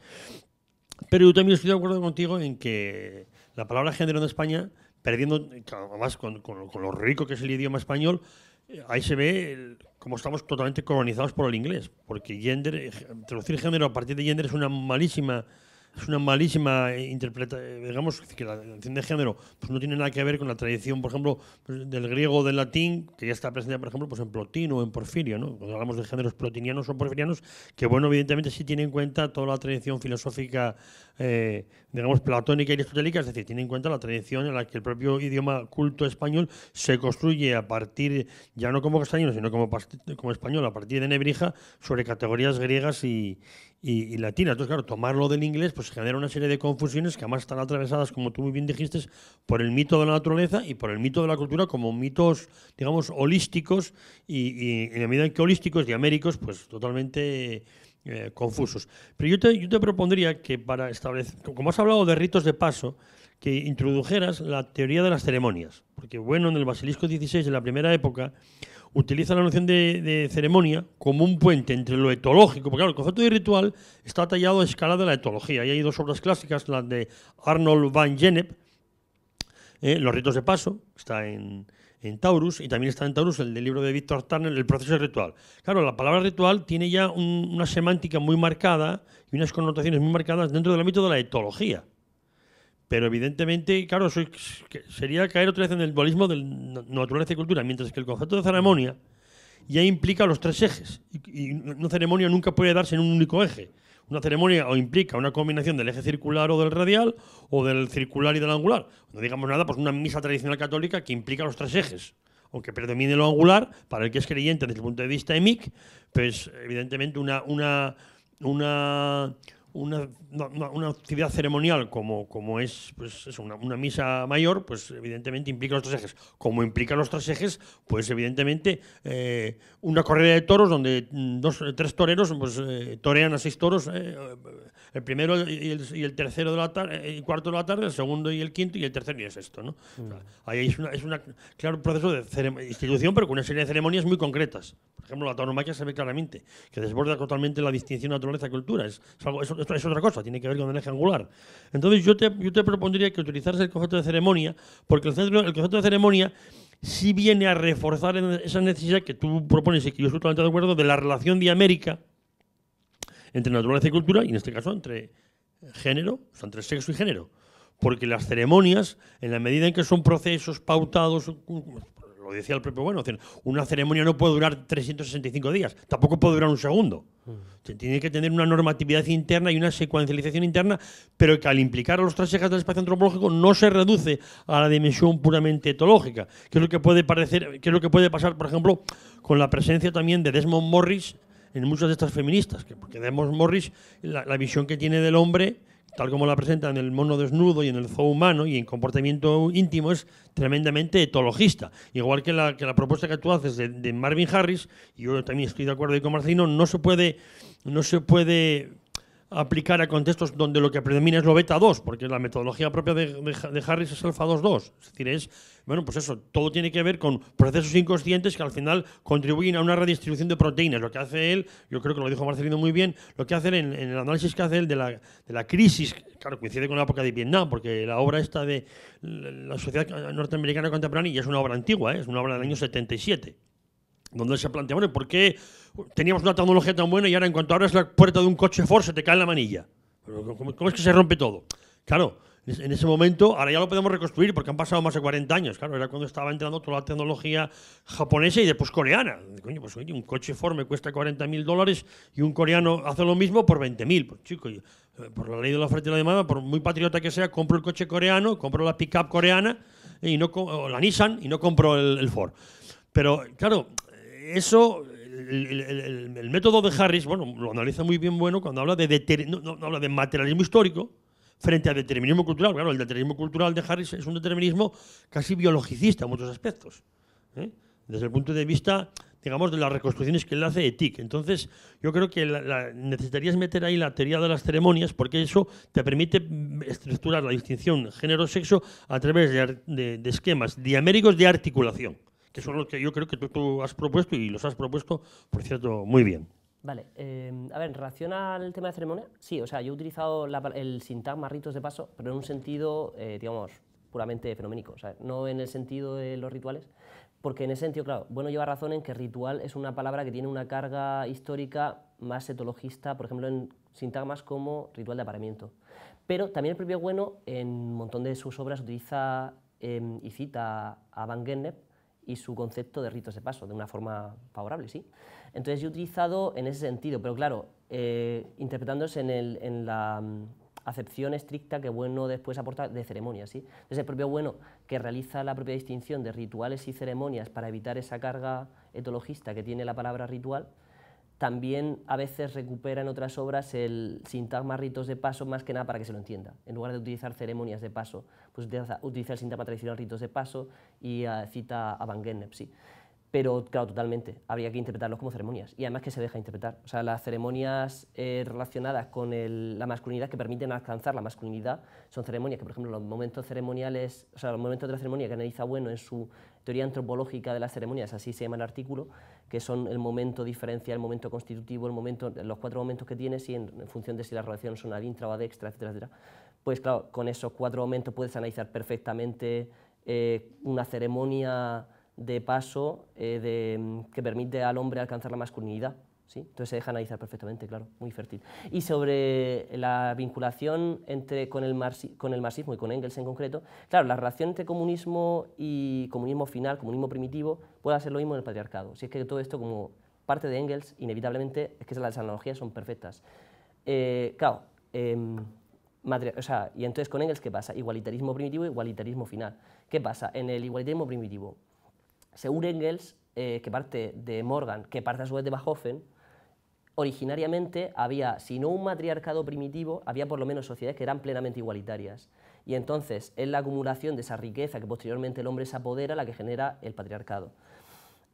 [SPEAKER 2] Pero yo también estoy de acuerdo contigo en que la palabra género en España, perdiendo, además con, con, lo rico que es el idioma español, eh, ahí se ve como estamos totalmente colonizados por el inglés, porque gender, traducir género a partir de gender es una malísima es una malísima eh, interpretación, eh, digamos, que la de género pues no tiene nada que ver con la tradición, por ejemplo, pues, del griego o del latín, que ya está presente, por ejemplo, pues en Plotino o en Porfirio, ¿no? Cuando hablamos de géneros plotinianos o porfirianos, que, bueno, evidentemente sí tiene en cuenta toda la tradición filosófica, eh, digamos, platónica y aristotélica, es decir, tiene en cuenta la tradición en la que el propio idioma culto español se construye a partir, ya no como castellano, sino como, como español, a partir de Nebrija, sobre categorías griegas y, y, y Entonces, claro, tomarlo del inglés pues genera una serie de confusiones que además están atravesadas, como tú muy bien dijiste, por el mito de la naturaleza y por el mito de la cultura como mitos, digamos, holísticos y, en la medida en que holísticos y américos, pues totalmente... Eh, confusos. Pero yo te, yo te propondría que para establecer, como has hablado de ritos de paso, que introdujeras la teoría de las ceremonias. Porque bueno, en el Basilisco XVI, en la primera época, utiliza la noción de, ceremonia como un puente entre lo etológico, porque claro, el concepto de ritual está tallado a escala de la etología. Y hay dos obras clásicas, la de Arnold van Gennep, eh, Los ritos de paso, está en, Taurus, y también está en Taurus el del libro de Víctor Turner, El proceso ritual. Claro, la palabra ritual tiene ya una semántica muy marcada y unas connotaciones muy marcadas dentro del ámbito de la etología. Pero evidentemente, claro, sería caer otra vez en el dualismo de naturaleza y cultura, mientras que el concepto de ceremonia ya implica los tres ejes. Y una ceremonia nunca puede darse en un único eje. Una ceremonia o implica una combinación del eje circular o del radial, o del circular y del angular. No digamos nada, pues una misa tradicional católica que implica los tres ejes. Aunque predomine lo angular, para el que es creyente desde el punto de vista EMIC, pues evidentemente una, una, una una, una, actividad ceremonial como, como es, pues, es una, misa mayor, pues evidentemente implica los tres ejes. Como implica los tres ejes, pues evidentemente eh, una corrida de toros donde mm, dos, eh, tres toreros pues, eh, torean a seis toros, el primero y el, tercero de la tarde, el cuarto de la tarde, el segundo y el quinto y el tercero y el sexto. ¿no? Mm. ahí es un una, claro proceso de institución, pero con una serie de ceremonias muy concretas. Por ejemplo, la tauromaquia se ve claramente, que desborda totalmente la distinción naturaleza-cultura. Es, algo, es otra cosa, tiene que ver con el eje angular. Entonces yo te, propondría que utilizaras el concepto de ceremonia, porque el, el concepto de ceremonia sí viene a reforzar esa necesidad que tú propones y que yo estoy totalmente de acuerdo de la relación diamérica entre naturaleza y cultura, y en este caso entre género, o sea, entre sexo y género porque las ceremonias, en la medida en que son procesos pautados, decía el propio Bueno, una ceremonia no puede durar 365 días, tampoco puede durar un segundo. Mm. se Tiene que tener una normatividad interna y una secuencialización interna, pero que al implicar a los tres del espacio antropológico no se reduce a la dimensión puramente etológica, que es lo que puede parecer, que es lo que puede pasar, por ejemplo, con la presencia también de Desmond Morris en muchas de estas feministas, que, porque Desmond Morris, la visión que tiene del hombre tal como la presenta en el mono desnudo y en el zoo humano y en comportamiento íntimo, es tremendamente etologista. Igual que la, que la propuesta que tú haces de, Marvin Harris, y yo también estoy de acuerdo con Marcino, no se puede, no se puede aplicar a contextos donde lo que predomina es lo beta 2, porque la metodología propia de, Harris es alfa 2 Es decir, es, bueno, pues eso, todo tiene que ver con procesos inconscientes que al final contribuyen a una redistribución de proteínas. Lo que hace él, yo creo que lo dijo Marcelino muy bien, lo que hace él en, el análisis que hace él de la, crisis, claro, coincide con la época de Vietnam, porque la obra esta de la sociedad norteamericana contemporánea es una obra antigua, ¿eh? es una obra del año 77, donde se plantea, bueno, ¿por qué? teníamos una tecnología tan buena y ahora en cuanto abres la puerta de un coche Ford se te cae la manilla. ¿Cómo, es que se rompe todo? Claro, en ese momento, ahora ya lo podemos reconstruir porque han pasado más de 40 años, claro, era cuando estaba entrando toda la tecnología japonesa y después coreana. Coño, pues oye, un coche Ford me cuesta 40.000 dólares y un coreano hace lo mismo por 20.000. Pues, chico, eh, por la ley de la oferta y la demanda, por muy patriota que sea, compro el coche coreano, compro la pickup coreana y no la Nissan y no compro el, el Ford. Pero claro, eso el, método de Harris, bueno, lo analiza muy bien bueno cuando habla de, no, habla de materialismo histórico frente a determinismo cultural. el determinismo cultural de Harris es un determinismo casi biologicista en muchos aspectos, ¿eh? desde el punto de vista, digamos, de las reconstrucciones que él hace de Entonces, yo creo que necesitarías meter ahí la teoría de las ceremonias porque eso te permite estructurar la distinción género-sexo a través de esquemas diaméricos de articulación que son los que yo creo que tú, tú has propuesto y los has propuesto, por cierto, muy bien.
[SPEAKER 1] Vale, em, a ver, en relación al tema de ceremonia, sí, o sea, yo he utilizado el sintagma ritos de paso, pero en un sentido, eh, digamos, puramente fenoménico, o sea, no en el sentido de los rituales, porque en ese sentido, claro, bueno, lleva razón en que ritual es una palabra que tiene una carga histórica más etologista, por ejemplo, en sintagmas como ritual de apareamiento. Pero también el propio Bueno, en un montón de sus obras, utiliza em, y cita a Van Gennep y su concepto de ritos de paso de una forma favorable, ¿sí? Entonces yo he utilizado en ese sentido, pero claro, eh, interpretándose en, la mm, acepción estricta que bueno después aporta de ceremonias. ¿sí? Entonces el propio bueno que realiza la propia distinción de rituales y ceremonias para evitar esa carga etologista que tiene la palabra ritual, también a veces recupera en otras obras el sintagma ritos de paso más que nada para que se lo entienda. En lugar de utilizar ceremonias de paso, pues utiliza, el sintagma tradicional ritos de paso y eh, cita a Van Gennepsi. Pero claro, totalmente, habría que interpretarlos como ceremonias y además que se deja interpretar. O sea, las ceremonias eh, relacionadas con la masculinidad que permiten alcanzar la masculinidad son ceremonias que, por ejemplo, los momentos ceremoniales, o sea, los momentos de la ceremonia que analiza Bueno en su teoría antropológica de las ceremonias, así se llama el artículo, que son el momento diferencial, el momento constitutivo, el momento, los cuatro momentos que tienes y en, función de si las relaciones son ad intra o ad extra, etcétera, Pues claro, con esos cuatro momentos puedes analizar perfectamente eh, una ceremonia de paso eh, mm, que permite al hombre alcanzar la masculinidad. Entonces se deja analizar perfectamente, claro, muy fértil. Y sobre la vinculación entre, con, el marxismo, y con Engels en concreto, claro, la relación entre comunismo y comunismo final, comunismo primitivo, puede ser lo mismo en el patriarcado. Si es que todo esto como parte de Engels, inevitablemente, es que las analogías son perfectas. Eh, claro, em, y entonces con Engels, ¿qué pasa? Igualitarismo primitivo, igualitarismo final. ¿Qué pasa? En el igualitarismo primitivo, según Engels, eh, que parte de Morgan, que parte a su vez de Bachofen, originariamente había, si no un matriarcado primitivo, había por lo menos sociedades que eran plenamente igualitarias. Y entonces es la acumulación de esa riqueza que posteriormente el hombre se apodera la que genera el patriarcado.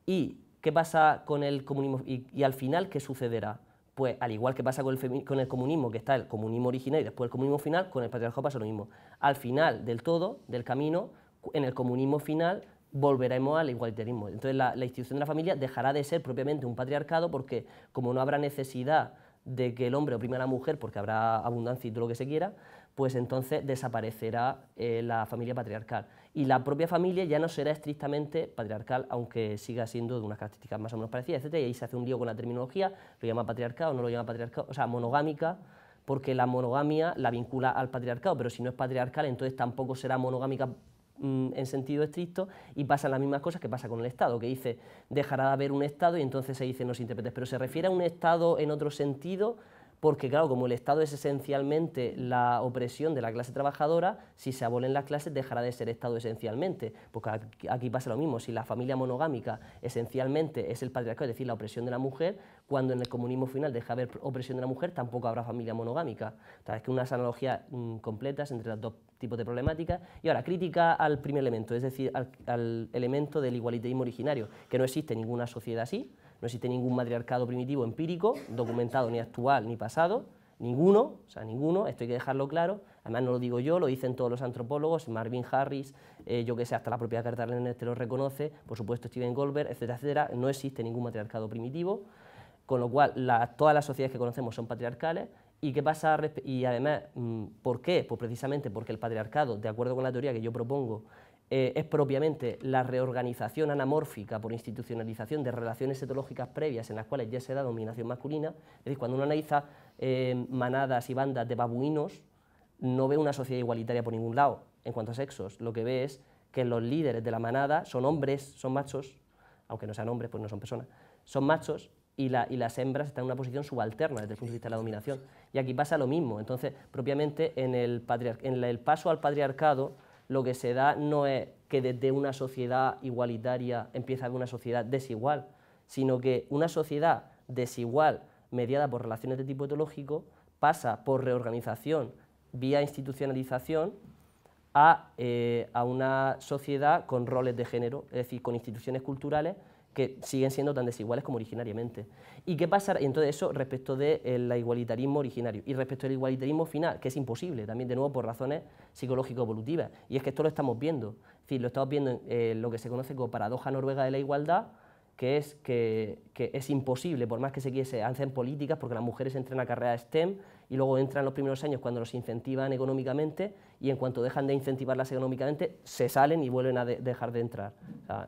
[SPEAKER 1] ¿Y qué pasa con el comunismo? ¿Y, al final qué sucederá? Pues al igual que pasa con el, con el comunismo, que está el comunismo original y después el comunismo final, con el patriarcado pasa lo mismo. Al final del todo, del camino, en el comunismo final volveremos al igualitarismo. Entonces la, institución de la familia dejará de ser propiamente un patriarcado porque como no habrá necesidad de que el hombre oprima a la mujer porque habrá abundancia y todo lo que se quiera, pues entonces desaparecerá eh, la familia patriarcal. Y la propia familia ya no será estrictamente patriarcal, aunque siga siendo de unas características más o menos parecidas, etc. Y ahí se hace un lío con la terminología, lo llama patriarcado, no lo llama patriarcado, o sea, monogámica, porque la monogamia la vincula al patriarcado, pero si no es patriarcal, entonces tampoco será monogámica Mm, en sentido estricto y pasan las mismas cosas que pasa con el Estado, que dice dejará de haber un Estado y entonces se dicen los intérpretes... pero se refiere a un Estado en otro sentido porque claro, como el Estado es esencialmente la opresión de la clase trabajadora, si se abolen las clases dejará de ser Estado esencialmente, porque aquí pasa lo mismo, si la familia monogámica esencialmente es el patriarcado, es decir, la opresión de la mujer, cuando en el comunismo final deja de haber opresión de la mujer, tampoco habrá familia monogámica. O que unas analogías mm, completas entre los dos tipos de problemáticas. Y ahora, crítica al primer elemento, es decir, al, elemento del igualitarismo originario, que no existe ninguna sociedad así, no existe ningún matriarcado primitivo empírico, documentado ni actual ni pasado, ninguno, o sea, ninguno, esto hay que dejarlo claro. Además, no lo digo yo, lo dicen todos los antropólogos, Marvin Harris, eh, yo que sé, hasta la propia Carta te lo reconoce, por supuesto Steven Goldberg, etcétera, etcétera. No existe ningún matriarcado primitivo, con lo cual todas las sociedades que conocemos son patriarcales. ¿Y qué pasa? Y además, mm, ¿por qué? Pues precisamente porque el patriarcado, de acuerdo con la teoría que yo propongo, eh, es propiamente la reorganización anamórfica por institucionalización de relaciones etológicas previas en las cuales ya se da dominación masculina. Es decir, cuando uno analiza eh, manadas y bandas de babuinos, no ve una sociedad igualitaria por ningún lado en cuanto a sexos. Lo que ve es que los líderes de la manada son hombres, son machos, aunque no sean hombres, pues no son personas, son machos y, las hembras están en una posición subalterna desde el punto de vista de la dominación. Y aquí pasa lo mismo. Entonces, propiamente en el paso al patriarcado, lo que se da no es que desde una sociedad igualitaria empieza a una sociedad desigual, sino que una sociedad desigual mediada por relaciones de tipo etológico pasa por reorganización vía institucionalización a, eh, a una sociedad con roles de género, es decir, con instituciones culturales que siguen siendo tan desiguales como originariamente. ¿Y qué pasa? Entonces eso respecto del eh, igualitarismo originario y respecto del igualitarismo final, que es imposible, también de nuevo por razones psicológico-evolutivas. Y es que esto lo estamos viendo, lo estamos viendo en eh, lo que se conoce como paradoja noruega de la igualdad, que es que, es imposible, por más que se quise, hacen políticas, porque las mujeres entran a carreras STEM y luego entran los primeros años cuando los incentivan económicamente y en cuanto dejan de incentivarlas económicamente, se salen y vuelven a dejar de entrar.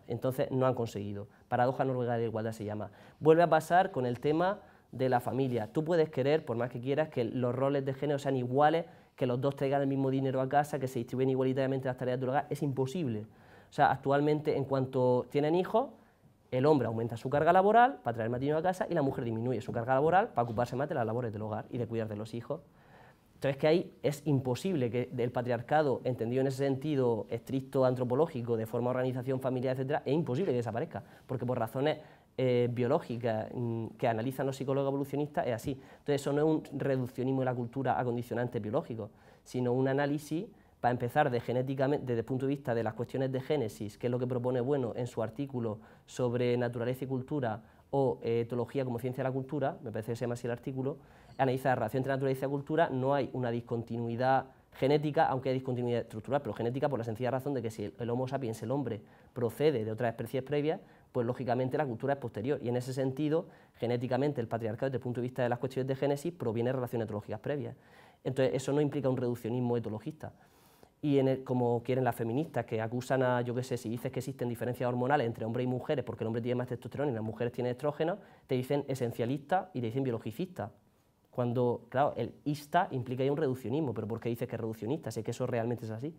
[SPEAKER 1] entonces no han conseguido. Paradoja noruega de igualdad se llama. Vuelve a pasar con el tema de la familia. Tú puedes querer, por más que quieras, que los roles de género sean iguales, que los dos traigan el mismo dinero a casa, que se distribuyan igualitariamente las tareas del hogar, es imposible. O sea, actualmente en cuanto tienen hijos, el hombre aumenta su carga laboral para traer más dinero a casa y la mujer disminuye su carga laboral para ocuparse más de las labores del hogar y de cuidar de los hijos. Entonces, que ahí es imposible que el patriarcado, entendido en ese sentido estricto antropológico, de forma organización familiar, etcétera, es imposible que desaparezca, porque por razones eh, biológicas mm, que analizan los psicólogos evolucionistas es así. Entonces, eso no es un reduccionismo de la cultura a condicionantes biológicos, sino un análisis para empezar de genéticamente, desde el punto de vista de las cuestiones de génesis, que es lo que propone Bueno en su artículo sobre naturaleza y cultura o eh, etología como ciencia de la cultura, me parece que se llama así el artículo, analizar la relación entre naturaleza y cultura, no hay una discontinuidad genética, aunque hay discontinuidad estructural, pero genética por la sencilla razón de que si el Homo sapiens, el hombre, procede de otras especies previas, pues lógicamente la cultura es posterior. Y en ese sentido, genéticamente, el patriarcado, desde el punto de vista de las cuestiones de génesis, proviene de relaciones etológicas previas. Entonces, eso no implica un reduccionismo etologista. Y como quieren las feministas, que acusan a, yo qué sé, si dices que existen diferencias hormonales entre hombres y mujeres porque el hombre tiene más testosterona y las mujeres tienen estrógeno, te dicen esencialista y te dicen biologicista. Cuando, claro, el ista implica ya un reduccionismo, pero ¿por qué dices que es reduccionista? es que eso realmente es así.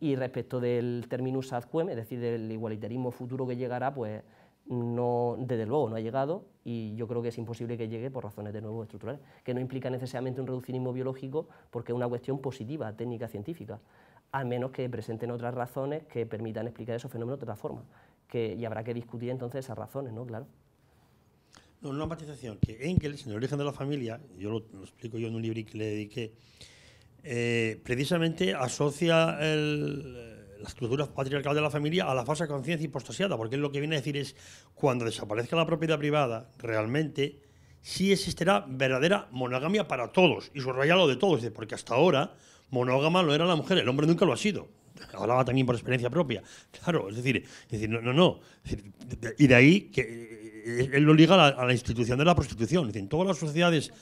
[SPEAKER 1] Y respecto del terminus ad quem, es decir, del igualitarismo futuro que llegará, pues no, desde luego no ha llegado y yo creo que es imposible que llegue por razones de nuevo estructurales, que no implica necesariamente un reduccionismo biológico porque es una cuestión positiva, técnica, científica, al menos que presenten otras razones que permitan explicar esos fenómenos de otra forma, que, y habrá que discutir entonces esas razones, ¿no? Claro.
[SPEAKER 2] No, una matización, que Engels, en el origen de la familia, yo lo, explico yo en un libro que le dediqué, eh, precisamente asocia el, eh, la estructura patriarcal de la familia a la falsa conciencia hipostasiada, porque él lo que viene a decir es, cuando desaparezca la propiedad privada, realmente sí existirá verdadera monogamia para todos, y subraya lo de todos, porque hasta ahora monógama no era la mujer, el hombre nunca lo ha sido. Hablaba también por experiencia propia. Claro, es decir, decir no, no, no. Y de ahí que eh, eh, él lo liga a la, institución de la prostitución. En todas las sociedades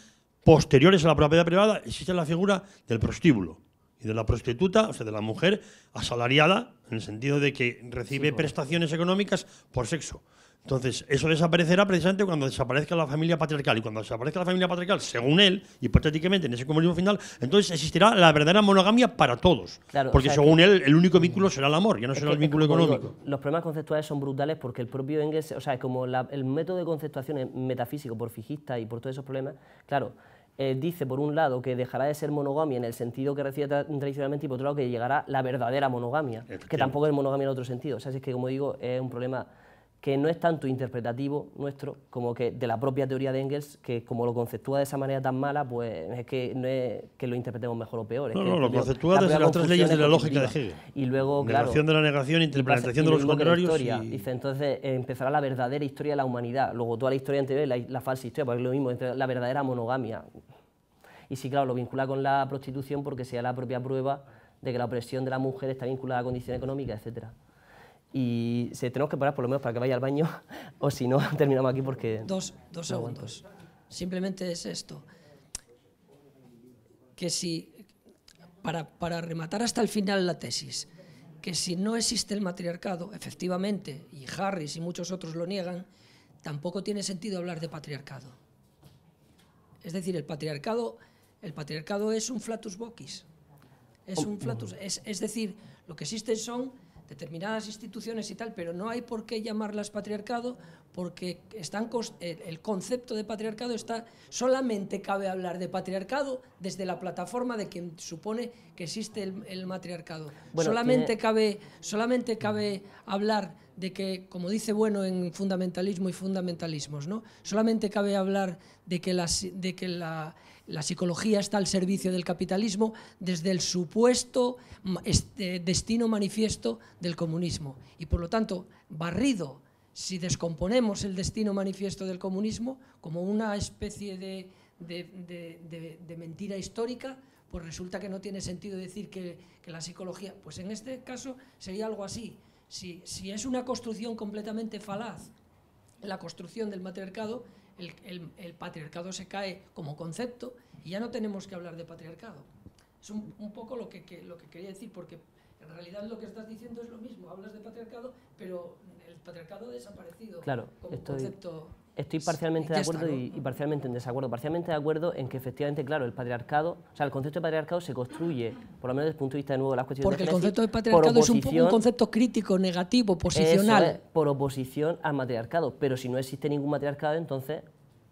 [SPEAKER 2] posteriores a la propiedad privada existe la figura del prostíbulo y de la prostituta, o sea, de la mujer asalariada, en el sentido de que recibe prestaciones económicas por sexo. Entonces, eso desaparecerá precisamente cuando desaparezca la familia patriarcal. Y cuando desaparezca la familia patriarcal, según él, hipotéticamente en ese comunismo final, entonces existirá la verdadera monogamia para todos. porque según él, el único vínculo será el amor, ya no será el vínculo económico.
[SPEAKER 1] los problemas conceptuales son brutales porque el propio Engels, o sea, como el método de conceptuación es metafísico, por fijista y por todos esos problemas, claro. Eh, dice, por un lado, que dejará de ser monogamia en el sentido que recibe tradicionalmente y por otro lado que llegará la verdadera monogamia, que tampoco es monogamia en otro sentido. O sea, es que, como digo, es un problema que no es tanto interpretativo nuestro como que de la propia teoría de Engels, que como lo conceptúa de esa manera tan mala, pues es que no es que lo interpretemos mejor o peor. no, no, lo conceptúa desde las tres leyes de la lógica de Hegel. Y luego, Negación de la negación, interpretación de los contrarios. y... Dice, entonces eh, empezará la verdadera historia de la humanidad, luego toda la historia anterior la, falsa historia, porque es lo mismo, la verdadera monogamia. Y sí, claro, lo vincula con la prostitución porque sea la propia prueba de que la opresión de la mujer está vinculada a condiciones condición económica, etcétera y se tenemos que parar por lo menos para que vaya al baño o si no terminamos aquí porque... Dos,
[SPEAKER 3] segundos. Simplemente es esto. Que si, para, rematar hasta el final la tesis, que si no existe el matriarcado, efectivamente, y Harris y muchos otros lo niegan, tampoco tiene sentido hablar de patriarcado. Es decir, el patriarcado, el patriarcado es un flatus boquis. Es oh. un flatus. Es, es decir, lo que existen son determinadas instituciones y tal, pero no hay por qué llamarlas patriarcado porque están, eh, el concepto de patriarcado está, solamente cabe hablar de patriarcado desde la plataforma de quien supone que existe el, matriarcado. solamente, cabe, solamente cabe hablar de que, como dice Bueno en fundamentalismo y fundamentalismos, ¿no? solamente cabe hablar de que, las, de que la la psicología está al servicio del capitalismo desde el supuesto este, destino manifiesto del comunismo. Y por lo tanto, barrido, si descomponemos el destino manifiesto del comunismo como una especie de, mentira histórica, pues resulta que no tiene sentido decir que, la psicología, pues en este caso sería algo así. Si, si es una construcción completamente falaz, la construcción del matriarcado el, el, patriarcado se cae como concepto y ya no tenemos que hablar de patriarcado. Es un, un poco lo que, lo que quería decir, porque en realidad lo que estás diciendo es lo mismo, hablas de patriarcado, pero el patriarcado ha desaparecido claro, como concepto. Estoy parcialmente de acuerdo y,
[SPEAKER 1] parcialmente en desacuerdo. Parcialmente de acuerdo en que efectivamente, claro, el patriarcado, o sea, el concepto de patriarcado se construye, por lo menos desde el punto de vista de nuevo de las cuestiones Porque de Porque el concepto de patriarcado es un, un,
[SPEAKER 3] concepto crítico, negativo, posicional.
[SPEAKER 1] por oposición al matriarcado, pero si no existe ningún matriarcado, entonces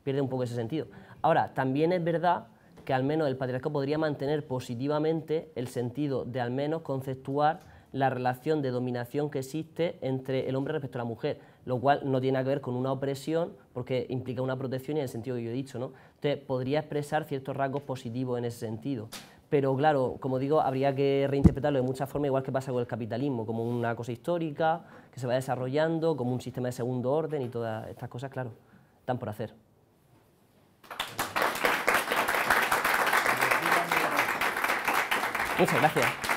[SPEAKER 1] pierde un poco ese sentido. Ahora, también es verdad que al menos el patriarcado podría mantener positivamente el sentido de al menos conceptuar la relación de dominación que existe entre el hombre respecto a la mujer lo cual no tiene que ver con una opresión, porque implica una protección en el sentido que yo he dicho. ¿no? Entonces, podría expresar ciertos rasgos positivos en ese sentido. Pero claro, como digo, habría que reinterpretarlo de muchas formas, igual que pasa con el capitalismo, como una cosa histórica que se va desarrollando, como un sistema de segundo orden y todas estas cosas, claro, están por hacer. Muchas gracias.